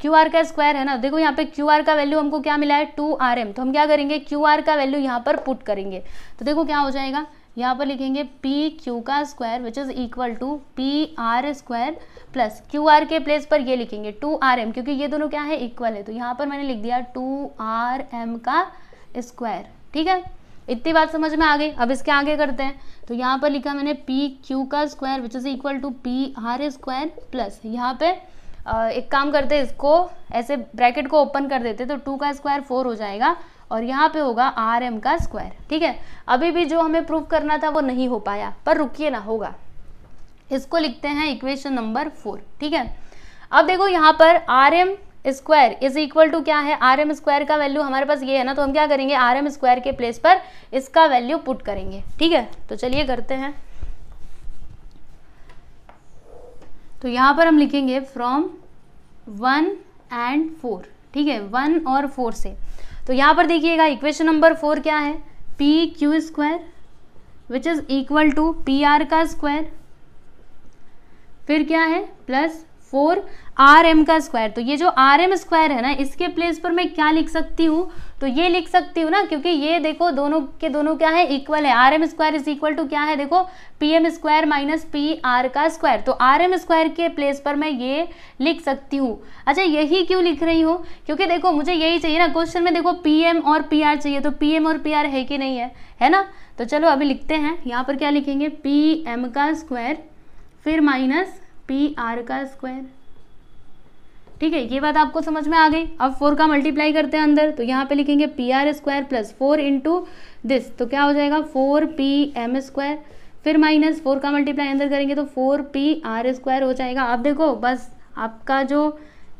A: क्यू आर का स्क्वायर है ना देखो यहाँ पे क्यू आर का वैल्यू हमको क्या मिला है टू आर एम तो हम क्या करेंगे क्यू आर का वैल्यू यहाँ पर पुट करेंगे तो देखो क्या हो जाएगा यहाँ पर लिखेंगे पी क्यू का square which is equal to P R square plus Q R के प्लेस पर ये लिखेंगे टू आर एम क्योंकि ये दोनों क्या है इक्वल है तो यहाँ पर मैंने लिख दिया टू आर एम का स्क्वायर ठीक है इतनी बात समझ में आ गई अब इसके आगे करते हैं तो यहाँ पर लिखा मैंने पी क्यू का square which is equal to P R square plus यहाँ पे एक काम करते हैं इसको ऐसे ब्रैकेट को ओपन कर देते तो टू का स्क्वायर फोर हो जाएगा और यहाँ पे होगा आर एम का स्क्वायर ठीक है अभी भी जो हमें प्रूव करना था वो नहीं हो पाया पर रुकिए ना होगा इसको लिखते हैं इक्वेशन नंबर फोर ठीक है अब देखो यहाँ पर R M square is equal to क्या है आर एम स्क्वायर का वैल्यू हमारे पास ये है ना तो हम क्या करेंगे आर एम स्क्वायर के प्लेस पर इसका वैल्यू पुट करेंगे ठीक है तो चलिए करते हैं तो यहाँ पर हम लिखेंगे फ्रॉम वन एंड फोर ठीक है वन और फोर से तो यहाँ पर देखिएगा इक्वेशन नंबर फोर क्या है P Q square which is equal to P R का स्क्वायर फिर क्या है प्लस फोर आर एम का स्क्वायर तो ये जो आर एम स्क्वायर है ना इसके प्लेस पर मैं क्या लिख सकती हूँ तो ये लिख सकती हूँ ना क्योंकि ये देखो दोनों के दोनों क्या है इक्वल है R M square is equal to क्या है देखो P M square minus P R का स्क्वायर तो आर एम स्क्वायर के प्लेस पर मैं ये लिख सकती हूँ अच्छा यही क्यों लिख रही हूँ क्योंकि देखो मुझे यही चाहिए ना क्वेश्चन में देखो पी एम और पी आर चाहिए तो पी एम और पी आर है कि नहीं है है ना तो चलो अभी लिखते हैं यहाँ पर क्या लिखेंगे पी एम का स्क्वायर फिर माइनस पी आर का स्क्वायर ठीक है ये बात आपको समझ में आ गई अब फोर का मल्टीप्लाई करते हैं अंदर तो यहाँ पे लिखेंगे P R square plus four into this तो क्या हो जाएगा फोर पी एम स्क्वायर फिर माइनस फोर का मल्टीप्लाई अंदर करेंगे तो फोर पी आर स्क्वायर हो जाएगा आप देखो बस आपका जो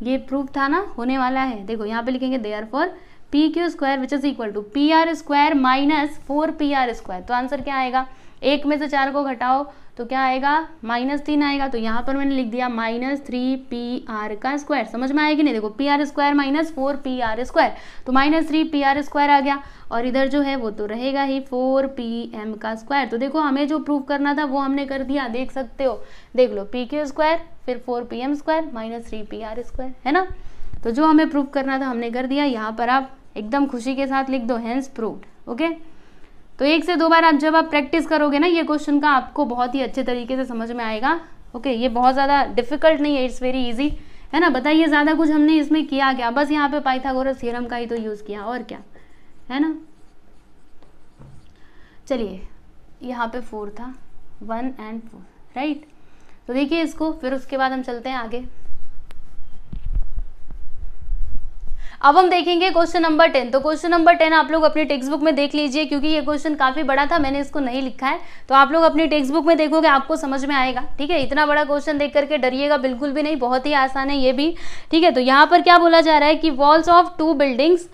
A: ये प्रूफ था ना होने वाला है देखो यहाँ पे लिखेंगे दे therefore P Q square which is equal to P R square minus four P R square तो आंसर क्या आएगा एक में से चार को घटाओ तो क्या आएगा माइनस तीन आएगा तो यहाँ पर मैंने लिख दिया माइनस थ्री पी आर का स्क्वायर समझ में आएगी नहीं देखो P R square minus four P R square तो minus three P R square आ गया और इधर जो है वो तो रहेगा ही फोर पी एम का स्क्वायर तो देखो हमें जो प्रूव करना था वो हमने कर दिया देख सकते हो देख लो पी क्यू स्क्वायर फिर four P M square minus three P R square है ना तो जो हमें प्रूव करना था हमने कर दिया यहाँ पर आप एकदम खुशी के साथ लिख दो हैंस प्रूव ओके तो एक से दो बार आप जब आप प्रैक्टिस करोगे ना ये क्वेश्चन का आपको बहुत ही अच्छे तरीके से समझ में आएगा ओके ये बहुत ज़्यादा डिफिकल्ट नहीं है इट्स वेरी ईजी है ना बताइए ज़्यादा कुछ हमने इसमें किया क्या बस यहाँ पे पाइथागोरस थ्योरम का ही तो यूज़ किया और क्या है ना चलिए यहाँ पे फोर था वन एंड फोर राइट तो देखिए इसको फिर उसके बाद हम चलते हैं आगे अब हम देखेंगे क्वेश्चन नंबर टेन तो क्वेश्चन नंबर टेन आप लोग अपनी टेक्स्ट बुक में देख लीजिए क्योंकि ये क्वेश्चन काफ़ी बड़ा था मैंने इसको नहीं लिखा है तो आप लोग अपनी टेक्स्ट बुक में देखोगे आपको समझ में आएगा ठीक है इतना बड़ा क्वेश्चन देख करके डरिएगा बिल्कुल भी नहीं बहुत ही आसान है ये भी ठीक है तो यहाँ पर क्या बोला जा रहा है कि walls of two buildings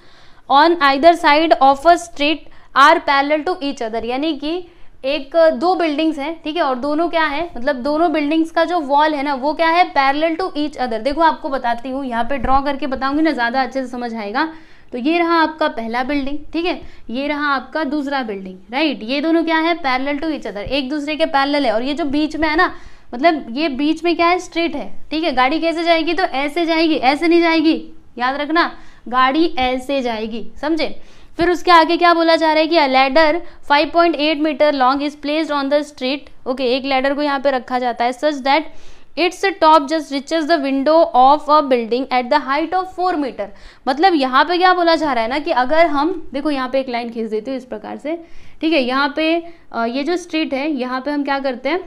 A: on either side of a street are parallel to each other यानी कि एक दो बिल्डिंग्स हैं ठीक है और दोनों क्या है मतलब दोनों बिल्डिंग्स का जो वॉल है ना वो क्या है पैरेलल टू ईच अदर देखो आपको बताती हूँ यहाँ पे ड्रॉ करके बताऊंगी ना ज़्यादा अच्छे से समझ आएगा तो ये रहा आपका पहला बिल्डिंग ठीक है ये रहा आपका दूसरा बिल्डिंग राइट ये दोनों क्या है पैरल टू ईच अदर एक दूसरे के पैरल है और ये जो बीच में है ना मतलब ये बीच में क्या है स्ट्रीट है ठीक है गाड़ी कैसे जाएगी तो ऐसे जाएगी ऐसे नहीं जाएगी याद रखना गाड़ी ऐसे जाएगी समझे फिर उसके आगे क्या बोला जा रहा है कि a ladder 5.8 metre long is placed on the street okay एक लैडर को यहाँ पे रखा जाता है such that its top just reaches the window of a building at the height of four metre मतलब यहाँ पे क्या बोला जा रहा है ना कि अगर हम देखो यहाँ पे एक लाइन खींच देती हूँ इस प्रकार से ठीक है यहाँ पे ये जो स्ट्रीट है यहाँ पे हम क्या करते हैं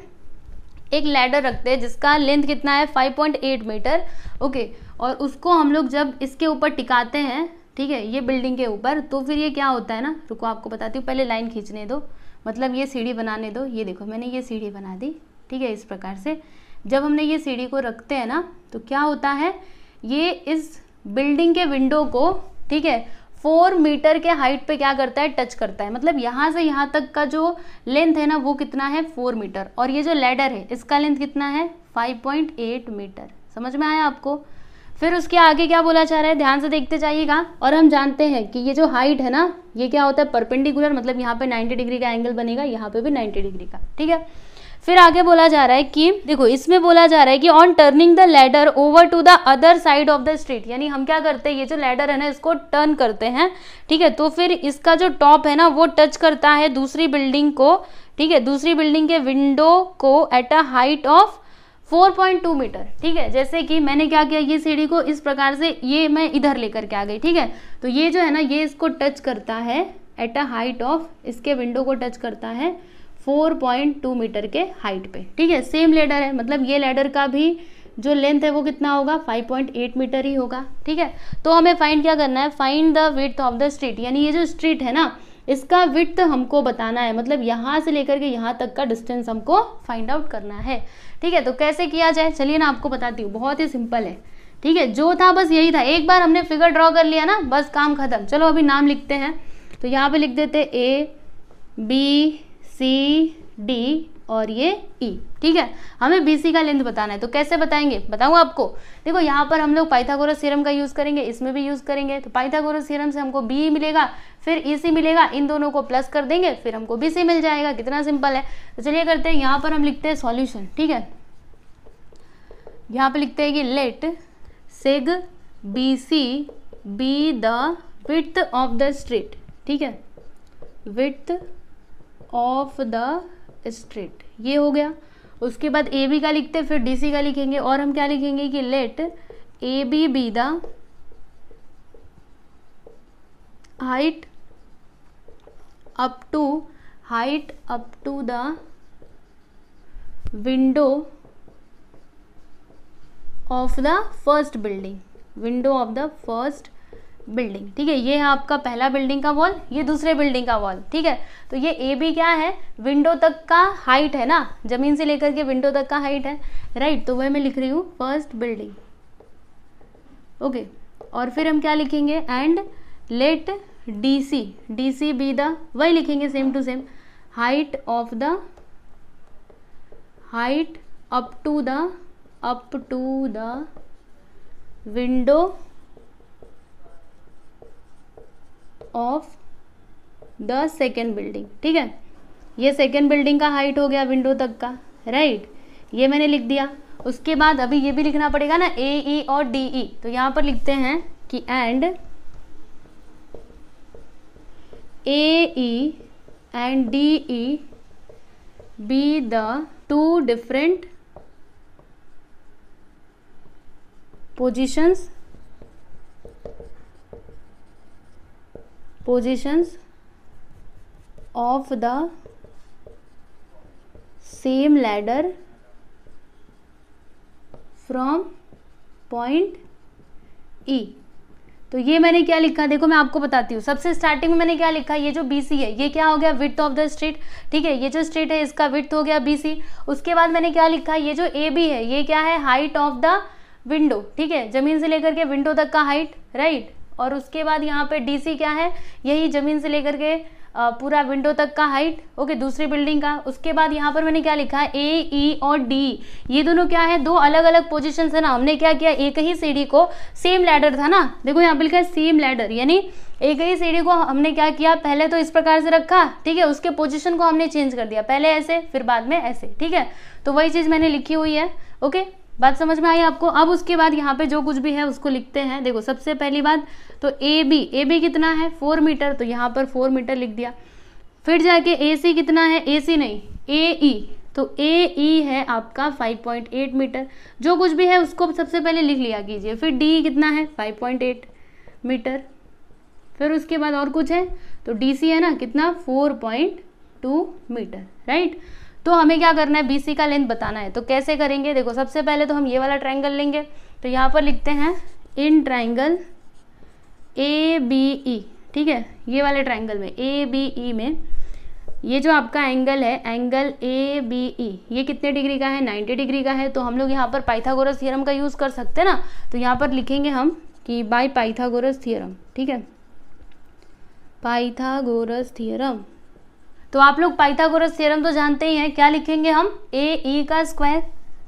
A: एक लैडर रखते हैं जिसका लेंथ कितना है 5.8 मीटर ओके और उसको हम लोग जब इसके ऊपर टिकाते हैं ठीक है ये बिल्डिंग के ऊपर तो फिर ये क्या होता है ना रुको आपको बताती हूँ पहले लाइन खींचने दो मतलब ये सीढ़ी बनाने दो ये देखो मैंने ये सीढ़ी बना दी ठीक है इस प्रकार से जब हमने ये सीढ़ी को रखते हैं ना तो क्या होता है ये इस बिल्डिंग के विंडो को ठीक है फोर मीटर के हाइट पे क्या करता है टच करता है मतलब यहाँ से यहाँ तक का जो लेंथ है ना वो कितना है फोर मीटर और ये जो लेडर है इसका लेंथ कितना है फाइव पॉइंट एट मीटर समझ में आया आपको फिर उसके आगे क्या बोला जा रहा है ध्यान से देखते जाइएगा और हम जानते हैं कि ये जो हाइट है ना ये क्या होता है परपेंडिकुलर मतलब यहाँ पे 90 डिग्री का एंगल बनेगा यहाँ पे भी 90 डिग्री का ठीक है फिर आगे बोला जा रहा है कि देखो इसमें बोला जा रहा है कि on turning the ladder over to the other side of the street यानी हम क्या करते हैं ये जो लेडर है ना इसको टर्न करते हैं ठीक है तो फिर इसका जो टॉप है ना वो टच करता है दूसरी बिल्डिंग को ठीक है दूसरी बिल्डिंग के विंडो को at a height of 4.2 metre ठीक है जैसे कि मैंने क्या किया ये सीढ़ी को इस प्रकार से ये मैं इधर लेकर के आ गई ठीक है तो ये जो है ना ये इसको टच करता है एट अ हाइट ऑफ इसके विंडो को टच करता है 4.2 मीटर के हाइट पे ठीक है सेम लेडर है मतलब ये लेडर का भी जो लेंथ है वो कितना होगा 5.8 मीटर ही होगा ठीक है तो हमें फाइंड क्या करना है find the width of the street यानी ये जो स्ट्रीट है ना इसका विथ हमको बताना है मतलब यहाँ से लेकर के यहाँ तक का डिस्टेंस हमको फाइंड आउट करना है ठीक है तो कैसे किया जाए चलिए ना आपको बताती हूँ बहुत ही सिंपल है ठीक है जो था बस यही था एक बार हमने फिगर ड्रॉ कर लिया ना बस काम खत्म चलो अभी नाम लिखते हैं तो यहाँ पे लिख देते ए बी सी डी और ये ई e, ठीक है हमें बी सी का लेंथ बताना है तो कैसे बताएंगे बताऊँ आपको देखो यहाँ पर हम लोग पाइथागोरस सीरम का यूज़ करेंगे इसमें भी यूज़ करेंगे तो पाइथागोरस सीरम से हमको बी मिलेगा फिर ई e सी मिलेगा इन दोनों को प्लस कर देंगे फिर हमको बी सी मिल जाएगा कितना सिंपल है तो चलिए करते हैं यहाँ पर हम लिखते हैं सॉल्यूशन ठीक है यहाँ पर लिखते हैं कि let seg B C be the width of the street ठीक है विथ ऑफ द स्ट्रीट ये हो गया उसके बाद ए बी का लिखते फिर डी सी का लिखेंगे और हम क्या लिखेंगे कि let A B be the height up to height up to the window of the first building window of the first building ठीक है ये है आपका पहला बिल्डिंग का वॉल ये दूसरे बिल्डिंग का वॉल ठीक है तो ये ए बी क्या है विंडो तक का हाइट है ना जमीन से लेकर के विंडो तक का हाइट है राइट तो वह मैं लिख रही हूँ फर्स्ट बिल्डिंग ओके और फिर हम क्या लिखेंगे and let D C D C be the वही लिखेंगे same to same height of the height up to the up to the window of the second building ठीक है ये सेकेंड बिल्डिंग का हाइट हो गया विंडो तक का राइट right? ये मैंने लिख दिया उसके बाद अभी ये भी लिखना पड़ेगा ना ए ई e और डी ई e। तो यहां पर लिखते हैं कि and A E and D E be the two different positions positions of the same ladder from point E तो ये मैंने क्या लिखा देखो मैं आपको बताती हूँ सबसे स्टार्टिंग में मैंने क्या लिखा ये जो बी सी है ये क्या हो गया विथ ऑफ द स्ट्रीट ठीक है ये जो स्ट्रीट है इसका विथ हो गया बी सी उसके बाद मैंने क्या लिखा ये जो ए बी है ये क्या है हाइट ऑफ द विंडो ठीक है जमीन से लेकर के विंडो तक का हाइट राइट और उसके बाद यहाँ पे डीसी क्या है यही ज़मीन से लेकर के पूरा विंडो तक का हाइट ओके दूसरी बिल्डिंग का उसके बाद यहाँ पर मैंने क्या लिखा है ए ई और डी ये दोनों क्या है दो अलग अलग पोजिशन है ना हमने क्या किया एक ही सीढ़ी को सेम लैडर था ना देखो यहाँ पर लिखा है सेम लैडर यानी एक ही सीढ़ी को हमने क्या किया पहले तो इस प्रकार से रखा ठीक है उसके पोजिशन को हमने चेंज कर दिया पहले ऐसे फिर बाद में ऐसे ठीक है तो वही चीज़ मैंने लिखी हुई है ओके बात समझ में आई आपको अब उसके बाद यहाँ पे जो कुछ भी है उसको लिखते हैं देखो सबसे पहली बात तो ए बी ए बी कितना है फोर मीटर तो यहाँ पर फोर मीटर लिख दिया फिर जाके ए सी कितना है ए सी नहीं ए ई e। तो ए ई e है आपका 5.8 मीटर जो कुछ भी है उसको सबसे पहले लिख लिया कीजिए फिर डी e कितना है 5.8 मीटर फिर उसके बाद और कुछ है तो डी सी है ना कितना 4.2 मीटर राइट तो हमें क्या करना है बी का लेंथ बताना है तो कैसे करेंगे देखो सबसे पहले तो हम ये वाला ट्राइंगल लेंगे तो यहाँ पर लिखते हैं in triangle A B E ठीक है ये वाले ट्राइंगल में ए बी ई में ये जो आपका एंगल है एंगल ए बी ई ये कितने डिग्री का है 90 डिग्री का है तो हम लोग यहाँ पर पाइथागोरस थ्योरम का यूज़ कर सकते हैं ना तो यहाँ पर लिखेंगे हम कि बाय पाइथागोरस थ्योरम ठीक है पाइथागोरस थ्योरम तो आप लोग पाइथागोरस थ्योरम तो जानते ही हैं क्या लिखेंगे हम ए ई e का स्क्वायर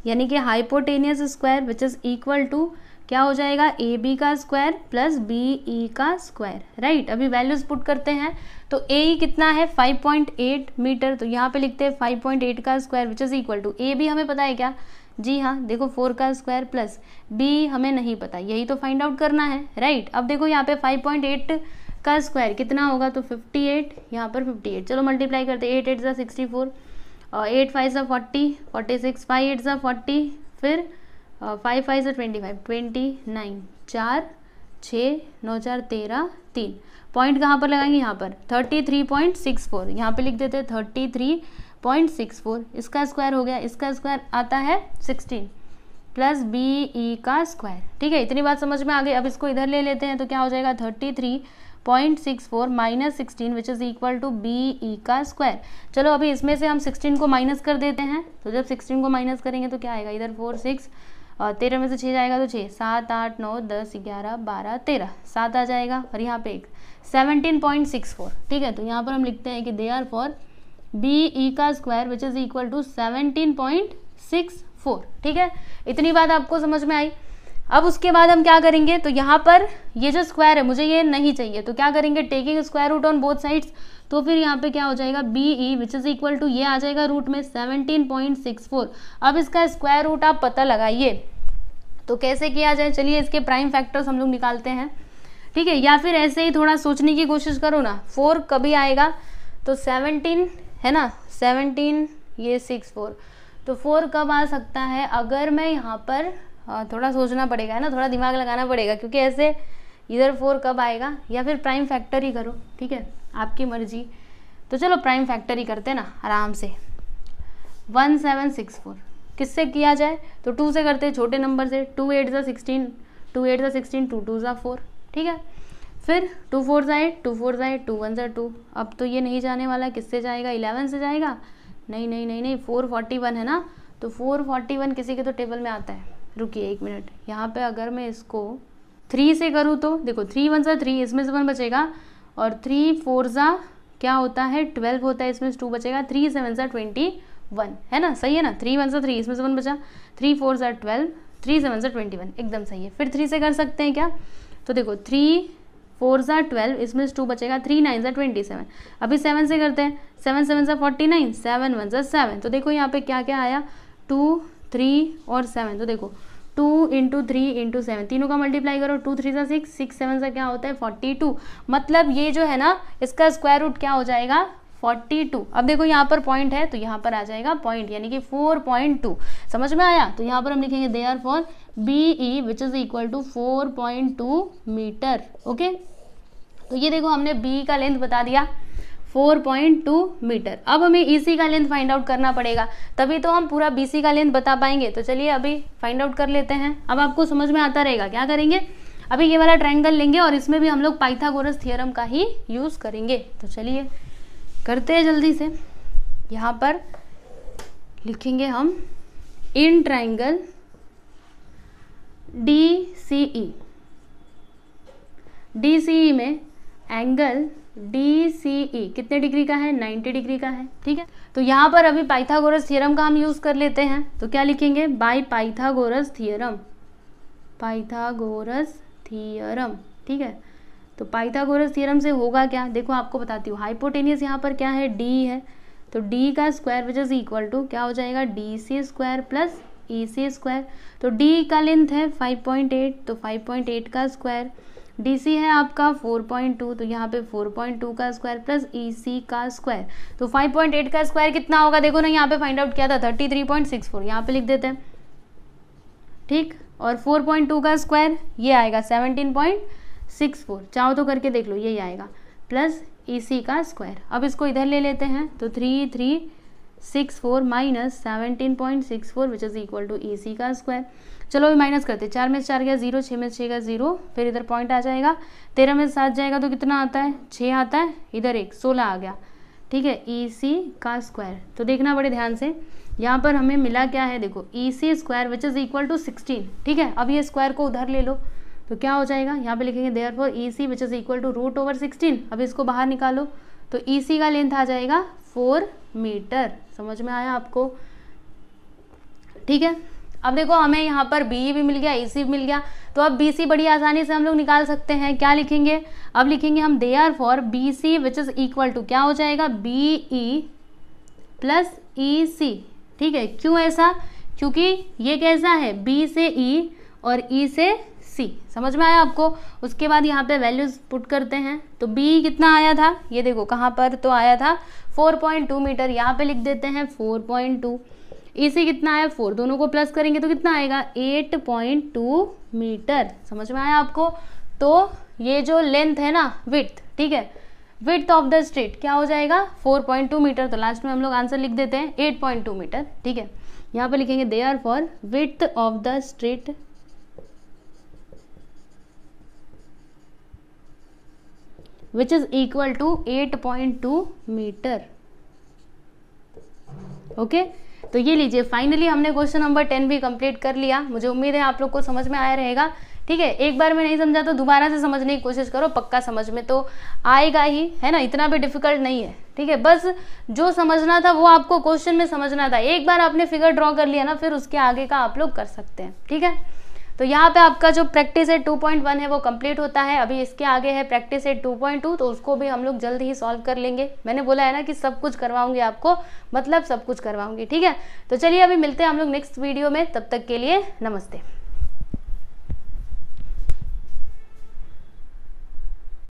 A: यानी कि hypotenuse square which is equal to क्या हो जाएगा ए बी का स्क्वायर प्लस बी ई का स्क्वायर राइट अभी वैल्यूज पुट करते हैं तो ए ई e कितना है 5.8 मीटर तो यहाँ पे लिखते हैं 5.8 का square which is equal to A B हमें पता है क्या जी हाँ देखो फोर का स्क्वायर प्लस बी हमें नहीं पता यही तो फाइंड आउट करना है राइट अब देखो यहाँ पे 5.8 का स्क्वायर कितना होगा तो 58 एट यहाँ पर 58 चलो मल्टीप्लाई करते एट एट ज़ा सिक्सटी फोर एट फाइव ज़ा forty forty six five eight ज़ा फोर्टी फिर फाइव फाइव ज़ा ट्वेंटी फाइव ट्वेंटी नाइन चार छः नौ चार तेरह तीन पॉइंट कहाँ पर लगाएंगे यहाँ पर thirty three point six four यहाँ पर लिख देते हैं thirty three point six four इसका स्क्वायर हो गया इसका स्क्वायर आता है सिक्सटीन प्लस बी ई का स्क्वायर ठीक है इतनी बात समझ में आ गई अब इसको इधर ले लेते हैं तो क्या हो जाएगा thirty three point six four minus sixteen which is equal to B E का स्क्वायर चलो अभी इसमें से हम सिक्सटीन को माइनस कर देते हैं तो जब सिक्सटीन को माइनस करेंगे तो क्या आएगा इधर फोर सिक्स और तेरह में से छः जाएगा तो छः सात आठ नौ दस ग्यारह बारह तेरह सात आ जाएगा और यहाँ पे एक सेवनटीन पॉइंट सिक्स फोर ठीक है तो यहाँ पर हम लिखते हैं कि they are therefore B E का square which is equal to seventeen point six four ठीक है इतनी बात आपको समझ में आई अब उसके बाद हम क्या करेंगे तो यहाँ पर ये जो स्क्वायर है मुझे ये नहीं चाहिए तो क्या करेंगे taking square root on both sides तो फिर यहाँ पे क्या हो जाएगा B E which is equal to ये आ जाएगा रूट में सेवनटीन पॉइंट सिक्स फोर अब इसका स्क्वायर रूट आप पता लगाइए तो कैसे किया जाए चलिए इसके प्राइम फैक्टर्स हम लोग निकालते हैं ठीक है या फिर ऐसे ही थोड़ा सोचने की कोशिश करो ना फोर कभी आएगा तो सेवनटीन है ना सेवनटीन ये सिक्स फोर तो फोर कब आ सकता है अगर मैं यहाँ पर थोड़ा सोचना पड़ेगा है ना थोड़ा दिमाग लगाना पड़ेगा क्योंकि ऐसे इधर फोर कब आएगा या फिर प्राइम फैक्टर ही करो ठीक है आपकी मर्जी तो चलो प्राइम फैक्टर ही करते ना आराम से वन सेवन सिक्स फोर किससे किया जाए तो टू से करते छोटे नंबर से टू एट ज़ा सिक्सटीन टू एट ज़ा सिक्सटीन टू टू ज़ा फोर ठीक है फिर टू फोर ज़ा एट टू फोर ज़ा एट टू वन ज़ा टू अब तो ये नहीं जाने वाला किससे जाएगा इलेवन से जाएगा नहीं नहीं नहीं नहीं फोर फोर्टी वन है ना तो फोर फोर्टी वन किसी के तो टेबल में आता है रुकिए एक मिनट यहाँ पे अगर मैं इसको थ्री से करूँ तो देखो थ्री वन सा थ्री इसमें से वन बचेगा और थ्री फोर सा क्या होता है ट्वेल्व होता है इसमें से टू बचेगा थ्री सेवन सा ट्वेंटी वन है ना सही है ना थ्री वन सा थ्री इसमें से वन बचा थ्री फोर सा ट्वेल्व थ्री सेवन सा ट्वेंटी वन एकदम सही है फिर थ्री से कर सकते हैं क्या तो देखो थ्री फोर सा ट्वेल्व इसमें से टू बचेगा थ्री नाइन सा ट्वेंटी सेवन अभी सेवन से करते हैं सेवन सेवन सा फोर्टी नाइन सेवन वन सा सेवन तो देखो यहाँ पे क्या क्या आया टू थ्री और सेवन तो देखो two into three into seven तीनों का मल्टीप्लाई करो टू थ्री सा सिक्स सिक्स सेवन सा क्या होता है फोर्टी टू मतलब ये जो है ना इसका स्क्वायर रूट क्या हो जाएगा फोर्टी टू अब देखो यहाँ पर पॉइंट है तो यहाँ पर आ जाएगा पॉइंट यानी कि फोर पॉइंट टू समझ में आया तो यहाँ पर हम लिखेंगे they are therefore B E which is equal to four point two metre okay तो ये देखो हमने बी e का लेंथ बता दिया 4.2 मीटर अब हमें ई e का लेंथ फाइंड आउट करना पड़ेगा तभी तो हम पूरा बी का लेंथ बता पाएंगे तो चलिए अभी फाइंड आउट कर लेते हैं अब आपको समझ में आता रहेगा क्या करेंगे अभी ये वाला ट्रायंगल लेंगे और इसमें भी हम लोग पाइथागोरस थियरम का ही यूज़ करेंगे तो चलिए करते हैं जल्दी से यहाँ पर लिखेंगे हम in triangle D C E D C E में एंगल डी सी ई कितने डिग्री का है 90 डिग्री का है ठीक है तो यहाँ पर अभी पाइथागोरस थ्योरम का हम यूज़ कर लेते हैं तो क्या लिखेंगे by Pythagoras theorem Pythagoras theorem ठीक है तो पाइथागोरस थ्योरम से होगा क्या देखो आपको बताती हूँ हाइपोटेनियस यहाँ पर क्या है डी है तो डी का square which is equal to क्या हो जाएगा D C square plus E C square तो डी का लेंथ है एट तो एट का स्क्वायर डी सी है आपका 4.2 तो यहाँ पे 4.2 का स्क्वायर प्लस ई सी का स्क्वायर तो 5.8 का स्क्वायर कितना होगा देखो ना यहाँ पे फाइंड आउट किया था 33.64 यहाँ पे लिख देते हैं ठीक और 4.2 का स्क्वायर ये आएगा 17.64 चाहो तो करके देख लो यही आएगा प्लस ई सी का स्क्वायर अब इसको इधर ले लेते हैं तो three three six four minus seventeen point six four which is equal to E C का स्क्वायर चलो अभी माइनस करते चार में चार गया जीरो छः में छः गया जीरो फिर इधर पॉइंट आ जाएगा तेरह में सात जाएगा तो कितना आता है छः आता है इधर एक सोलह आ गया ठीक है ई e सी का स्क्वायर तो देखना बड़े ध्यान से यहाँ पर हमें मिला क्या है देखो E C square which is equal to sixteen ठीक है अब ये स्क्वायर को उधर ले लो तो क्या हो जाएगा यहाँ पे लिखेंगे therefore E C which is equal to root over sixteen अब इसको बाहर निकालो तो ई e सी का लेंथ आ जाएगा फोर मीटर समझ में आया आपको ठीक है अब देखो हमें यहाँ पर बी भी मिल गया ए सी मिल गया तो अब बी सी बड़ी आसानी से हम लोग निकाल सकते हैं क्या लिखेंगे अब लिखेंगे हम they are therefore B C which is equal to क्या हो जाएगा बी ई प्लस ई सी ठीक है क्यों ऐसा क्योंकि ये कैसा है बी से ई e और ई e से सी समझ में आया आपको उसके बाद यहाँ पे वैल्यूज़ पुट करते हैं तो बी कितना आया था ये देखो कहाँ पर तो आया था फोर मीटर यहाँ पर लिख देते हैं फोर ए से कितना आया फोर दोनों को प्लस करेंगे तो कितना आएगा एट पॉइंट टू मीटर समझ में आया आपको तो ये जो लेंथ है ना विथ ठीक है विथ ऑफ द स्ट्रीट क्या हो जाएगा फोर पॉइंट टू मीटर तो लास्ट में हम लोग आंसर लिख देते हैं एट पॉइंट टू मीटर ठीक है यहाँ पर लिखेंगे they are therefore width of the street which is equal to eight point two metre okay okay? तो ये लीजिए फाइनली हमने क्वेश्चन नंबर टेन भी कंप्लीट कर लिया मुझे उम्मीद है आप लोग को समझ में आया रहेगा ठीक है एक बार में नहीं समझा तो दोबारा से समझने की कोशिश करो पक्का समझ में तो आएगा ही है ना इतना भी डिफिकल्ट नहीं है ठीक है बस जो समझना था वो आपको क्वेश्चन में समझना था एक बार आपने फिगर ड्रॉ कर लिया ना फिर उसके आगे का आप लोग कर सकते हैं ठीक है तो यहाँ पे आपका जो प्रैक्टिस एट वन है वो कंप्लीट होता है अभी इसके आगे है प्रैक्टिस एट टू तो उसको भी हम लोग जल्द ही सॉल्व कर लेंगे मैंने बोला है ना कि सब कुछ करवाऊंगी आपको मतलब सब कुछ करवाऊंगी ठीक है तो चलिए अभी मिलते हैं हम लोग नेक्स्ट वीडियो में तब तक के लिए नमस्ते